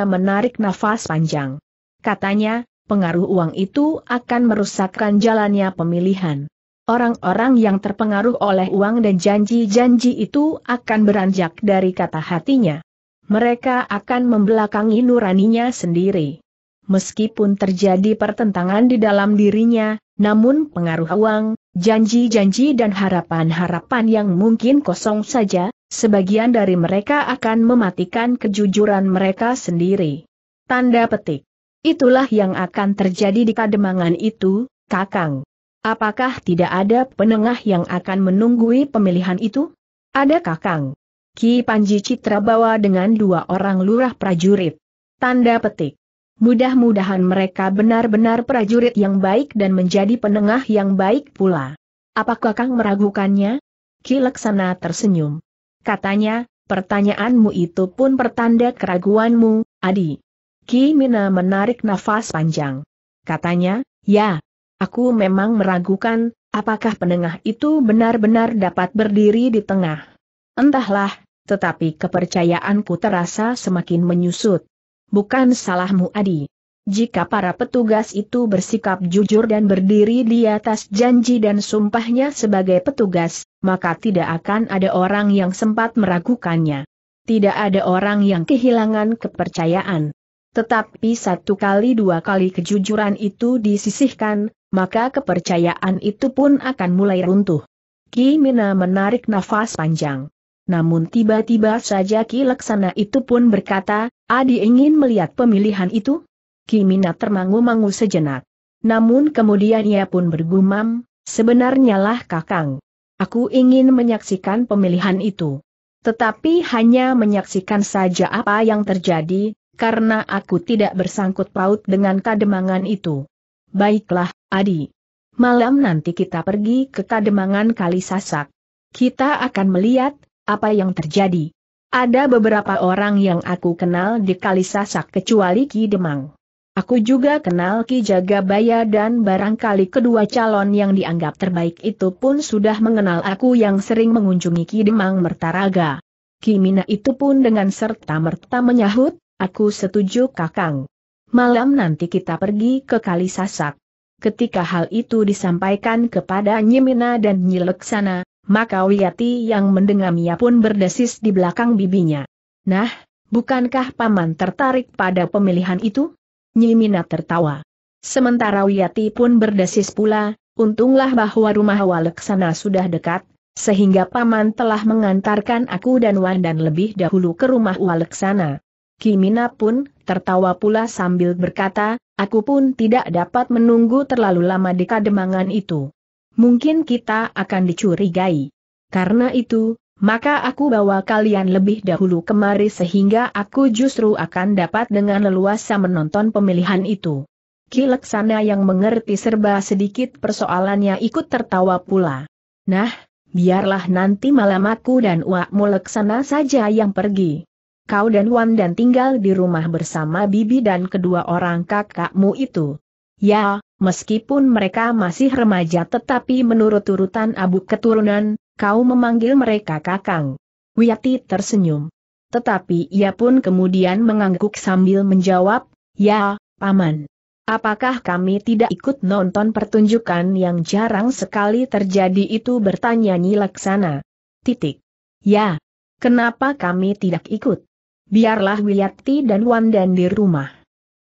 menarik nafas panjang. Katanya, pengaruh uang itu akan merusakkan jalannya pemilihan. Orang-orang yang terpengaruh oleh uang dan janji-janji itu akan beranjak dari kata hatinya. Mereka akan membelakangi nuraninya sendiri. Meskipun terjadi pertentangan di dalam dirinya, namun pengaruh uang, janji-janji dan harapan-harapan yang mungkin kosong saja, sebagian dari mereka akan mematikan kejujuran mereka sendiri. Tanda petik. Itulah yang akan terjadi di kademangan itu, Kakang. Apakah tidak ada penengah yang akan menunggui pemilihan itu? Ada Kakang. Ki Panji Citra bawa dengan dua orang lurah prajurit. Tanda petik. Mudah-mudahan mereka benar-benar prajurit yang baik dan menjadi penengah yang baik pula. Apakah Kakang meragukannya? Ki Laksana tersenyum. Katanya, pertanyaanmu itu pun pertanda keraguanmu, Adi. Ki Mina menarik nafas panjang. Katanya, ya, Aku memang meragukan, apakah penengah itu benar-benar dapat berdiri di tengah. Entahlah, tetapi kepercayaanku terasa semakin menyusut. Bukan salahmu Adi. Jika para petugas itu bersikap jujur dan berdiri di atas janji dan sumpahnya sebagai petugas, maka tidak akan ada orang yang sempat meragukannya. Tidak ada orang yang kehilangan kepercayaan. Tetapi satu kali dua kali kejujuran itu disisihkan, maka kepercayaan itu pun akan mulai runtuh. Ki Mina menarik nafas panjang. Namun tiba-tiba saja Ki Laksana itu pun berkata, Adi ingin melihat pemilihan itu? Ki Mina termangu-mangu sejenak. Namun kemudian ia pun bergumam, sebenarnya lah kakang. Aku ingin menyaksikan pemilihan itu. Tetapi hanya menyaksikan saja apa yang terjadi, karena aku tidak bersangkut paut dengan kademangan itu. Baiklah, Adi. Malam nanti kita pergi ke Kademangan Kali Sasak. Kita akan melihat apa yang terjadi. Ada beberapa orang yang aku kenal di Kali Sasak kecuali Ki Demang. Aku juga kenal Ki Jagabaya dan barangkali kedua calon yang dianggap terbaik itu pun sudah mengenal aku yang sering mengunjungi Ki Demang Mertaraga. Ki Mina itu pun dengan serta-merta menyahut, aku setuju Kakang malam nanti kita pergi ke Kali Sasak. Ketika hal itu disampaikan kepada Nyimina dan Nyileksana, maka Wiyati yang mendengarnya pun berdesis di belakang bibinya. Nah, bukankah Paman tertarik pada pemilihan itu? Nyimina tertawa. Sementara Wiyati pun berdesis pula, untunglah bahwa rumah Waleksana sudah dekat, sehingga paman telah mengantarkan aku dan Wandan lebih dahulu ke rumah Waleksana. Kimina pun, tertawa pula sambil berkata, aku pun tidak dapat menunggu terlalu lama di kademangan itu. Mungkin kita akan dicurigai. Karena itu, maka aku bawa kalian lebih dahulu kemari sehingga aku justru akan dapat dengan leluasa menonton pemilihan itu. Kileksana yang mengerti serba sedikit persoalannya ikut tertawa pula. Nah, biarlah nanti malam aku dan uakmu leksana saja yang pergi kau dan Wan dan tinggal di rumah bersama bibi dan kedua orang kakakmu itu. Ya, meskipun mereka masih remaja tetapi menurut urutan abu keturunan, kau memanggil mereka kakang. Wiyati tersenyum. Tetapi ia pun kemudian mengangguk sambil menjawab, ya, paman. Apakah kami tidak ikut nonton pertunjukan yang jarang sekali terjadi itu bertanya Nyi Laksana? Titik. Ya. Kenapa kami tidak ikut? biarlah Wiyati dan Wandan di rumah.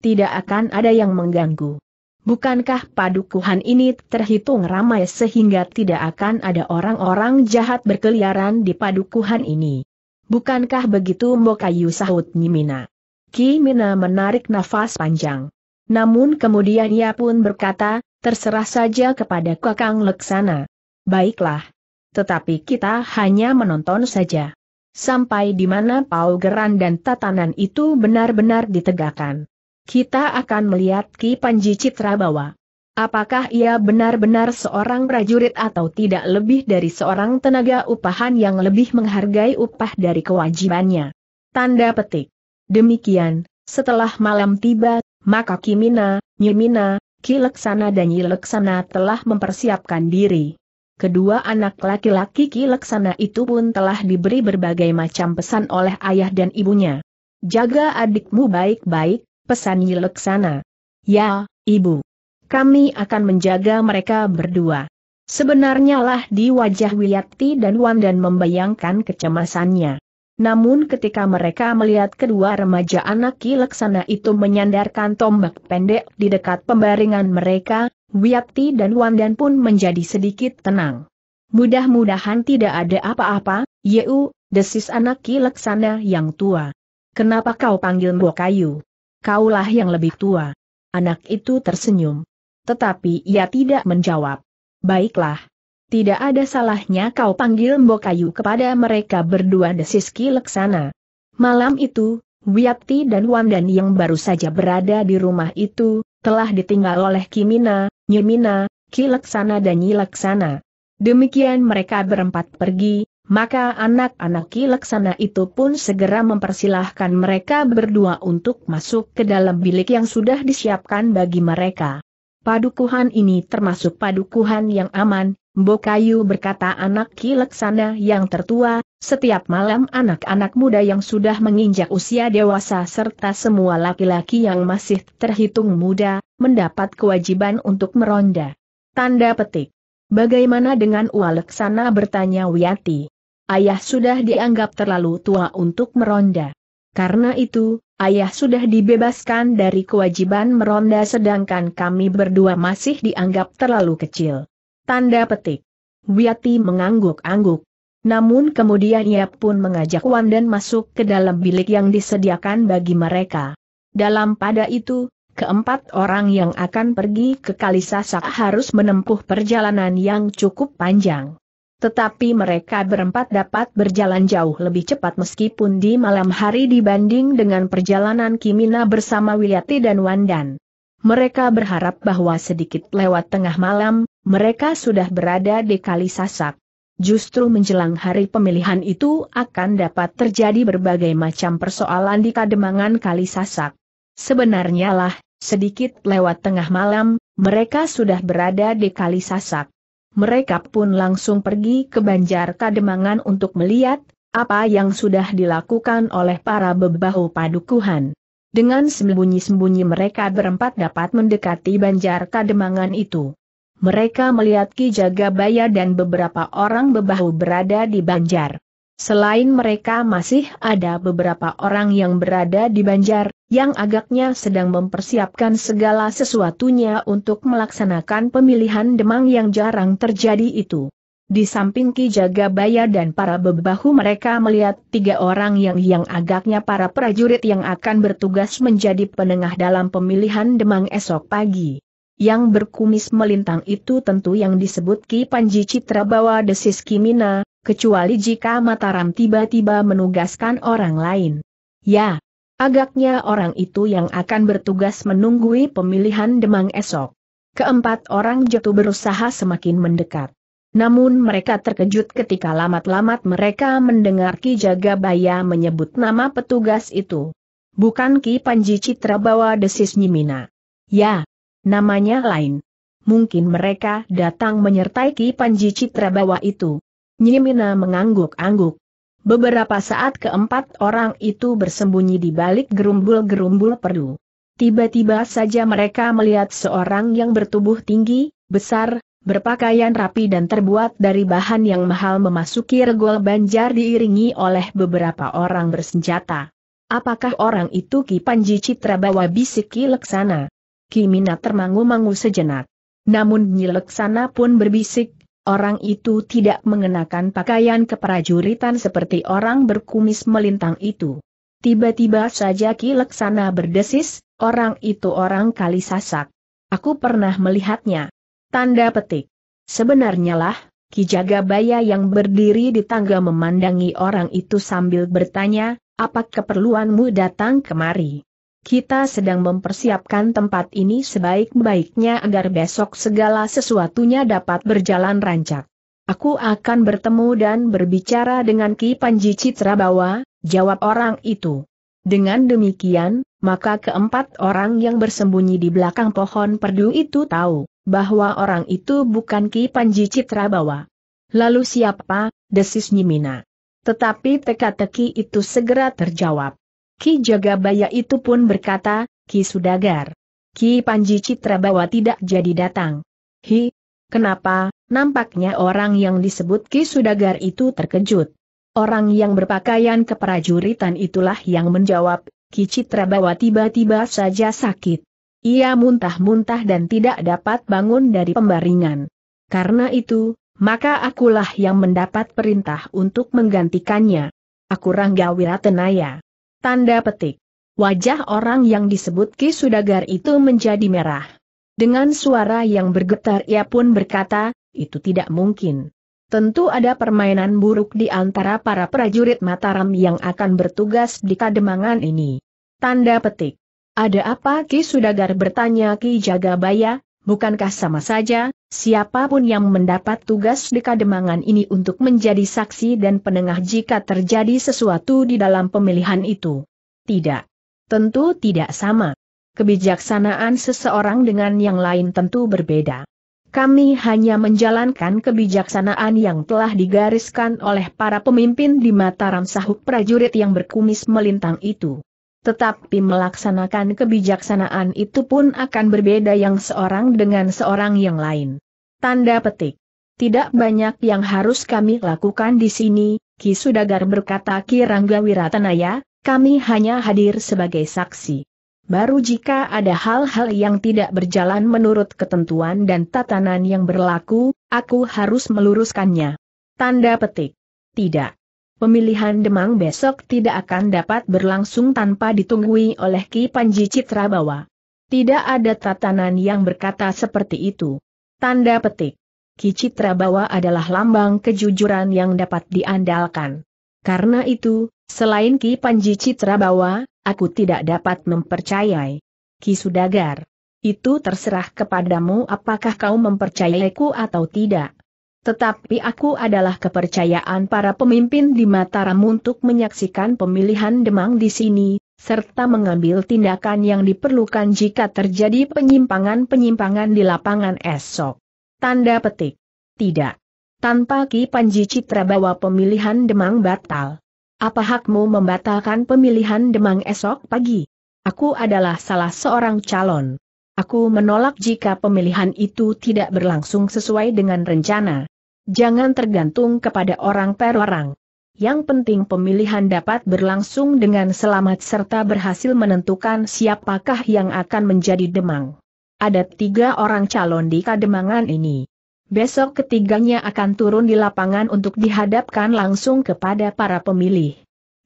Tidak akan ada yang mengganggu. Bukankah padukuhan ini terhitung ramai sehingga tidak akan ada orang-orang jahat berkeliaran di padukuhan ini? Bukankah begitu Mbokayu sahut Nyimina? Kimina menarik nafas panjang. Namun kemudian ia pun berkata, terserah saja kepada Kakang Leksana. Baiklah. Tetapi kita hanya menonton saja. Sampai di mana paugeran dan tatanan itu benar-benar ditegakkan. Kita akan melihat Ki Panji Citra bahwa Apakah ia benar-benar seorang prajurit atau tidak lebih dari seorang tenaga upahan yang lebih menghargai upah dari kewajibannya? Tanda petik. Demikian, setelah malam tiba, maka Kimina, Nyimina, Ki Leksana dan Nyi Leksana telah mempersiapkan diri. Kedua anak laki-laki Kilaksana itu pun telah diberi berbagai macam pesan oleh ayah dan ibunya. Jaga adikmu baik-baik, pesan Kilaksana. Ya, ibu. Kami akan menjaga mereka berdua. Sebenarnya lah di wajah Wiyati dan dan membayangkan kecemasannya. Namun ketika mereka melihat kedua remaja anak Kilaksana itu menyandarkan tombak pendek di dekat pembaringan mereka, Wiyakti dan Wandan pun menjadi sedikit tenang. Mudah-mudahan tidak ada apa-apa, Yeu, desis anak Ki Leksana yang tua. Kenapa kau panggil Kayu? Kaulah yang lebih tua. Anak itu tersenyum. Tetapi ia tidak menjawab. Baiklah. Tidak ada salahnya kau panggil Kayu kepada mereka berdua desis Ki Leksana. Malam itu, Wiyakti dan Wandan yang baru saja berada di rumah itu, telah ditinggal oleh Kimina, Nyemina, Kilaksana dan Nyilaksana. Demikian mereka berempat pergi, maka anak-anak Kilaksana itu pun segera mempersilahkan mereka berdua untuk masuk ke dalam bilik yang sudah disiapkan bagi mereka. Padukuhan ini termasuk padukuhan yang aman, Bokayu berkata anak Ki Leksana yang tertua, setiap malam anak-anak muda yang sudah menginjak usia dewasa serta semua laki-laki yang masih terhitung muda, mendapat kewajiban untuk meronda. Tanda petik. Bagaimana dengan Ualeksana bertanya Wiyati? Ayah sudah dianggap terlalu tua untuk meronda. Karena itu, ayah sudah dibebaskan dari kewajiban meronda sedangkan kami berdua masih dianggap terlalu kecil. Tanda petik. Wiati mengangguk-angguk. Namun kemudian ia pun mengajak Wandan masuk ke dalam bilik yang disediakan bagi mereka. Dalam pada itu, keempat orang yang akan pergi ke Kalisasak harus menempuh perjalanan yang cukup panjang. Tetapi mereka berempat dapat berjalan jauh lebih cepat meskipun di malam hari dibanding dengan perjalanan Kimina bersama Wiyati dan Wandan. Mereka berharap bahwa sedikit lewat tengah malam, mereka sudah berada di Kali Sasak. Justru menjelang hari pemilihan itu akan dapat terjadi berbagai macam persoalan di kademangan Kali Sasak. Sebenarnya lah, sedikit lewat tengah malam, mereka sudah berada di Kali Sasak. Mereka pun langsung pergi ke Banjar Kademangan untuk melihat apa yang sudah dilakukan oleh para bebahu padukuhan. Dengan sembunyi-sembunyi mereka berempat dapat mendekati Banjar Kademangan itu. Mereka melihat Ki Jagabaya dan beberapa orang bebahu berada di Banjar. Selain mereka masih ada beberapa orang yang berada di Banjar, yang agaknya sedang mempersiapkan segala sesuatunya untuk melaksanakan pemilihan Demang yang jarang terjadi itu. Di samping Ki Jagabaya dan para bebahu mereka melihat tiga orang yang yang agaknya para prajurit yang akan bertugas menjadi penengah dalam pemilihan Demang esok pagi. Yang berkumis melintang itu tentu yang disebut Ki Panji Citra bawa desis Kimina, kecuali jika Mataram tiba-tiba menugaskan orang lain. Ya, agaknya orang itu yang akan bertugas menunggui pemilihan Demang esok. Keempat orang jatuh berusaha semakin mendekat. Namun mereka terkejut ketika lamat-lamat mereka mendengar Ki Jagabaya menyebut nama petugas itu. Bukan Ki Panji Citra bawa desis Nyimina. Ya, namanya lain. Mungkin mereka datang menyertai Ki Panji Citra Bawa itu. Nyimina mengangguk-angguk. Beberapa saat keempat orang itu bersembunyi di balik gerumbul-gerumbul perdu. Tiba-tiba saja mereka melihat seorang yang bertubuh tinggi, besar, berpakaian rapi dan terbuat dari bahan yang mahal memasuki regol banjar diiringi oleh beberapa orang bersenjata. Apakah orang itu Ki Panji Citra bawa bisik Ki Leksana? Kimina termangu-mangu sejenak. Namun Nyileksana pun berbisik, orang itu tidak mengenakan pakaian keprajuritan seperti orang berkumis melintang itu. Tiba-tiba saja Ki Leksana berdesis, orang itu orang kali sasak. Aku pernah melihatnya. Tanda petik. Sebenarnya lah, Ki Jagabaya yang berdiri di tangga memandangi orang itu sambil bertanya, apa keperluanmu datang kemari? Kita sedang mempersiapkan tempat ini sebaik-baiknya agar besok segala sesuatunya dapat berjalan rancak. Aku akan bertemu dan berbicara dengan Ki Panji Citrabawa, jawab orang itu. Dengan demikian, maka keempat orang yang bersembunyi di belakang pohon perdu itu tahu bahwa orang itu bukan Ki Panji Citrabawa. Lalu siapa? desis Nyimina. Tetapi teka-teki itu segera terjawab. Ki Jagabaya itu pun berkata, Ki Sudagar. Ki Panji Citra Bawa tidak jadi datang. Hi, kenapa, nampaknya orang yang disebut Ki Sudagar itu terkejut. Orang yang berpakaian keprajuritan itulah yang menjawab, Ki Citra Bawa tiba-tiba saja sakit. Ia muntah-muntah dan tidak dapat bangun dari pembaringan. Karena itu, maka akulah yang mendapat perintah untuk menggantikannya. Aku Rangga Wiratenaya. Tanda petik. Wajah orang yang disebut Ki Sudagar itu menjadi merah. Dengan suara yang bergetar ia pun berkata, itu tidak mungkin. Tentu ada permainan buruk di antara para prajurit Mataram yang akan bertugas di Kademangan ini. Tanda petik. Ada apa Ki Sudagar bertanya Ki Jagabaya, bukankah sama saja, siapapun yang mendapat tugas di kademangan ini untuk menjadi saksi dan penengah jika terjadi sesuatu di dalam pemilihan itu? Tidak. Tentu tidak sama. Kebijaksanaan seseorang dengan yang lain tentu berbeda. Kami hanya menjalankan kebijaksanaan yang telah digariskan oleh para pemimpin di Mataram sahuk prajurit yang berkumis melintang itu. Tetapi melaksanakan kebijaksanaan itu pun akan berbeda yang seorang dengan seorang yang lain. Tanda petik. Tidak banyak yang harus kami lakukan di sini, Kisudagar berkata Rangga Wiratanaya, kami hanya hadir sebagai saksi. Baru jika ada hal-hal yang tidak berjalan menurut ketentuan dan tatanan yang berlaku, aku harus meluruskannya. Tanda petik. Tidak. Pemilihan Demang besok tidak akan dapat berlangsung tanpa ditunggui oleh Ki Panji Citra Bawa. Tidak ada tatanan yang berkata seperti itu. Tanda petik. Ki Citrabawa adalah lambang kejujuran yang dapat diandalkan. Karena itu, selain Ki Panji Citra Bawa, aku tidak dapat mempercayai. Ki Sudagar, itu terserah kepadamu apakah kau mempercayaiku atau tidak. Tetapi aku adalah kepercayaan para pemimpin di Mataram untuk menyaksikan pemilihan Demang di sini, serta mengambil tindakan yang diperlukan jika terjadi penyimpangan-penyimpangan di lapangan esok. Tanda petik. Tidak. Tanpa Ki Panji Citra bahwa pemilihan Demang batal. Apa hakmu membatalkan pemilihan Demang esok pagi? Aku adalah salah seorang calon. Aku menolak jika pemilihan itu tidak berlangsung sesuai dengan rencana. Jangan tergantung kepada orang per orang. Yang penting pemilihan dapat berlangsung dengan selamat serta berhasil menentukan siapakah yang akan menjadi Demang. Ada tiga orang calon di Kademangan ini. Besok ketiganya akan turun di lapangan untuk dihadapkan langsung kepada para pemilih.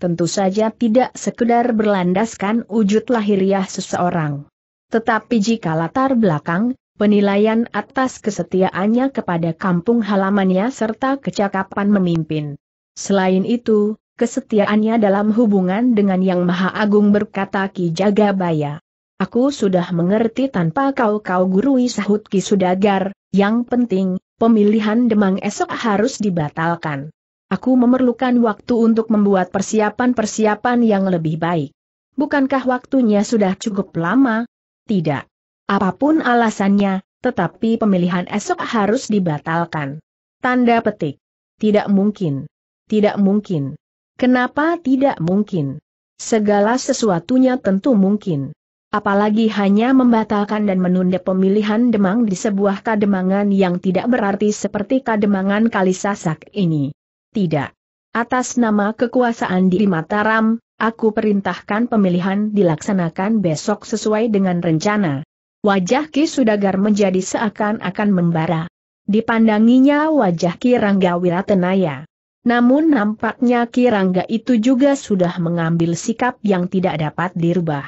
Tentu saja tidak sekedar berlandaskan wujud lahiriah seseorang. Tetapi jika latar belakang, penilaian atas kesetiaannya kepada kampung halamannya serta kecakapan memimpin. Selain itu, kesetiaannya dalam hubungan dengan Yang Maha Agung berkata Ki Jagabaya. Aku sudah mengerti tanpa kau-kau gurui sahut Ki Sudagar, yang penting, pemilihan Demang esok harus dibatalkan. Aku memerlukan waktu untuk membuat persiapan-persiapan yang lebih baik. Bukankah waktunya sudah cukup lama? Tidak. Apapun alasannya, tetapi pemilihan esok harus dibatalkan. Tanda petik. Tidak mungkin. Tidak mungkin. Kenapa tidak mungkin? Segala sesuatunya tentu mungkin. Apalagi hanya membatalkan dan menunda pemilihan Demang di sebuah kademangan yang tidak berarti seperti kademangan kali sasak ini. Tidak. Atas nama kekuasaan di Mataram, aku perintahkan pemilihan dilaksanakan besok sesuai dengan rencana. Wajah Ki Sudagar menjadi seakan-akan membara. Dipandanginya wajah Ki Rangga Wiratenaya. Namun nampaknya Ki Rangga itu juga sudah mengambil sikap yang tidak dapat dirubah.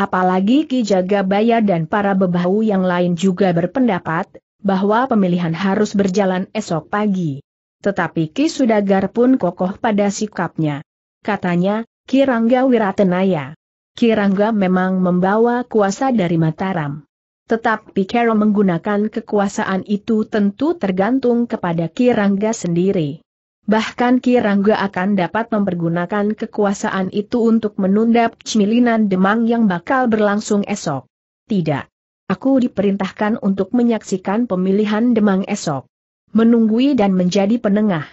Apalagi Ki Jagabaya dan para bebahu yang lain juga berpendapat, bahwa pemilihan harus berjalan esok pagi. Tetapi Ki Sudagar pun kokoh pada sikapnya. Katanya, Ki Rangga Wiratenaya. Ki Rangga memang membawa kuasa dari Mataram. Tetapi Carol menggunakan kekuasaan itu tentu tergantung kepada Kirangga sendiri. Bahkan Kirangga akan dapat mempergunakan kekuasaan itu untuk menunda cemilinan Demang yang bakal berlangsung esok. Tidak. Aku diperintahkan untuk menyaksikan pemilihan Demang esok. Menunggui dan menjadi penengah.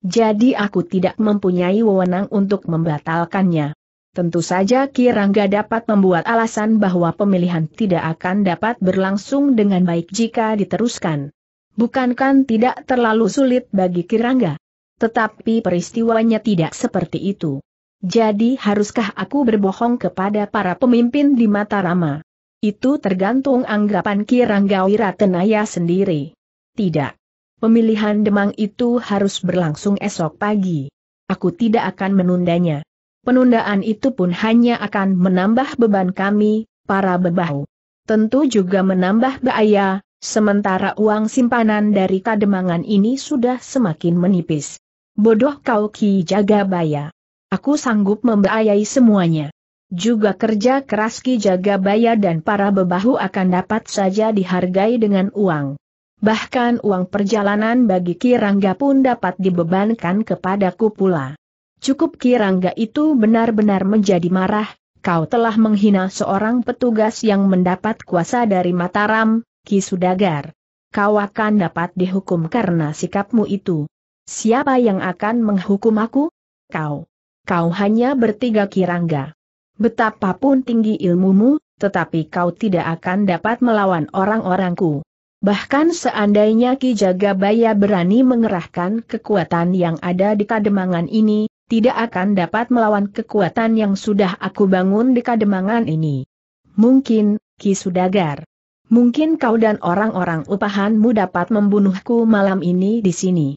Jadi aku tidak mempunyai wewenang untuk membatalkannya. Tentu saja Kirangga dapat membuat alasan bahwa pemilihan tidak akan dapat berlangsung dengan baik jika diteruskan. Bukankan tidak terlalu sulit bagi Kirangga. Tetapi peristiwanya tidak seperti itu. Jadi haruskah aku berbohong kepada para pemimpin di Matarama? Itu tergantung anggapan Kirangga Wiratenaya sendiri. Tidak. Pemilihan Demang itu harus berlangsung esok pagi. Aku tidak akan menundanya penundaan itu pun hanya akan menambah beban kami, para bebahu. Tentu juga menambah bahaya, sementara uang simpanan dari kademangan ini sudah semakin menipis. Bodoh kau Ki Jagabaya. Aku sanggup membayai semuanya. Juga kerja keras Ki jaga Jagabaya dan para bebahu akan dapat saja dihargai dengan uang. Bahkan uang perjalanan bagi Kirangga pun dapat dibebankan kepadaku pula. Cukup Kirangga itu benar-benar menjadi marah, kau telah menghina seorang petugas yang mendapat kuasa dari Mataram, Ki Sudagar. Kau akan dapat dihukum karena sikapmu itu. Siapa yang akan menghukum aku? Kau. Kau hanya bertiga Kirangga. Betapapun tinggi ilmumu, tetapi kau tidak akan dapat melawan orang-orangku. Bahkan seandainya Ki Jagabaya berani mengerahkan kekuatan yang ada di Kademangan ini, tidak akan dapat melawan kekuatan yang sudah aku bangun di kademangan ini. Mungkin, Ki Sudagar. Mungkin kau dan orang-orang upahanmu dapat membunuhku malam ini di sini.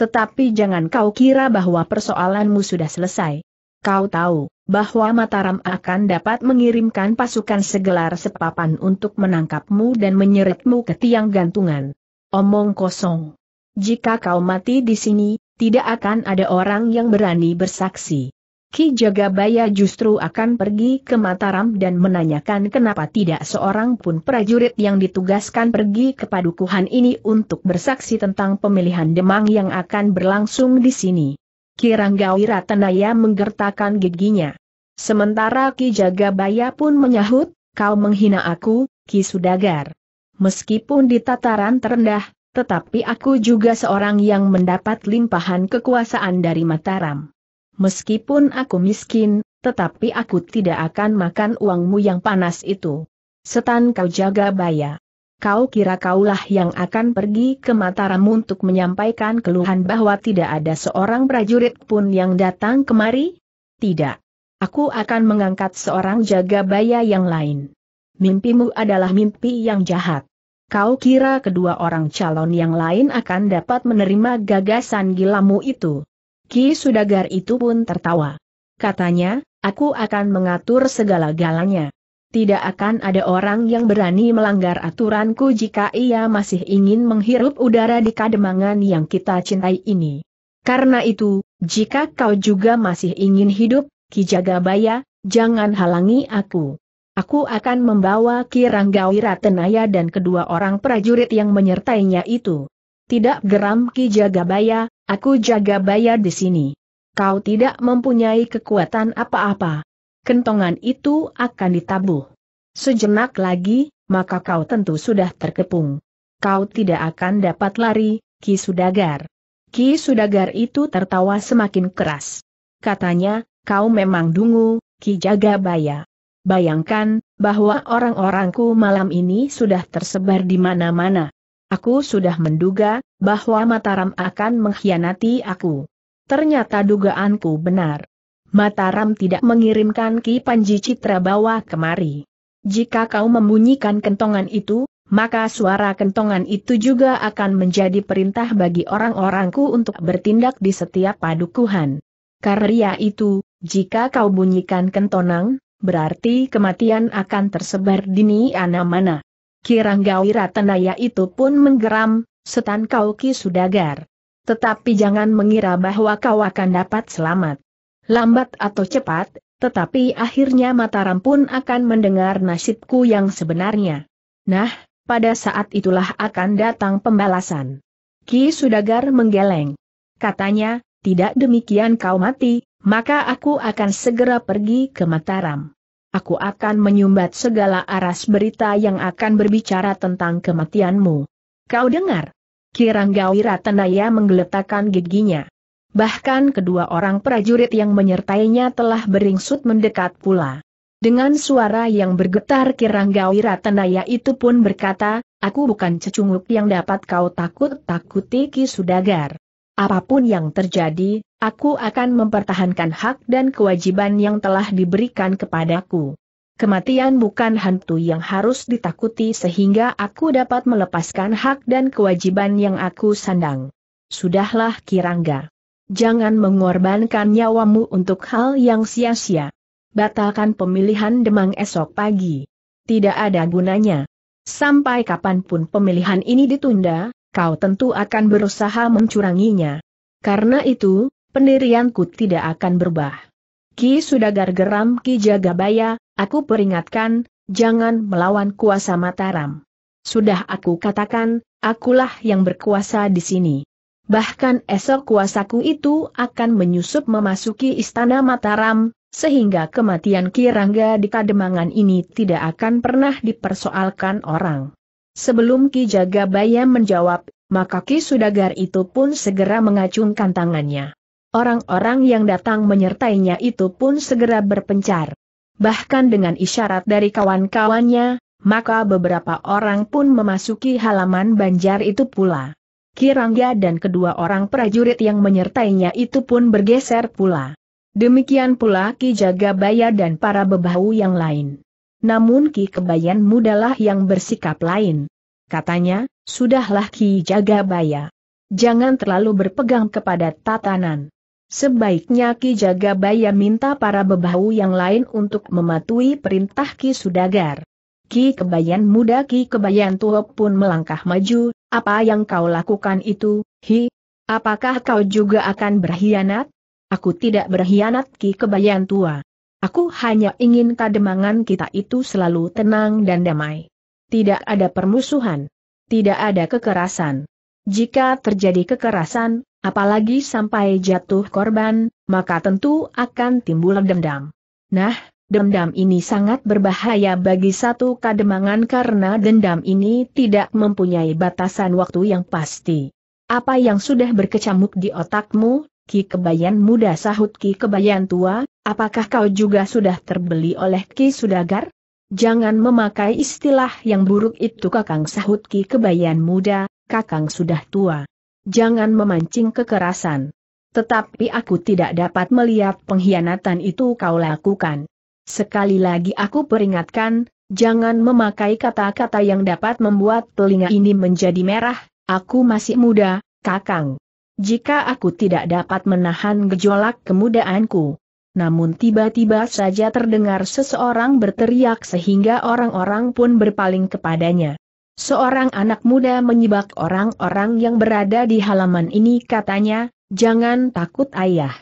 Tetapi jangan kau kira bahwa persoalanmu sudah selesai. Kau tahu, bahwa Mataram akan dapat mengirimkan pasukan segelar sepapan untuk menangkapmu dan menyeretmu ke tiang gantungan. Omong kosong. Jika kau mati di sini, tidak akan ada orang yang berani bersaksi. Ki Jagabaya justru akan pergi ke Mataram dan menanyakan kenapa tidak seorang pun prajurit yang ditugaskan pergi ke padukuhan ini untuk bersaksi tentang pemilihan Demang yang akan berlangsung di sini. Ki Ranggawira tenaya menggertakkan giginya. Sementara Ki Jagabaya pun menyahut, kau menghina aku, Ki Sudagar. Meskipun di tataran terendah, tetapi aku juga seorang yang mendapat limpahan kekuasaan dari Mataram. Meskipun aku miskin, tetapi aku tidak akan makan uangmu yang panas itu. Setan kau jaga baya. Kau kira kaulah yang akan pergi ke Mataram untuk menyampaikan keluhan bahwa tidak ada seorang prajurit pun yang datang kemari? Tidak. Aku akan mengangkat seorang jaga baya yang lain. Mimpimu adalah mimpi yang jahat. Kau kira kedua orang calon yang lain akan dapat menerima gagasan gilamu itu? Ki Sudagar itu pun tertawa. Katanya, aku akan mengatur segala-galanya. Tidak akan ada orang yang berani melanggar aturanku jika ia masih ingin menghirup udara di kademangan yang kita cintai ini. Karena itu, jika kau juga masih ingin hidup, Ki Jagabaya, jangan halangi aku. Aku akan membawa Ki Ranggawira Tenaya dan kedua orang prajurit yang menyertainya itu. Tidak geram Ki Jagabaya, aku Jagabaya di sini. Kau tidak mempunyai kekuatan apa-apa. Kentongan itu akan ditabuh. Sejenak lagi, maka kau tentu sudah terkepung. Kau tidak akan dapat lari, Ki Sudagar. Ki Sudagar itu tertawa semakin keras. Katanya, kau memang dungu, Ki Jagabaya. Bayangkan, bahwa orang-orangku malam ini sudah tersebar di mana-mana. Aku sudah menduga, bahwa Mataram akan mengkhianati aku. Ternyata dugaanku benar. Mataram tidak mengirimkan Ki Panji Citra kemari. Jika kau membunyikan kentongan itu, maka suara kentongan itu juga akan menjadi perintah bagi orang-orangku untuk bertindak di setiap padukuhan. Karya itu, jika kau bunyikan kentonang, berarti kematian akan tersebar dini mana-mana. Kiranggawi Ratanaya itu pun menggeram, setan kau ki sudagar. Tetapi jangan mengira bahwa kau akan dapat selamat. Lambat atau cepat, tetapi akhirnya Mataram pun akan mendengar nasibku yang sebenarnya. Nah, pada saat itulah akan datang pembalasan. Ki Sudagar menggeleng. Katanya, tidak demikian kau mati, maka aku akan segera pergi ke Mataram. Aku akan menyumbat segala aras berita yang akan berbicara tentang kematianmu. Kau dengar? Kiranggawi Ratanaya menggeletakkan giginya. Bahkan kedua orang prajurit yang menyertainya telah beringsut mendekat pula. Dengan suara yang bergetar Kiranggawi Ratanaya itu pun berkata, Aku bukan cecunguk yang dapat kau takut-takuti Ki Sudagar. Apapun yang terjadi, aku akan mempertahankan hak dan kewajiban yang telah diberikan kepadaku. Kematian bukan hantu yang harus ditakuti sehingga aku dapat melepaskan hak dan kewajiban yang aku sandang. Sudahlah Kirangga. Jangan mengorbankan nyawamu untuk hal yang sia-sia. Batalkan pemilihan Demang esok pagi. Tidak ada gunanya. Sampai kapanpun pemilihan ini ditunda, kau tentu akan berusaha mencuranginya. Karena itu, pendirianku tidak akan berubah. Ki sudah geram Ki Jagabaya, aku peringatkan, jangan melawan kuasa Mataram. Sudah aku katakan, akulah yang berkuasa di sini. Bahkan esok kuasaku itu akan menyusup memasuki istana Mataram, sehingga kematian Ki Rangga di Kademangan ini tidak akan pernah dipersoalkan orang. Sebelum Ki Jagabaya menjawab, maka Ki Sudagar itu pun segera mengacungkan tangannya. Orang-orang yang datang menyertainya itu pun segera berpencar. Bahkan dengan isyarat dari kawan-kawannya, maka beberapa orang pun memasuki halaman banjar itu pula. Kirangga dan kedua orang prajurit yang menyertainya itu pun bergeser pula. Demikian pula Ki Jagabaya dan para bebahu yang lain namun Ki Kebayan mudalah yang bersikap lain. Katanya, sudahlah Ki jaga baya. Jangan terlalu berpegang kepada tatanan. Sebaiknya Ki jaga baya minta para bebahu yang lain untuk mematuhi perintah Ki Sudagar. Ki Kebayan muda Ki Kebayan tua pun melangkah maju, apa yang kau lakukan itu, hi? Apakah kau juga akan berkhianat? Aku tidak berkhianat Ki Kebayan tua. Aku hanya ingin kademangan kita itu selalu tenang dan damai. Tidak ada permusuhan. Tidak ada kekerasan. Jika terjadi kekerasan, apalagi sampai jatuh korban, maka tentu akan timbul dendam. Nah, dendam ini sangat berbahaya bagi satu kademangan karena dendam ini tidak mempunyai batasan waktu yang pasti. Apa yang sudah berkecamuk di otakmu, Ki Kebayan muda sahut Ki Kebayan tua, apakah kau juga sudah terbeli oleh Ki Sudagar? Jangan memakai istilah yang buruk itu kakang sahut Ki Kebayan muda, kakang sudah tua. Jangan memancing kekerasan. Tetapi aku tidak dapat melihat pengkhianatan itu kau lakukan. Sekali lagi aku peringatkan, jangan memakai kata-kata yang dapat membuat telinga ini menjadi merah, aku masih muda, kakang jika aku tidak dapat menahan gejolak kemudaanku. Namun tiba-tiba saja terdengar seseorang berteriak sehingga orang-orang pun berpaling kepadanya. Seorang anak muda menyibak orang-orang yang berada di halaman ini katanya, jangan takut ayah.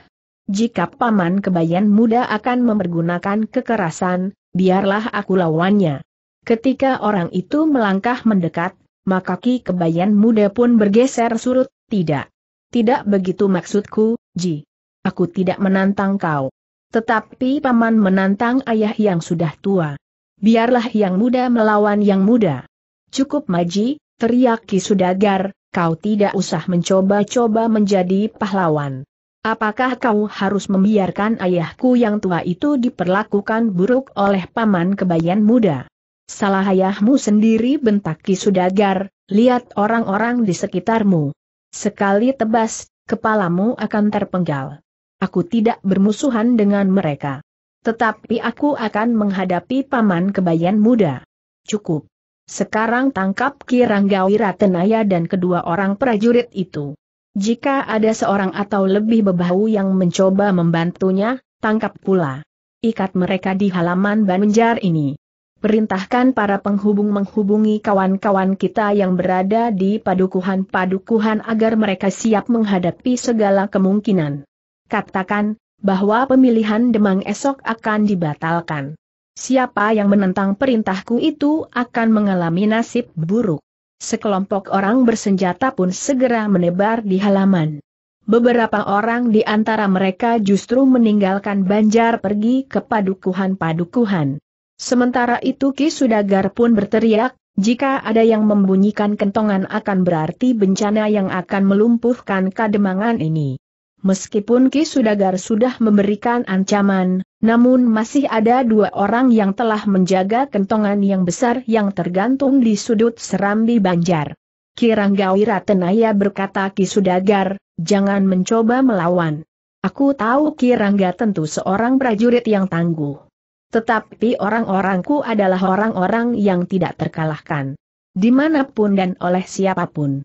Jika paman kebayan muda akan mempergunakan kekerasan, biarlah aku lawannya. Ketika orang itu melangkah mendekat, maka ki kebayan muda pun bergeser surut, tidak. Tidak begitu maksudku, Ji. Aku tidak menantang kau. Tetapi paman menantang ayah yang sudah tua. Biarlah yang muda melawan yang muda. Cukup Maji, teriak Ki Sudagar, kau tidak usah mencoba-coba menjadi pahlawan. Apakah kau harus membiarkan ayahku yang tua itu diperlakukan buruk oleh paman kebayan muda? Salah ayahmu sendiri bentak Ki Sudagar, lihat orang-orang di sekitarmu. Sekali tebas, kepalamu akan terpenggal. Aku tidak bermusuhan dengan mereka. Tetapi aku akan menghadapi paman kebayan muda. Cukup. Sekarang tangkap Kiranggawira Tenaya dan kedua orang prajurit itu. Jika ada seorang atau lebih bebahu yang mencoba membantunya, tangkap pula. Ikat mereka di halaman Banjar ini. Perintahkan para penghubung menghubungi kawan-kawan kita yang berada di padukuhan-padukuhan agar mereka siap menghadapi segala kemungkinan. Katakan, bahwa pemilihan Demang esok akan dibatalkan. Siapa yang menentang perintahku itu akan mengalami nasib buruk. Sekelompok orang bersenjata pun segera menebar di halaman. Beberapa orang di antara mereka justru meninggalkan Banjar pergi ke padukuhan-padukuhan. Sementara itu Ki Sudagar pun berteriak, jika ada yang membunyikan kentongan akan berarti bencana yang akan melumpuhkan kademangan ini. Meskipun Ki Sudagar sudah memberikan ancaman, namun masih ada dua orang yang telah menjaga kentongan yang besar yang tergantung di sudut serambi banjar. Kiranggawi Ratenaya berkata Ki Sudagar, jangan mencoba melawan. Aku tahu Kirangga tentu seorang prajurit yang tangguh. Tetapi orang-orangku adalah orang-orang yang tidak terkalahkan. Dimanapun dan oleh siapapun.